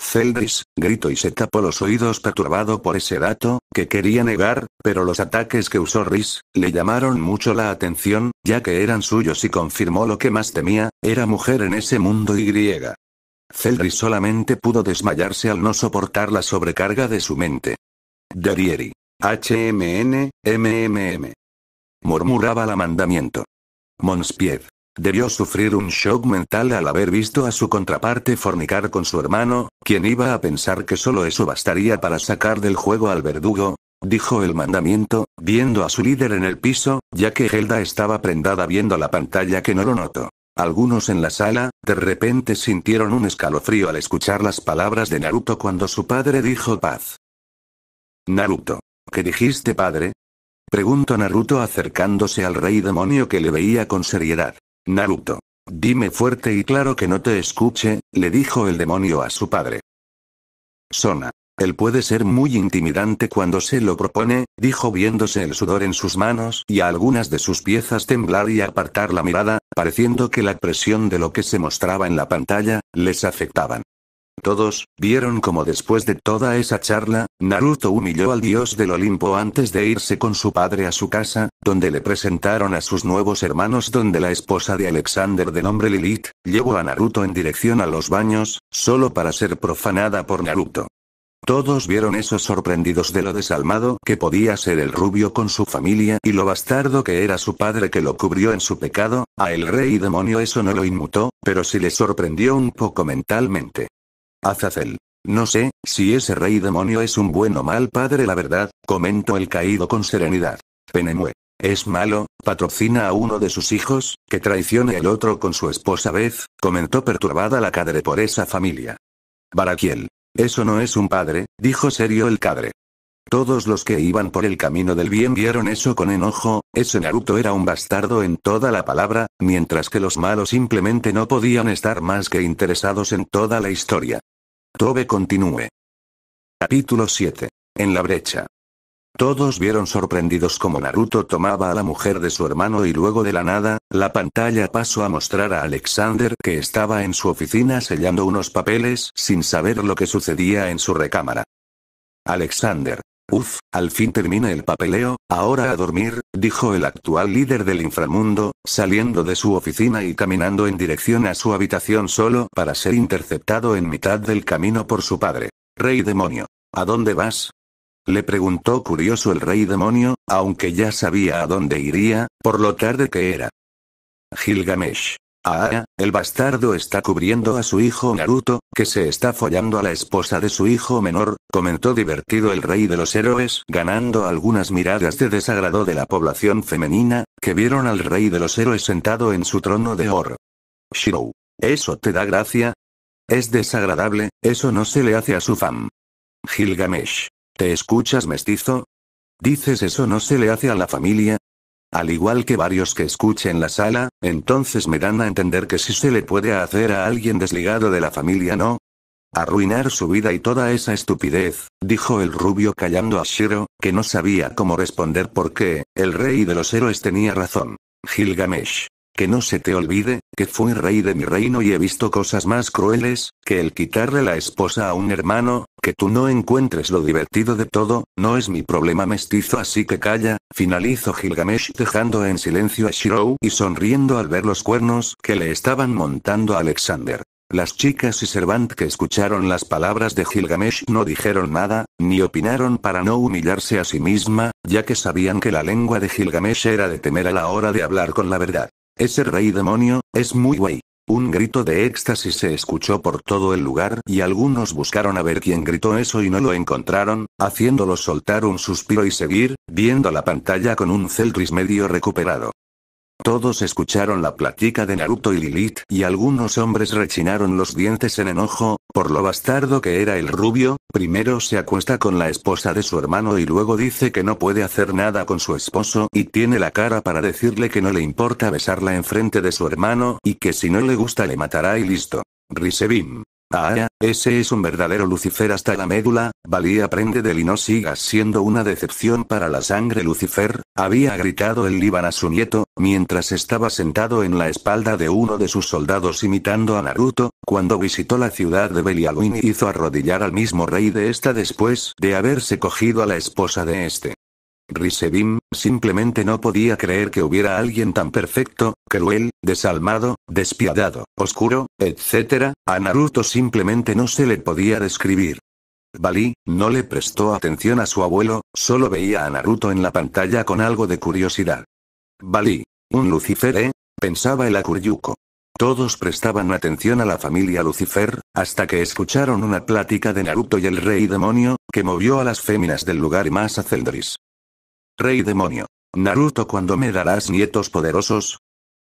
Celdris, gritó y se tapó los oídos perturbado por ese dato, que quería negar, pero los ataques que usó Rhys, le llamaron mucho la atención, ya que eran suyos y confirmó lo que más temía, era mujer en ese mundo y griega. Celdris solamente pudo desmayarse al no soportar la sobrecarga de su mente. Darieri. HMN, MMM. Murmuraba la mandamiento. Monspied. Debió sufrir un shock mental al haber visto a su contraparte fornicar con su hermano, quien iba a pensar que solo eso bastaría para sacar del juego al verdugo, dijo el mandamiento, viendo a su líder en el piso, ya que Helda estaba prendada viendo la pantalla que no lo notó. Algunos en la sala, de repente sintieron un escalofrío al escuchar las palabras de Naruto cuando su padre dijo paz. Naruto. ¿Qué dijiste padre? Preguntó Naruto acercándose al rey demonio que le veía con seriedad. Naruto. Dime fuerte y claro que no te escuche, le dijo el demonio a su padre. Sona. Él puede ser muy intimidante cuando se lo propone, dijo viéndose el sudor en sus manos y a algunas de sus piezas temblar y apartar la mirada, pareciendo que la presión de lo que se mostraba en la pantalla, les afectaban. Todos, vieron como después de toda esa charla, Naruto humilló al dios del Olimpo antes de irse con su padre a su casa, donde le presentaron a sus nuevos hermanos donde la esposa de Alexander de nombre Lilith, llevó a Naruto en dirección a los baños, solo para ser profanada por Naruto. Todos vieron eso sorprendidos de lo desalmado que podía ser el rubio con su familia y lo bastardo que era su padre que lo cubrió en su pecado, a el rey demonio eso no lo inmutó, pero sí le sorprendió un poco mentalmente. Azazel. No sé, si ese rey demonio es un buen o mal padre la verdad, comentó el caído con serenidad. Penemue. Es malo, patrocina a uno de sus hijos, que traicione el otro con su esposa vez, comentó perturbada la cadre por esa familia. Baraquiel. Eso no es un padre, dijo serio el cadre. Todos los que iban por el camino del bien vieron eso con enojo, ese Naruto era un bastardo en toda la palabra, mientras que los malos simplemente no podían estar más que interesados en toda la historia. Tobe continúe. Capítulo 7. En la brecha. Todos vieron sorprendidos cómo Naruto tomaba a la mujer de su hermano y luego de la nada, la pantalla pasó a mostrar a Alexander que estaba en su oficina sellando unos papeles sin saber lo que sucedía en su recámara. Alexander, Uf, al fin termina el papeleo, ahora a dormir, dijo el actual líder del inframundo, saliendo de su oficina y caminando en dirección a su habitación solo para ser interceptado en mitad del camino por su padre. Rey demonio. ¿A dónde vas? Le preguntó curioso el rey demonio, aunque ya sabía a dónde iría, por lo tarde que era. Gilgamesh. Ah, el bastardo está cubriendo a su hijo Naruto, que se está follando a la esposa de su hijo menor, comentó divertido el rey de los héroes, ganando algunas miradas de desagrado de la población femenina, que vieron al rey de los héroes sentado en su trono de oro. Shirou. ¿Eso te da gracia? Es desagradable, eso no se le hace a su fam. Gilgamesh. ¿Te escuchas mestizo? Dices eso no se le hace a la familia, al igual que varios que escuchen en la sala, entonces me dan a entender que si se le puede hacer a alguien desligado de la familia no. Arruinar su vida y toda esa estupidez, dijo el rubio callando a Shiro, que no sabía cómo responder porque, el rey de los héroes tenía razón. Gilgamesh. Que no se te olvide, que fui rey de mi reino y he visto cosas más crueles, que el quitarle la esposa a un hermano, que tú no encuentres lo divertido de todo, no es mi problema mestizo así que calla, Finalizo Gilgamesh dejando en silencio a Shirou y sonriendo al ver los cuernos que le estaban montando a Alexander. Las chicas y Servant que escucharon las palabras de Gilgamesh no dijeron nada, ni opinaron para no humillarse a sí misma, ya que sabían que la lengua de Gilgamesh era de temer a la hora de hablar con la verdad. Ese rey demonio, es muy güey. Un grito de éxtasis se escuchó por todo el lugar y algunos buscaron a ver quién gritó eso y no lo encontraron, haciéndolo soltar un suspiro y seguir, viendo la pantalla con un Celtris medio recuperado. Todos escucharon la plática de Naruto y Lilith, y algunos hombres rechinaron los dientes en enojo, por lo bastardo que era el rubio, primero se acuesta con la esposa de su hermano y luego dice que no puede hacer nada con su esposo y tiene la cara para decirle que no le importa besarla en frente de su hermano y que si no le gusta le matará y listo. Risebim. Ah, ese es un verdadero Lucifer hasta la médula, valía aprende de y no sigas siendo una decepción para la sangre Lucifer, había gritado el Líban a su nieto, mientras estaba sentado en la espalda de uno de sus soldados imitando a Naruto, cuando visitó la ciudad de Belialuin hizo arrodillar al mismo rey de esta después de haberse cogido a la esposa de este. Risevim, simplemente no podía creer que hubiera alguien tan perfecto, cruel, desalmado, despiadado, oscuro, etc. A Naruto simplemente no se le podía describir. Bali, no le prestó atención a su abuelo, solo veía a Naruto en la pantalla con algo de curiosidad. Bali. Un Lucifer, ¿eh? pensaba el Akuryuko. Todos prestaban atención a la familia Lucifer, hasta que escucharon una plática de Naruto y el rey demonio, que movió a las féminas del lugar más a Celdris. Rey demonio. Naruto, ¿cuándo me darás nietos poderosos?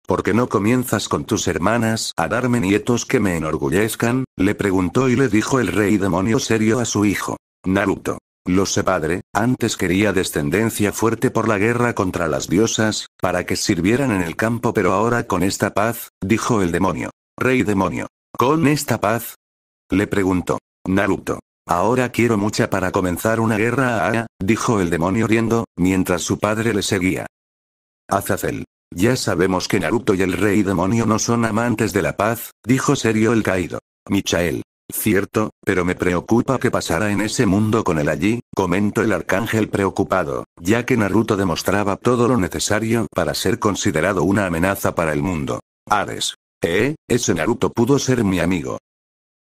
¿Por qué no comienzas con tus hermanas a darme nietos que me enorgullezcan? le preguntó y le dijo el rey demonio serio a su hijo. Naruto. Lo sé padre, antes quería descendencia fuerte por la guerra contra las diosas, para que sirvieran en el campo pero ahora con esta paz, dijo el demonio. Rey demonio. ¿Con esta paz? Le preguntó. Naruto. Ahora quiero mucha para comenzar una guerra a dijo el demonio riendo, mientras su padre le seguía. Azazel. Ya sabemos que Naruto y el rey demonio no son amantes de la paz, dijo serio el caído. Michael. Cierto, pero me preocupa que pasará en ese mundo con él allí, comentó el arcángel preocupado, ya que Naruto demostraba todo lo necesario para ser considerado una amenaza para el mundo. Ares. Eh, ese Naruto pudo ser mi amigo.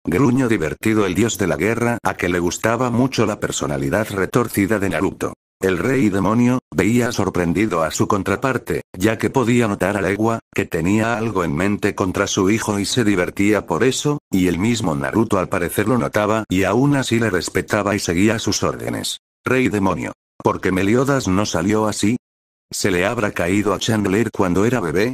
Gruño divertido el dios de la guerra a que le gustaba mucho la personalidad retorcida de Naruto. El rey demonio, veía sorprendido a su contraparte, ya que podía notar a Legua, que tenía algo en mente contra su hijo y se divertía por eso, y el mismo Naruto al parecer lo notaba y aún así le respetaba y seguía sus órdenes. Rey demonio. ¿Por qué Meliodas no salió así? ¿Se le habrá caído a Chandler cuando era bebé?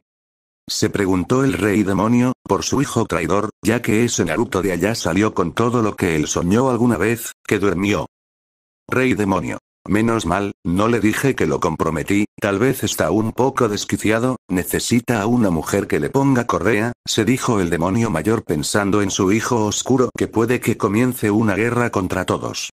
Se preguntó el rey demonio, por su hijo traidor, ya que ese Naruto de allá salió con todo lo que él soñó alguna vez, que durmió. Rey demonio. Menos mal, no le dije que lo comprometí, tal vez está un poco desquiciado, necesita a una mujer que le ponga correa, se dijo el demonio mayor pensando en su hijo oscuro que puede que comience una guerra contra todos.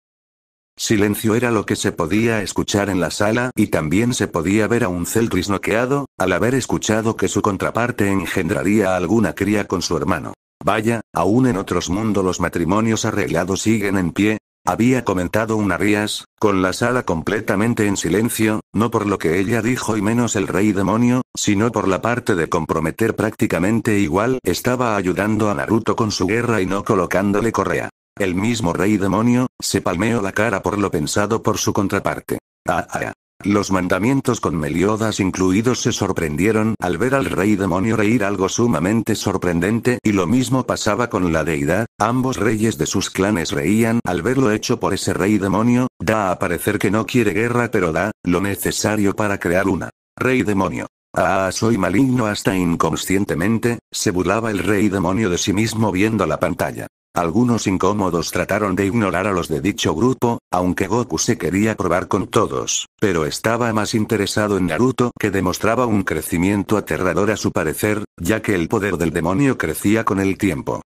Silencio era lo que se podía escuchar en la sala, y también se podía ver a un Celtris noqueado, al haber escuchado que su contraparte engendraría alguna cría con su hermano. Vaya, aún en otros mundos los matrimonios arreglados siguen en pie, había comentado una Arias, con la sala completamente en silencio, no por lo que ella dijo y menos el rey demonio, sino por la parte de comprometer prácticamente igual estaba ayudando a Naruto con su guerra y no colocándole correa. El mismo rey demonio, se palmeó la cara por lo pensado por su contraparte. Ah, ah, ah, Los mandamientos con Meliodas incluidos se sorprendieron al ver al rey demonio reír algo sumamente sorprendente y lo mismo pasaba con la deidad, ambos reyes de sus clanes reían al verlo hecho por ese rey demonio, da a parecer que no quiere guerra pero da, lo necesario para crear una. Rey demonio. Ah, soy maligno hasta inconscientemente, se burlaba el rey demonio de sí mismo viendo la pantalla. Algunos incómodos trataron de ignorar a los de dicho grupo, aunque Goku se quería probar con todos, pero estaba más interesado en Naruto que demostraba un crecimiento aterrador a su parecer, ya que el poder del demonio crecía con el tiempo.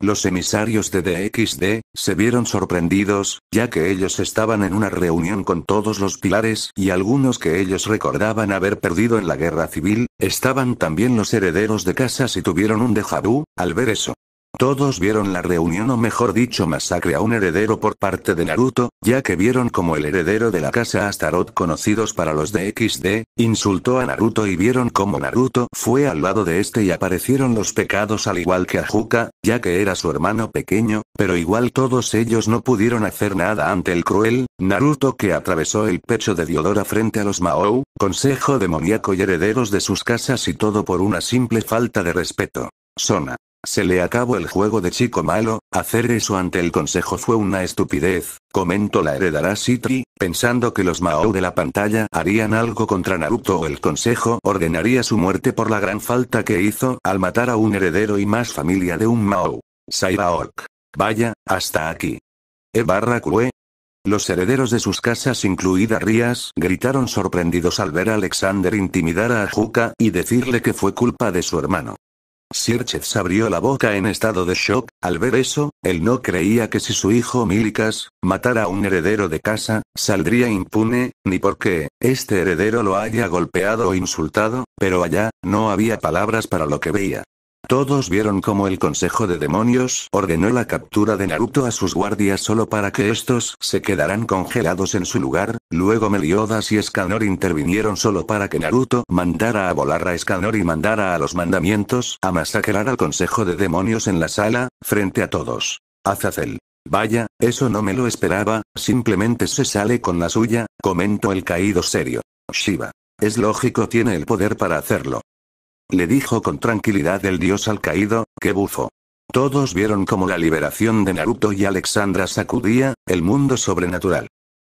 Los emisarios de DXD, se vieron sorprendidos, ya que ellos estaban en una reunión con todos los pilares y algunos que ellos recordaban haber perdido en la guerra civil, estaban también los herederos de casas y tuvieron un déjà al ver eso. Todos vieron la reunión o mejor dicho masacre a un heredero por parte de Naruto, ya que vieron como el heredero de la casa Astaroth conocidos para los de XD, insultó a Naruto y vieron como Naruto fue al lado de este y aparecieron los pecados al igual que a Juka, ya que era su hermano pequeño, pero igual todos ellos no pudieron hacer nada ante el cruel, Naruto que atravesó el pecho de Diodora frente a los Maou, consejo demoníaco y herederos de sus casas y todo por una simple falta de respeto. Sona. Se le acabó el juego de chico malo, hacer eso ante el consejo fue una estupidez, comentó la heredará Sitri, pensando que los Mao de la pantalla harían algo contra Naruto o el consejo ordenaría su muerte por la gran falta que hizo al matar a un heredero y más familia de un Mao. Orc. Vaya, hasta aquí. E barra Los herederos de sus casas incluida Rías gritaron sorprendidos al ver a Alexander intimidar a Juka y decirle que fue culpa de su hermano. Sirchez abrió la boca en estado de shock, al ver eso, él no creía que si su hijo Milikas, matara a un heredero de casa, saldría impune, ni porque, este heredero lo haya golpeado o insultado, pero allá, no había palabras para lo que veía. Todos vieron cómo el Consejo de Demonios ordenó la captura de Naruto a sus guardias solo para que estos se quedaran congelados en su lugar, luego Meliodas y Escanor intervinieron solo para que Naruto mandara a volar a Escanor y mandara a los mandamientos a masacrar al Consejo de Demonios en la sala, frente a todos. Azazel. Vaya, eso no me lo esperaba, simplemente se sale con la suya, comentó el caído serio. Shiva. Es lógico tiene el poder para hacerlo le dijo con tranquilidad el dios al caído, que bufo. Todos vieron cómo la liberación de Naruto y Alexandra sacudía el mundo sobrenatural.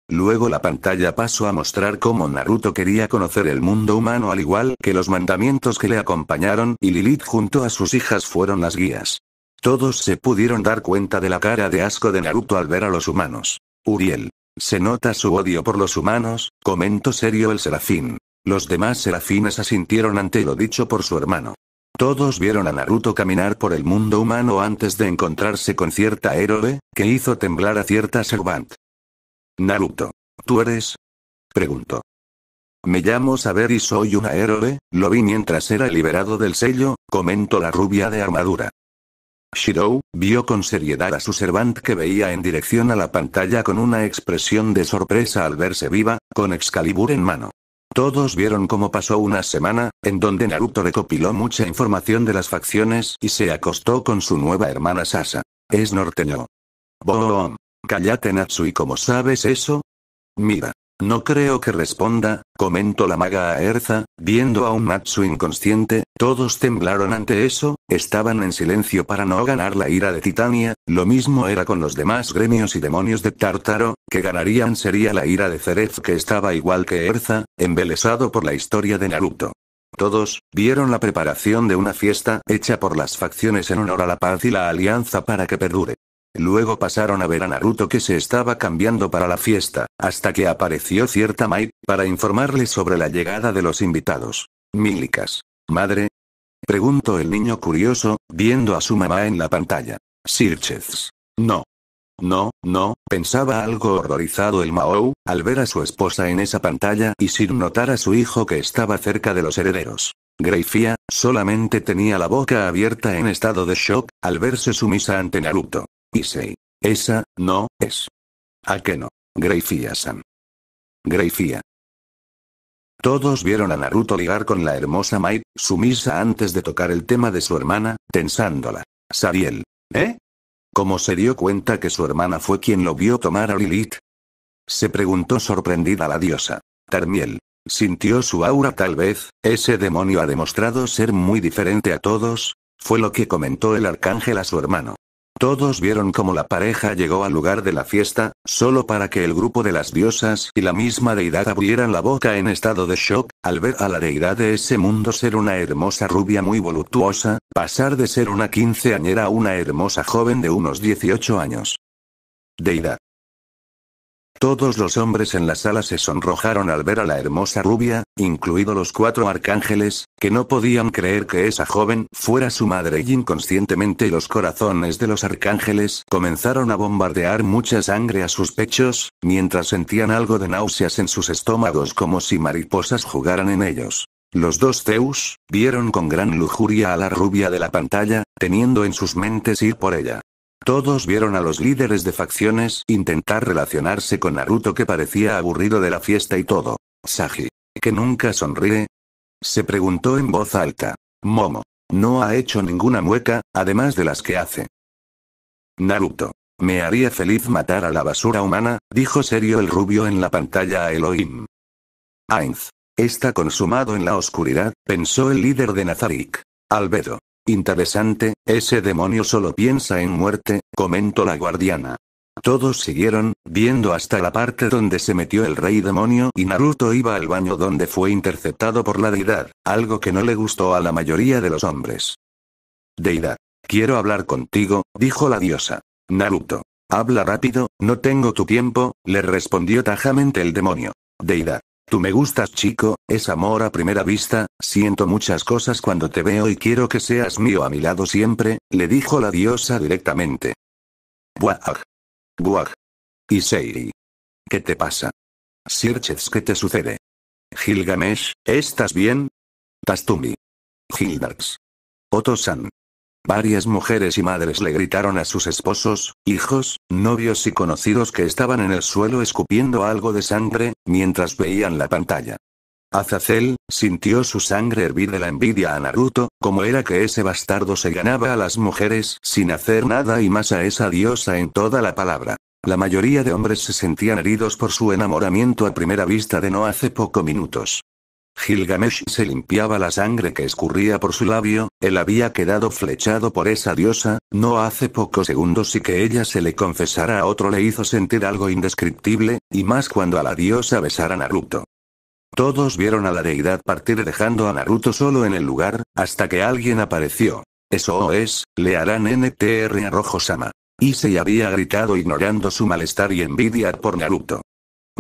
Luego la pantalla pasó a mostrar cómo Naruto quería conocer el mundo humano al igual que los mandamientos que le acompañaron y Lilith junto a sus hijas fueron las guías. Todos se pudieron dar cuenta de la cara de asco de Naruto al ver a los humanos. Uriel. Se nota su odio por los humanos, comentó serio el serafín. Los demás serafines asintieron ante lo dicho por su hermano. Todos vieron a Naruto caminar por el mundo humano antes de encontrarse con cierta héroe, que hizo temblar a cierta Servant. Naruto. ¿Tú eres? Preguntó. Me llamo Saber y soy una héroe, lo vi mientras era liberado del sello, comentó la rubia de armadura. Shirou, vio con seriedad a su servant que veía en dirección a la pantalla con una expresión de sorpresa al verse viva, con Excalibur en mano. Todos vieron cómo pasó una semana, en donde Naruto recopiló mucha información de las facciones y se acostó con su nueva hermana Sasa. Es norteño. Boom. Cállate Natsu y como sabes eso. Mira. No creo que responda, comentó la maga a Erza, viendo a un Matsu inconsciente, todos temblaron ante eso, estaban en silencio para no ganar la ira de Titania, lo mismo era con los demás gremios y demonios de Tartaro, que ganarían sería la ira de Cerez que estaba igual que Erza, embelesado por la historia de Naruto. Todos, vieron la preparación de una fiesta hecha por las facciones en honor a la paz y la alianza para que perdure. Luego pasaron a ver a Naruto que se estaba cambiando para la fiesta, hasta que apareció cierta Mai, para informarle sobre la llegada de los invitados. Milikas. ¿Madre? Preguntó el niño curioso, viendo a su mamá en la pantalla. Sirchez. No. No, no, pensaba algo horrorizado el Mao, al ver a su esposa en esa pantalla y sin notar a su hijo que estaba cerca de los herederos. Greifia, solamente tenía la boca abierta en estado de shock, al verse sumisa ante Naruto. Issei. Esa, no, es. ¿A qué no? Greyfia-san. Greyfia. Todos vieron a Naruto ligar con la hermosa Mai, sumisa antes de tocar el tema de su hermana, tensándola. Sariel. ¿Eh? ¿Cómo se dio cuenta que su hermana fue quien lo vio tomar a Lilith? Se preguntó sorprendida la diosa. Tarmiel. Sintió su aura tal vez, ese demonio ha demostrado ser muy diferente a todos, fue lo que comentó el arcángel a su hermano. Todos vieron cómo la pareja llegó al lugar de la fiesta, solo para que el grupo de las diosas y la misma deidad abrieran la boca en estado de shock, al ver a la deidad de ese mundo ser una hermosa rubia muy voluptuosa, pasar de ser una quinceañera a una hermosa joven de unos 18 años. Deidad. Todos los hombres en la sala se sonrojaron al ver a la hermosa rubia, incluido los cuatro arcángeles, que no podían creer que esa joven fuera su madre y inconscientemente los corazones de los arcángeles comenzaron a bombardear mucha sangre a sus pechos, mientras sentían algo de náuseas en sus estómagos como si mariposas jugaran en ellos. Los dos Zeus, vieron con gran lujuria a la rubia de la pantalla, teniendo en sus mentes ir por ella. Todos vieron a los líderes de facciones intentar relacionarse con Naruto que parecía aburrido de la fiesta y todo. Saji, que nunca sonríe. Se preguntó en voz alta. Momo. No ha hecho ninguna mueca, además de las que hace. Naruto. Me haría feliz matar a la basura humana, dijo serio el rubio en la pantalla a Elohim. Ainz. Está consumado en la oscuridad, pensó el líder de Nazarick. Albedo. Interesante, ese demonio solo piensa en muerte, comentó la guardiana. Todos siguieron, viendo hasta la parte donde se metió el rey demonio y Naruto iba al baño donde fue interceptado por la deidad, algo que no le gustó a la mayoría de los hombres. Deidad. Quiero hablar contigo, dijo la diosa. Naruto. Habla rápido, no tengo tu tiempo, le respondió tajamente el demonio. Deidad. Tú me gustas chico, es amor a primera vista, siento muchas cosas cuando te veo y quiero que seas mío a mi lado siempre, le dijo la diosa directamente. Buag. Buag. Issei. ¿Qué te pasa? Sirches, ¿qué te sucede? Gilgamesh, ¿estás bien? Tastumi. Gildax. Otosan. Varias mujeres y madres le gritaron a sus esposos, hijos, novios y conocidos que estaban en el suelo escupiendo algo de sangre, mientras veían la pantalla. Azazel, sintió su sangre hervir de la envidia a Naruto, como era que ese bastardo se ganaba a las mujeres sin hacer nada y más a esa diosa en toda la palabra. La mayoría de hombres se sentían heridos por su enamoramiento a primera vista de no hace poco minutos. Gilgamesh se limpiaba la sangre que escurría por su labio, él había quedado flechado por esa diosa, no hace pocos segundos y que ella se le confesara a otro le hizo sentir algo indescriptible, y más cuando a la diosa besara Naruto. Todos vieron a la deidad partir dejando a Naruto solo en el lugar, hasta que alguien apareció. Eso es, le harán NTR a Rojo Sama. se había gritado ignorando su malestar y envidia por Naruto.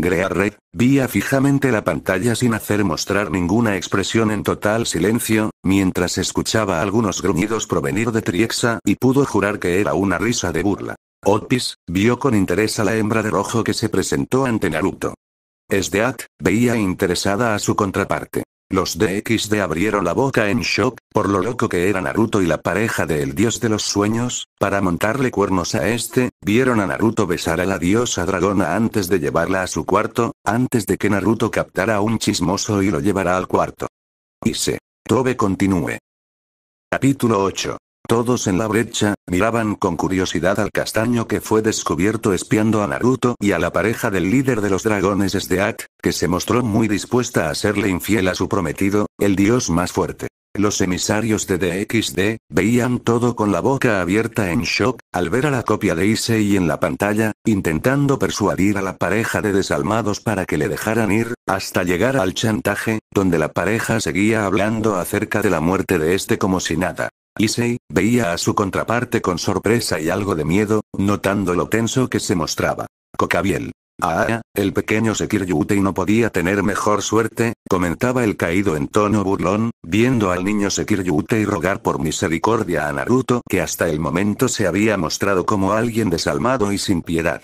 Red vía fijamente la pantalla sin hacer mostrar ninguna expresión en total silencio, mientras escuchaba algunos gruñidos provenir de Triexa y pudo jurar que era una risa de burla. Otis, vio con interés a la hembra de rojo que se presentó ante Naruto. Esdeat, veía interesada a su contraparte. Los DXD abrieron la boca en shock, por lo loco que era Naruto y la pareja del dios de los sueños, para montarle cuernos a este, vieron a Naruto besar a la diosa dragona antes de llevarla a su cuarto, antes de que Naruto captara un chismoso y lo llevara al cuarto. Y se. Tobe continúe. Capítulo 8. Todos en la brecha, miraban con curiosidad al castaño que fue descubierto espiando a Naruto y a la pareja del líder de los dragones Sdeat, que se mostró muy dispuesta a serle infiel a su prometido, el dios más fuerte. Los emisarios de DXD, veían todo con la boca abierta en shock, al ver a la copia de Issei en la pantalla, intentando persuadir a la pareja de desalmados para que le dejaran ir, hasta llegar al chantaje, donde la pareja seguía hablando acerca de la muerte de este como si nada. Isei, veía a su contraparte con sorpresa y algo de miedo, notando lo tenso que se mostraba. Cocabiel. Ah, el pequeño Sekiryute no podía tener mejor suerte, comentaba el caído en tono burlón, viendo al niño y rogar por misericordia a Naruto que hasta el momento se había mostrado como alguien desalmado y sin piedad.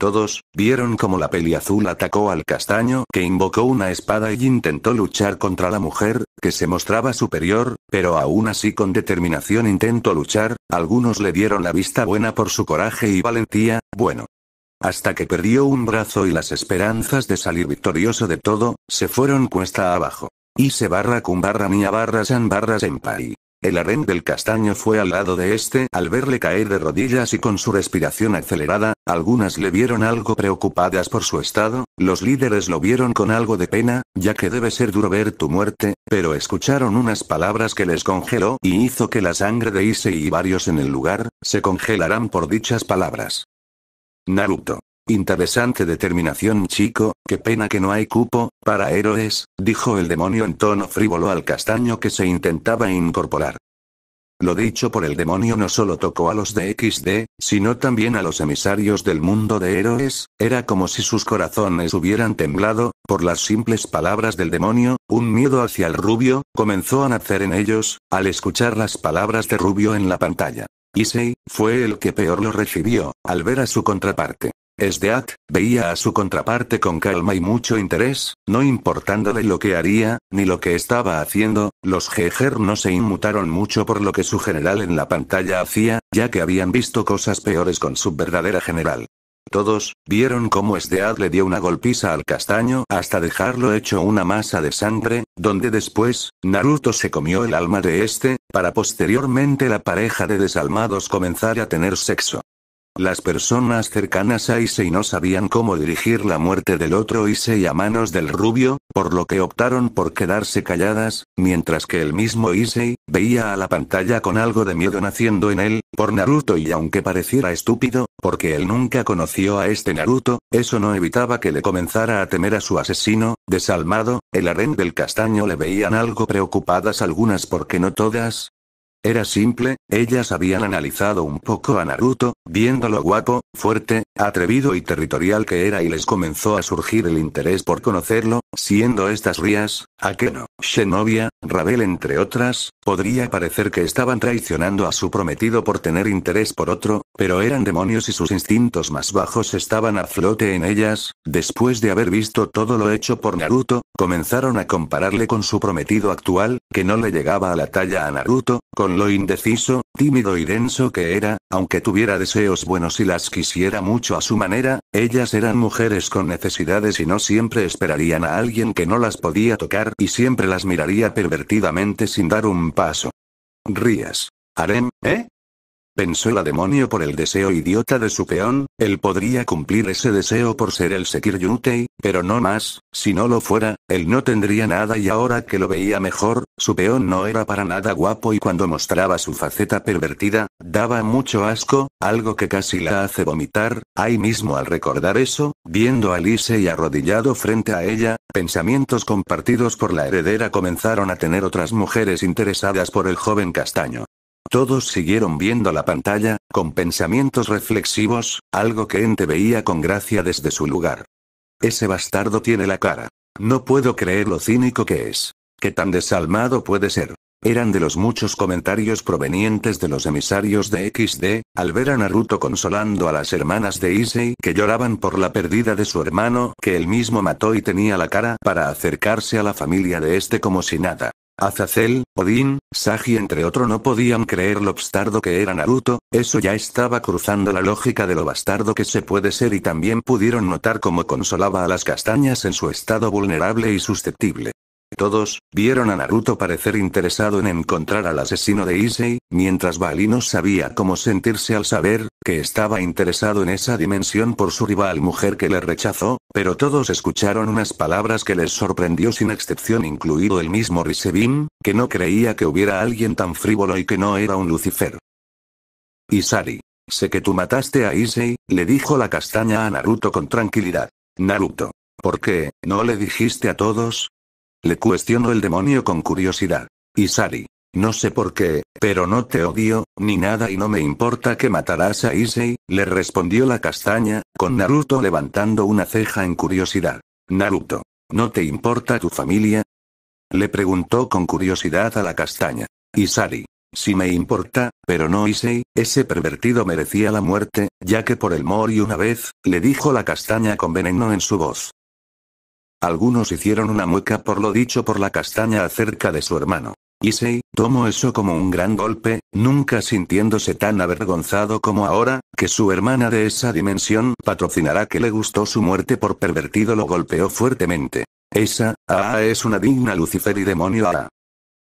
Todos, vieron cómo la peli azul atacó al castaño, que invocó una espada y intentó luchar contra la mujer, que se mostraba superior, pero aún así con determinación intentó luchar, algunos le dieron la vista buena por su coraje y valentía, bueno. Hasta que perdió un brazo y las esperanzas de salir victorioso de todo, se fueron cuesta abajo. Y se barra con barra mía barra san barra senpai. El harén del castaño fue al lado de este al verle caer de rodillas y con su respiración acelerada, algunas le vieron algo preocupadas por su estado, los líderes lo vieron con algo de pena, ya que debe ser duro ver tu muerte, pero escucharon unas palabras que les congeló y hizo que la sangre de Ise y varios en el lugar, se congelaran por dichas palabras. Naruto. Interesante determinación chico, qué pena que no hay cupo, para héroes, dijo el demonio en tono frívolo al castaño que se intentaba incorporar. Lo dicho por el demonio no solo tocó a los de XD, sino también a los emisarios del mundo de héroes, era como si sus corazones hubieran temblado, por las simples palabras del demonio, un miedo hacia el rubio, comenzó a nacer en ellos, al escuchar las palabras de rubio en la pantalla. Issei, fue el que peor lo recibió, al ver a su contraparte. Esdead, veía a su contraparte con calma y mucho interés, no importando de lo que haría, ni lo que estaba haciendo, los Jejer no se inmutaron mucho por lo que su general en la pantalla hacía, ya que habían visto cosas peores con su verdadera general. Todos, vieron cómo Esdead le dio una golpiza al castaño hasta dejarlo hecho una masa de sangre, donde después, Naruto se comió el alma de este, para posteriormente la pareja de desalmados comenzar a tener sexo. Las personas cercanas a Issei no sabían cómo dirigir la muerte del otro Issei a manos del rubio, por lo que optaron por quedarse calladas, mientras que el mismo Issei, veía a la pantalla con algo de miedo naciendo en él, por Naruto y aunque pareciera estúpido, porque él nunca conoció a este Naruto, eso no evitaba que le comenzara a temer a su asesino, desalmado, el harén del castaño le veían algo preocupadas algunas porque no todas, era simple, ellas habían analizado un poco a Naruto, viéndolo guapo, fuerte, atrevido y territorial que era y les comenzó a surgir el interés por conocerlo, siendo estas Rías, Akeno, Shenovia, Rabel entre otras, podría parecer que estaban traicionando a su prometido por tener interés por otro, pero eran demonios y sus instintos más bajos estaban a flote en ellas, después de haber visto todo lo hecho por Naruto, comenzaron a compararle con su prometido actual, que no le llegaba a la talla a Naruto, con lo indeciso, tímido y denso que era, aunque tuviera deseos buenos y las quisiera mucho, a su manera, ellas eran mujeres con necesidades y no siempre esperarían a alguien que no las podía tocar y siempre las miraría pervertidamente sin dar un paso. Rías. Harem, ¿eh? pensó la demonio por el deseo idiota de su peón, él podría cumplir ese deseo por ser el Sekir Yutei, pero no más, si no lo fuera, él no tendría nada y ahora que lo veía mejor, su peón no era para nada guapo y cuando mostraba su faceta pervertida, daba mucho asco, algo que casi la hace vomitar, ahí mismo al recordar eso, viendo a Lise y arrodillado frente a ella, pensamientos compartidos por la heredera comenzaron a tener otras mujeres interesadas por el joven castaño. Todos siguieron viendo la pantalla, con pensamientos reflexivos, algo que Ente veía con gracia desde su lugar. Ese bastardo tiene la cara. No puedo creer lo cínico que es. Qué tan desalmado puede ser. Eran de los muchos comentarios provenientes de los emisarios de XD, al ver a Naruto consolando a las hermanas de Issei que lloraban por la pérdida de su hermano que él mismo mató y tenía la cara para acercarse a la familia de este como si nada. Azazel, Odín, Sagi entre otro no podían creer lo bastardo que era Naruto, eso ya estaba cruzando la lógica de lo bastardo que se puede ser y también pudieron notar cómo consolaba a las castañas en su estado vulnerable y susceptible. Todos, vieron a Naruto parecer interesado en encontrar al asesino de Issei, mientras no sabía cómo sentirse al saber, que estaba interesado en esa dimensión por su rival mujer que le rechazó, pero todos escucharon unas palabras que les sorprendió sin excepción incluido el mismo Risebin, que no creía que hubiera alguien tan frívolo y que no era un Lucifer. Isari. Sé que tú mataste a Issei, le dijo la castaña a Naruto con tranquilidad. Naruto. ¿Por qué, no le dijiste a todos? Le cuestionó el demonio con curiosidad. Isari. No sé por qué, pero no te odio, ni nada y no me importa que matarás a Issei, le respondió la castaña, con Naruto levantando una ceja en curiosidad. Naruto. ¿No te importa tu familia? Le preguntó con curiosidad a la castaña. Isari. Si me importa, pero no Issei, ese pervertido merecía la muerte, ya que por el Mori una vez, le dijo la castaña con veneno en su voz. Algunos hicieron una mueca por lo dicho por la castaña acerca de su hermano. Issei tomó eso como un gran golpe, nunca sintiéndose tan avergonzado como ahora, que su hermana de esa dimensión patrocinará que le gustó su muerte por pervertido lo golpeó fuertemente. Esa, ah, es una digna Lucifer y demonio ah.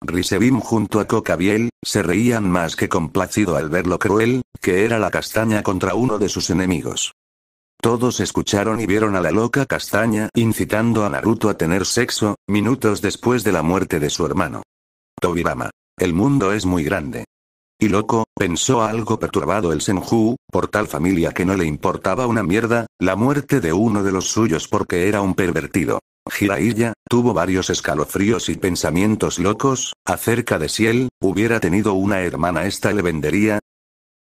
Risebim junto a Cocabiel, se reían más que complacido al ver lo cruel, que era la castaña contra uno de sus enemigos. Todos escucharon y vieron a la loca castaña incitando a Naruto a tener sexo, minutos después de la muerte de su hermano. Tobirama. El mundo es muy grande. Y loco, pensó algo perturbado el Senju, por tal familia que no le importaba una mierda, la muerte de uno de los suyos porque era un pervertido. Jiraiya, tuvo varios escalofríos y pensamientos locos, acerca de si él, hubiera tenido una hermana esta le vendería,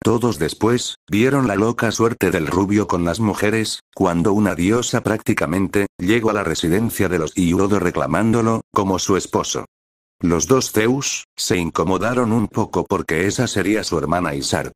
todos después, vieron la loca suerte del rubio con las mujeres, cuando una diosa prácticamente, llegó a la residencia de los Iurodo reclamándolo, como su esposo. Los dos Zeus, se incomodaron un poco porque esa sería su hermana Isart.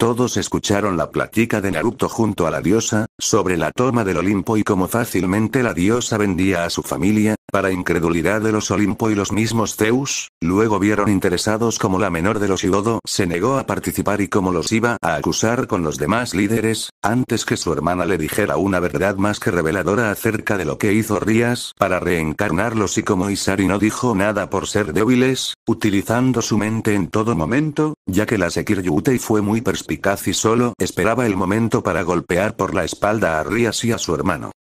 Todos escucharon la plática de Naruto junto a la diosa, sobre la toma del Olimpo y cómo fácilmente la diosa vendía a su familia, para incredulidad de los Olimpo y los mismos Zeus, luego vieron interesados como la menor de los yodo se negó a participar y cómo los iba a acusar con los demás líderes, antes que su hermana le dijera una verdad más que reveladora acerca de lo que hizo Rías para reencarnarlos y como Isari no dijo nada por ser débiles, utilizando su mente en todo momento, ya que la Sekir fue muy perspicaz perspicaz y solo esperaba el momento para golpear por la espalda a Rías y a su hermano.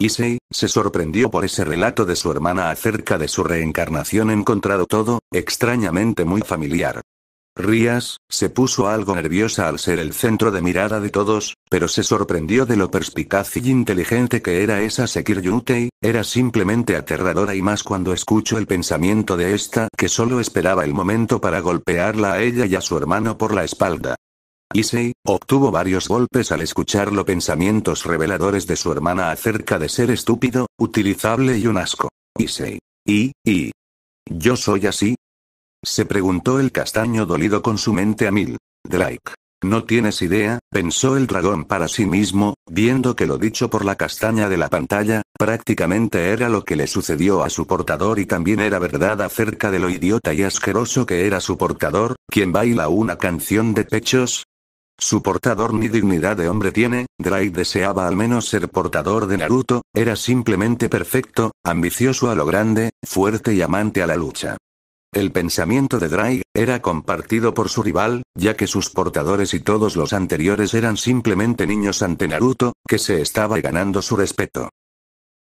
Issei se sorprendió por ese relato de su hermana acerca de su reencarnación encontrado todo, extrañamente muy familiar. Rías, se puso algo nerviosa al ser el centro de mirada de todos, pero se sorprendió de lo perspicaz y inteligente que era esa Sekir era simplemente aterradora y más cuando escuchó el pensamiento de esta que solo esperaba el momento para golpearla a ella y a su hermano por la espalda. Issei, obtuvo varios golpes al escuchar los pensamientos reveladores de su hermana acerca de ser estúpido, utilizable y un asco. Issei. ¿Y, y? ¿Yo soy así? Se preguntó el castaño dolido con su mente a mil. Drake. No tienes idea, pensó el dragón para sí mismo, viendo que lo dicho por la castaña de la pantalla, prácticamente era lo que le sucedió a su portador y también era verdad acerca de lo idiota y asqueroso que era su portador, quien baila una canción de pechos, su portador ni dignidad de hombre tiene, Drake deseaba al menos ser portador de Naruto, era simplemente perfecto, ambicioso a lo grande, fuerte y amante a la lucha. El pensamiento de Drake era compartido por su rival, ya que sus portadores y todos los anteriores eran simplemente niños ante Naruto, que se estaba ganando su respeto.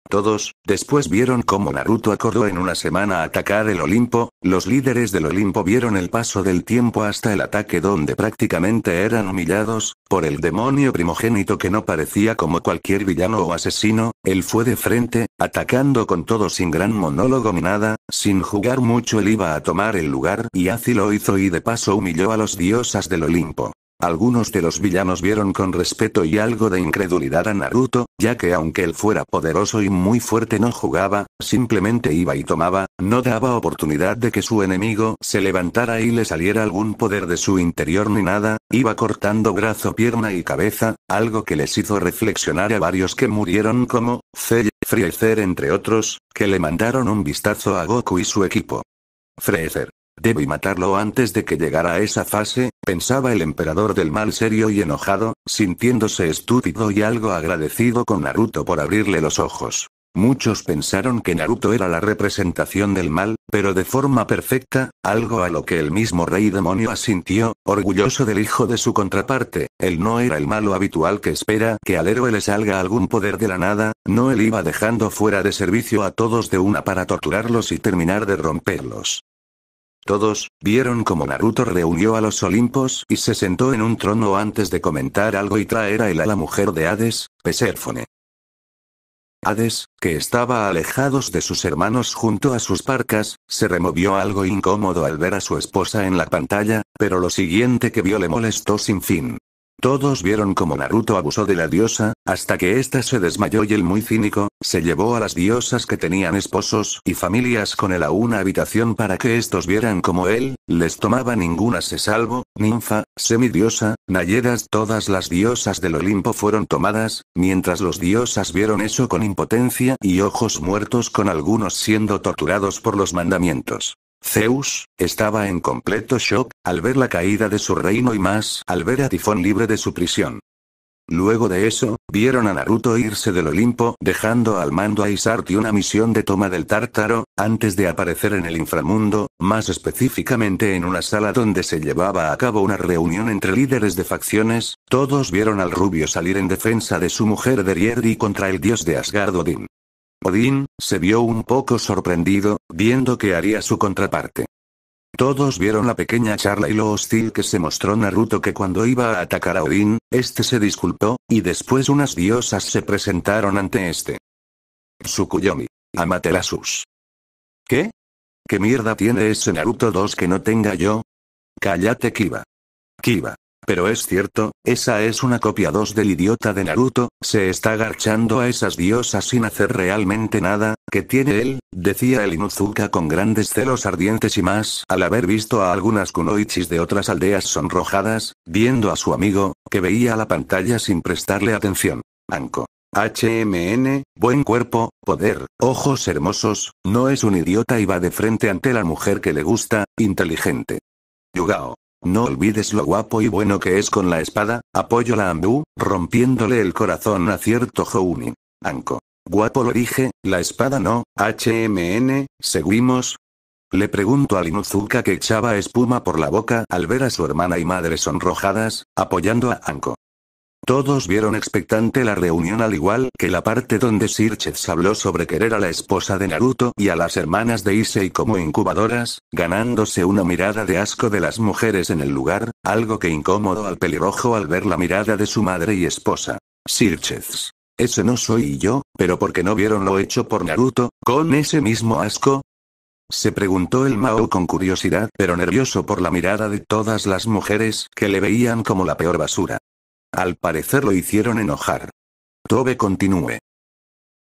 Todos, después vieron cómo Naruto acordó en una semana atacar el Olimpo, los líderes del Olimpo vieron el paso del tiempo hasta el ataque donde prácticamente eran humillados, por el demonio primogénito que no parecía como cualquier villano o asesino, él fue de frente, atacando con todo sin gran monólogo ni nada, sin jugar mucho él iba a tomar el lugar y así lo hizo y de paso humilló a los diosas del Olimpo. Algunos de los villanos vieron con respeto y algo de incredulidad a Naruto, ya que aunque él fuera poderoso y muy fuerte no jugaba, simplemente iba y tomaba, no daba oportunidad de que su enemigo se levantara y le saliera algún poder de su interior ni nada, iba cortando brazo, pierna y cabeza, algo que les hizo reflexionar a varios que murieron como, C, Freezer entre otros, que le mandaron un vistazo a Goku y su equipo. Freezer. Debo matarlo antes de que llegara a esa fase, pensaba el emperador del mal serio y enojado, sintiéndose estúpido y algo agradecido con Naruto por abrirle los ojos. Muchos pensaron que Naruto era la representación del mal, pero de forma perfecta, algo a lo que el mismo rey demonio asintió, orgulloso del hijo de su contraparte, él no era el malo habitual que espera que al héroe le salga algún poder de la nada, no él iba dejando fuera de servicio a todos de una para torturarlos y terminar de romperlos. Todos, vieron como Naruto reunió a los Olimpos y se sentó en un trono antes de comentar algo y traer a él a la mujer de Hades, Pesérfone. Hades, que estaba alejados de sus hermanos junto a sus parcas, se removió algo incómodo al ver a su esposa en la pantalla, pero lo siguiente que vio le molestó sin fin. Todos vieron cómo Naruto abusó de la diosa, hasta que ésta se desmayó y el muy cínico, se llevó a las diosas que tenían esposos y familias con él a una habitación para que estos vieran como él, les tomaba ninguna se salvo, ninfa, semidiosa, nayedas todas las diosas del Olimpo fueron tomadas, mientras los diosas vieron eso con impotencia y ojos muertos con algunos siendo torturados por los mandamientos. Zeus, estaba en completo shock, al ver la caída de su reino y más, al ver a Tifón libre de su prisión. Luego de eso, vieron a Naruto irse del Olimpo, dejando al mando a y una misión de toma del Tártaro, antes de aparecer en el inframundo, más específicamente en una sala donde se llevaba a cabo una reunión entre líderes de facciones, todos vieron al rubio salir en defensa de su mujer Derier y contra el dios de Asgard Odin. Odín, se vio un poco sorprendido, viendo que haría su contraparte. Todos vieron la pequeña charla y lo hostil que se mostró Naruto que cuando iba a atacar a Odín, este se disculpó, y después unas diosas se presentaron ante este. Tsukuyomi. Amaterasus. ¿Qué? ¿Qué mierda tiene ese Naruto 2 que no tenga yo? Cállate Kiba. Kiba. Pero es cierto, esa es una copia 2 del idiota de Naruto, se está garchando a esas diosas sin hacer realmente nada, que tiene él, decía el Inuzuka con grandes celos ardientes y más, al haber visto a algunas kunoichis de otras aldeas sonrojadas, viendo a su amigo, que veía la pantalla sin prestarle atención. Anko. HMN, buen cuerpo, poder, ojos hermosos, no es un idiota y va de frente ante la mujer que le gusta, inteligente. Yugao. No olvides lo guapo y bueno que es con la espada, apoyo la Ambu, rompiéndole el corazón a cierto Jouni. Anko. Guapo lo dije, la espada no, HMN, seguimos. Le pregunto al Linuzuka que echaba espuma por la boca al ver a su hermana y madre sonrojadas, apoyando a Anko. Todos vieron expectante la reunión al igual que la parte donde Sirchez habló sobre querer a la esposa de Naruto y a las hermanas de Issei como incubadoras, ganándose una mirada de asco de las mujeres en el lugar, algo que incómodo al pelirrojo al ver la mirada de su madre y esposa. Sirchez. Ese no soy yo, pero ¿por qué no vieron lo hecho por Naruto, con ese mismo asco? Se preguntó el Mao con curiosidad, pero nervioso por la mirada de todas las mujeres que le veían como la peor basura. Al parecer lo hicieron enojar. Tobe continúe.